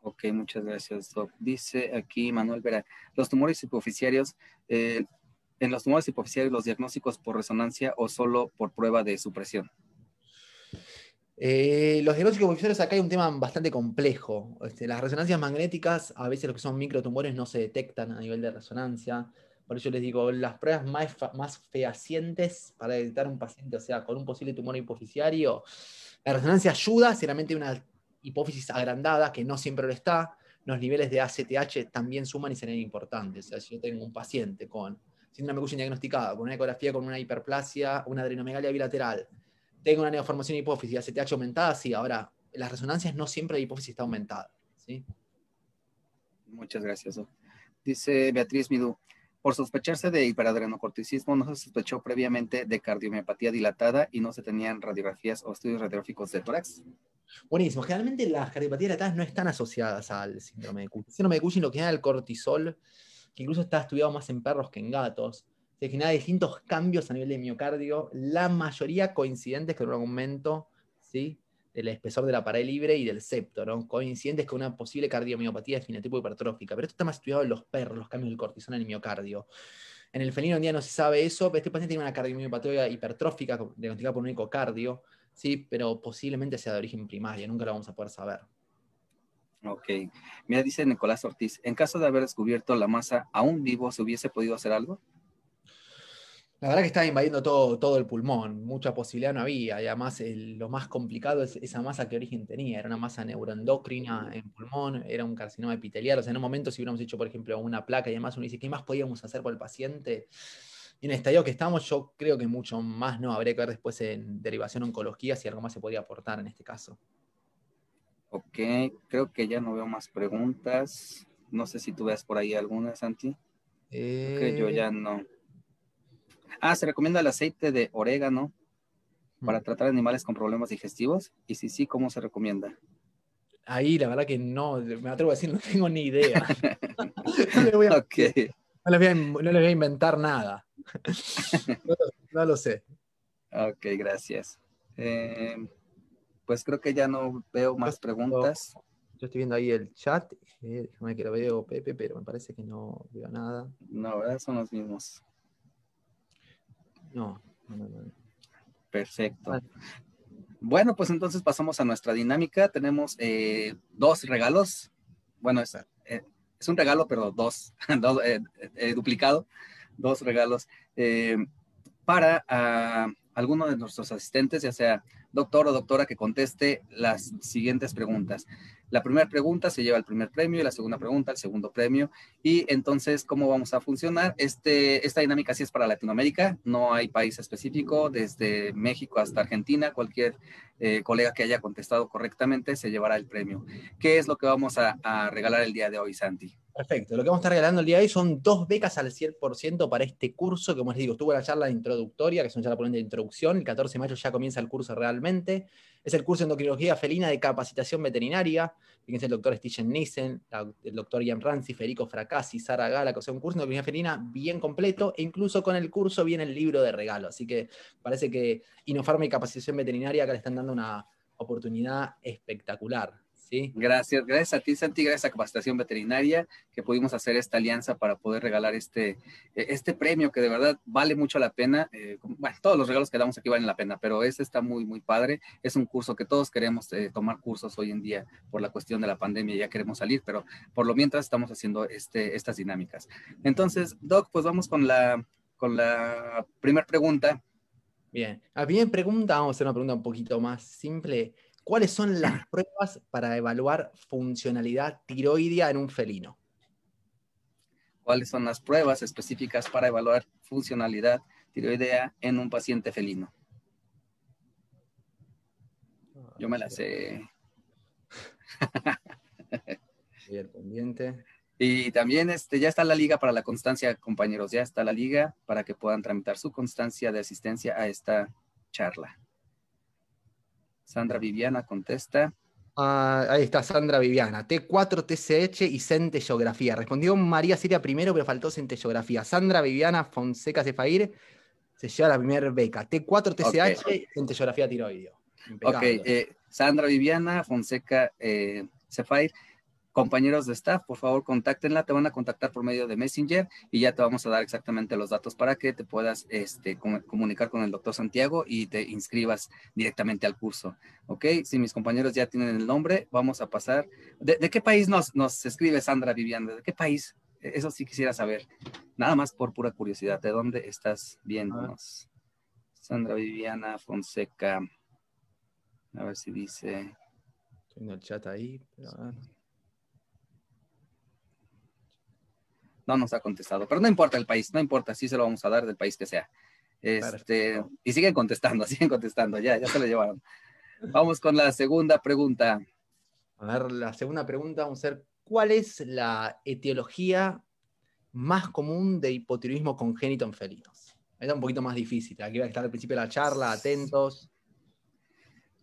Ok, muchas gracias, Doc. Dice aquí Manuel Vera, los tumores hipoficiarios eh, en los tumores hipoficiarios los diagnósticos por resonancia o solo por prueba de supresión? Eh, los diagnósticos hipoficiarios acá hay un tema bastante complejo. Este, las resonancias magnéticas, a veces lo que son microtumores no se detectan a nivel de resonancia. Por eso les digo, las pruebas más, fehacientes para detectar un paciente, o sea, con un posible tumor hipoficiario, la resonancia ayuda, si realmente hay una hipófisis agrandada, que no siempre lo está. Los niveles de ACTH también suman y serían importantes. O sea, si yo tengo un paciente con síndrome Cushing diagnosticado, con una ecografía con una hiperplasia, una adrenomegalia bilateral, tengo una neoformación de se la CTH aumentada, sí, ahora las resonancias no siempre la hipófisis está aumentada. Muchas gracias. Dice Beatriz Midú, por sospecharse de hiperadrenocorticismo, no se sospechó previamente de cardiomiopatía dilatada y no se tenían radiografías o estudios radiográficos de tórax. Buenísimo. Generalmente las cardiopatías dilatadas no están asociadas al síndrome de Cushing. El síndrome de Cushing lo que da el cortisol que incluso está estudiado más en perros que en gatos. Se genera distintos cambios a nivel de miocardio, la mayoría coincidentes con un aumento del espesor de la pared libre y del septo, coincidentes con una posible cardiomiopatía de finotipo hipertrófica. Pero esto está más estudiado en los perros, los cambios del cortisol en el miocardio. En el felino un día no se sabe eso, pero este paciente tiene una cardiomiopatía hipertrófica diagnosticada por un ecocardio, ¿sí? pero posiblemente sea de origen primario, nunca lo vamos a poder saber. Ok. Mira, dice Nicolás Ortiz, en caso de haber descubierto la masa aún vivo, ¿se hubiese podido hacer algo? La verdad que estaba invadiendo todo, el pulmón, mucha posibilidad no había, y además lo más complicado es esa masa que origen tenía, era una masa neuroendocrina en pulmón, era un carcinoma epitelial, o sea, en un momento si hubiéramos hecho, por ejemplo, una placa y además uno dice, ¿qué más podíamos hacer por el paciente? Y en el estadio que estamos, yo creo que mucho más no, habría que ver después en derivación oncología si algo más se podía aportar en este caso. Ok, creo que ya no veo más preguntas. No sé si tú veas por ahí algunas, Santi. Creo que yo ya eh. no. Ah, se recomienda el aceite de orégano para mm. tratar animales con problemas digestivos? Y si sí, ¿cómo se recomienda? Ahí, la verdad que no, me atrevo a decir, no tengo ni idea. no, le voy a, inventar nada. no, lo sé. Ok, gracias. Em, pues creo que ya no veo más preguntas. Yo estoy viendo ahí el chat, eh, déjame que lo veo Pepe, pero me parece que no veo nada. No, Son los mismos. No, Perfecto. Bueno, pues entonces pasamos a nuestra dinámica. Tenemos eh, dos regalos. Bueno, eh, es, un regalo, pero dos, duplicado, dos regalos para ah, alguno de nuestros asistentes, ya sea doctor o doctora que conteste las siguientes preguntas la primera pregunta se lleva el primer premio y la segunda pregunta el segundo premio. Y entonces, ¿cómo vamos a funcionar? Este, esta dinámica sí es para Latinoamérica, no hay país específico, desde México hasta Argentina, cualquier eh, colega que haya contestado correctamente se llevará el premio. ¿Qué es lo que vamos a, regalar el día de hoy, Santi? Perfecto, lo que vamos a estar regalando el día de hoy son dos becas al 100% para este curso, que como les digo, estuvo la charla introductoria, que es una charla ponente de introducción, el 14 de mayo ya comienza el curso realmente, es el curso de endocrinología felina de capacitación veterinaria. Fíjense el doctor Stichen Nissen, el doctor Ian Ranzi, Federico Fracassi, Sara Gala, o sea, un curso de endocrinología felina bien completo, e incluso con el curso viene el libro de regalo. Así que parece que Inofarma y capacitación veterinaria acá le están dando una oportunidad espectacular gracias. Gracias a ti, Santi. Gracias a Capacitación Veterinaria que pudimos hacer esta alianza para poder regalar este, e, este premio que de verdad vale mucho la pena. Eh, bueno, todos los regalos que damos aquí valen la pena, pero este está muy, muy padre. Es un curso que todos queremos eh, tomar cursos hoy en día por la cuestión de la pandemia. Ya queremos salir, pero por lo mientras estamos haciendo este, estas dinámicas. Entonces, Doc, pues vamos con la, con la primera pregunta. Bien, a ah, bien pregunta, vamos a hacer una pregunta un poquito más simple. ¿Cuáles son las pruebas para evaluar funcionalidad tiroidea en un felino? ¿Cuáles son las pruebas específicas para evaluar funcionalidad tiroidea en un paciente felino? Ah, Yo me las sé. Y también este, ya está la liga para la constancia, compañeros, ya está la liga para que puedan tramitar su constancia de asistencia a esta charla. Sandra Viviana contesta. Ah, ahí está Sandra Viviana. T4, TCH y centellografía. Respondió María Siria primero, pero faltó centellografía. Sandra Viviana Fonseca Cefair se lleva la primera beca. T4, TCH, okay. centellografía tiroideo. Ok, eh, Sandra Viviana Fonseca eh, Cefair compañeros de staff, por favor, contáctenla, te van a contactar por medio de Messenger y ya te vamos a dar exactamente los datos para que te puedas este, comunicar con el doctor Santiago y te inscribas directamente al curso. ¿Ok? Si mis compañeros ya tienen el nombre, vamos a pasar. ¿De, qué país nos, escribe Sandra Viviana? ¿De qué país? E-, eso sí quisiera saber. Nada más por pura curiosidad. ¿De dónde estás viéndonos? Sandra Viviana Fonseca. A ver si dice. Tengo el chat ahí. Pero... Ah, no nos ha contestado, pero no importa el país, no importa, sí se lo vamos a dar del país que sea. Este, y siguen contestando, siguen contestando, ya, ya se lo llevaron. Vamos con la segunda pregunta. A ver, la segunda pregunta vamos a ser, ¿cuál es la etiología más común de hipotiroidismo congénito en felinos? Está un poquito más difícil, aquí va a estar al principio de la charla, atentos.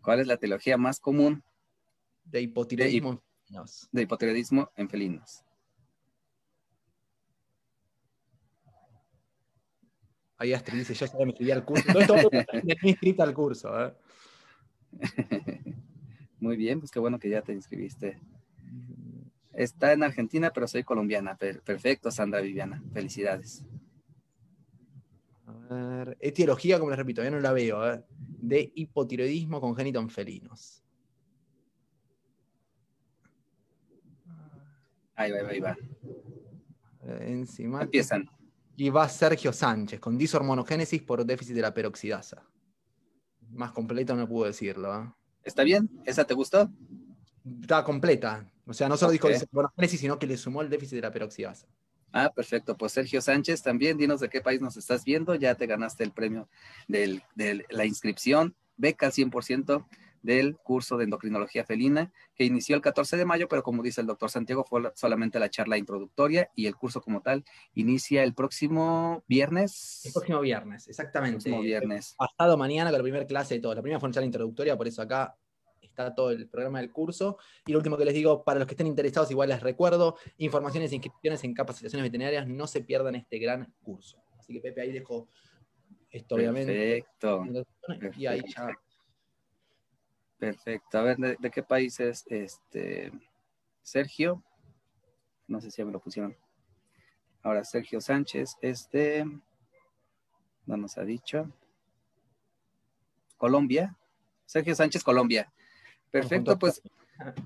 ¿Cuál es la etiología más común? De hipotiroidismo en felinos. De hipotiroidismo en felinos. Ahí Astrid dice, yo ya me escribí al curso. Todo esto inscrita al curso. ¿eh? Muy bien, pues qué bueno que ya te inscribiste. Está en Argentina, pero soy colombiana. Perfecto, Sandra Viviana. Felicidades. A ver, etiología, como les repito, ya no la veo. ¿eh? De hipotiroidismo congénito en felinos. Ahí va, ahí va. Ahí va. Empiezan. Y va Sergio Sánchez con disormonogénesis por déficit de la peroxidasa. Más completa no puedo decirlo. ¿eh? ¿Está bien? ¿Esa te gustó? Está completa. O sea, no solo dijo disormonogénesis, sino que le sumó el déficit de la peroxidasa. Ah, perfecto. Pues Sergio Sánchez, también dinos de qué país nos estás viendo. Ya te ganaste el premio de la inscripción, beca al 100% del curso de endocrinología felina que inició el 14 de mayo, pero como dice el doctor Santiago, fue solamente la charla introductoria y el curso como tal inicia el próximo viernes. El próximo viernes, exactamente. El próximo viernes. Eh, pasado mañana con la primera clase de todo. La primera fue una charla introductoria, por eso acá está todo el programa del curso. Y lo último que les digo, para los que estén interesados, igual les recuerdo, informaciones e inscripciones en capacitaciones veterinarias, no se pierdan este gran curso. Así que Pepe, ahí dejo esto, obviamente. Perfecto. Y ahí chao. Perfecto. A ver, ¿de, qué país es este Sergio? No sé si ya me lo pusieron. Ahora, Sergio Sánchez es de, no nos ha dicho, Colombia. Sergio Sánchez, Colombia. Perfecto, pues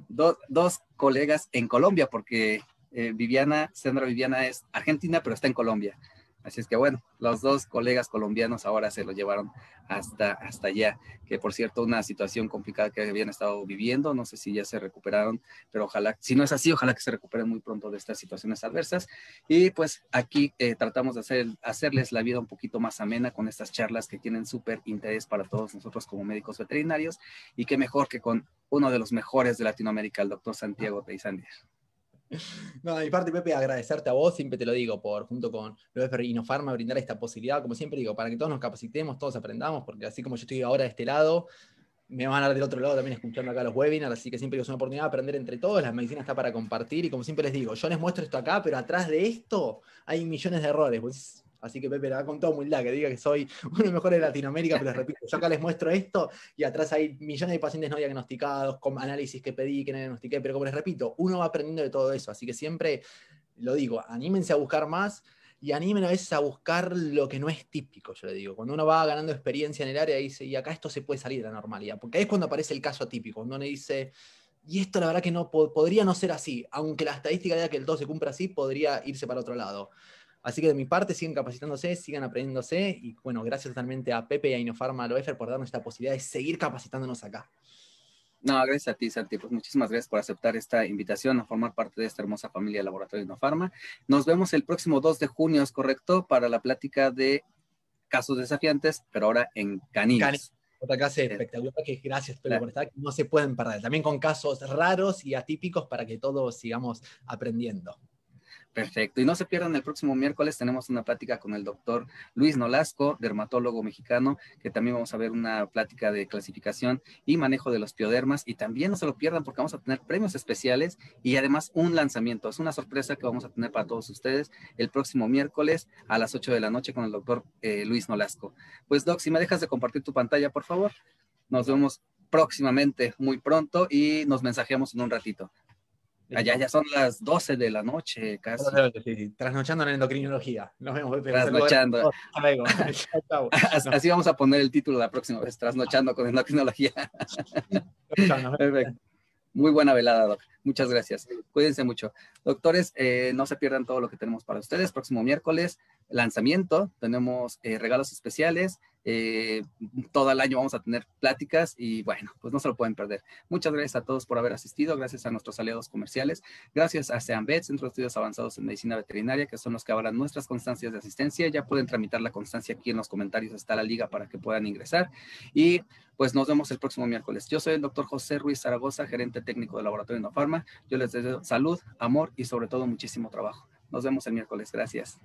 dos colegas en Colombia, porque eh, Viviana, Sandra Viviana es argentina, pero está en Colombia. Así es que bueno, los dos colegas colombianos ahora se lo llevaron hasta, hasta allá, que por cierto, una situación complicada que habían estado viviendo, no sé si ya se recuperaron, pero ojalá, si no es así, ojalá que se recuperen muy pronto de estas situaciones adversas. Y pues aquí eh, tratamos de hacer, hacerles la vida un poquito más amena con estas charlas que tienen súper interés para todos nosotros como médicos veterinarios y qué mejor que con uno de los mejores de Latinoamérica, el doctor Santiago Teisandier. No, de mi parte, Pepe, agradecerte a vos, siempre te lo digo, por junto con López Ferrino brindar esta posibilidad, como siempre digo, para que todos nos capacitemos, todos aprendamos, porque así como yo estoy ahora de este lado, me van a dar del otro lado también escuchando acá los webinars, así que siempre digo, es una oportunidad de aprender entre todos, la medicina está para compartir, y como siempre les digo, yo les muestro esto acá, pero atrás de esto hay millones de errores. Pues, Así que Pepe, la con muy humildad, que diga que soy uno de los mejores de Latinoamérica, pero les repito, yo acá les muestro esto y atrás hay millones de pacientes no diagnosticados, con análisis que pedí, que no diagnostiqué, pero como les repito, uno va aprendiendo de todo eso. Así que siempre lo digo, anímense a buscar más y anímense a veces a buscar lo que no es típico, yo le digo. Cuando uno va ganando experiencia en el área, dice, y acá esto se puede salir de la normalidad, porque ahí es cuando aparece el caso atípico, cuando uno dice, y esto la verdad que no podría no ser así, aunque la estadística diga que el 2 se cumpla así, podría irse para otro lado. Así que de mi parte, sigan capacitándose, sigan aprendiéndose y bueno, gracias totalmente a Pepe y a Inofarma Loefer por darnos esta posibilidad de seguir capacitándonos acá. No, gracias a ti, Santi. Pues muchísimas gracias por aceptar esta invitación a formar parte de esta hermosa familia de Laboratorio Inofarma. Nos vemos el próximo 2 de junio, ¿es correcto? Para la plática de casos desafiantes, pero ahora en Canillas. Otra clase espectacular, que gracias por estar, no se pueden perder, también con casos raros y atípicos para que todos sigamos aprendiendo. Perfecto. Y no se pierdan, el próximo miércoles tenemos una plática con el doctor Luis Nolasco, dermatólogo mexicano, que también vamos a ver una plática de clasificación y manejo de los piodermas. Y también no se lo pierdan porque vamos a tener premios especiales y además un lanzamiento. Es una sorpresa que vamos a tener para todos ustedes el próximo miércoles a las 8 de la noche con el doctor eh, Luis Nolasco. Pues Doc, si me dejas de compartir tu pantalla, por favor. Nos vemos próximamente, muy pronto, y nos mensajeamos en un ratito. Allá ya son las 12 de la noche casi. Trasnochando en endocrinología. Nos vemos. Trasnochando. Así vamos a poner el título la próxima vez, Trasnochando con endocrinología. Perfecto. Muy buena velada, doctor. Muchas gracias. Cuídense mucho. Doctores, eh, no se pierdan todo lo que tenemos para ustedes. Próximo miércoles, lanzamiento, tenemos eh, regalos especiales. Eh, todo el año vamos a tener pláticas y bueno, pues no se lo pueden perder. Muchas gracias a todos por haber asistido, gracias a nuestros aliados comerciales, gracias a Seambet, Centro de Estudios Avanzados en Medicina Veterinaria, que son los que abran nuestras constancias de asistencia. Ya pueden tramitar la constancia aquí en los comentarios, está la liga para que puedan ingresar. Y pues nos vemos el próximo miércoles. Yo soy el doctor José Ruiz Zaragoza, gerente técnico del Laboratorio Indofarma. Yo les deseo salud, amor y sobre todo muchísimo trabajo. Nos vemos el miércoles. Gracias.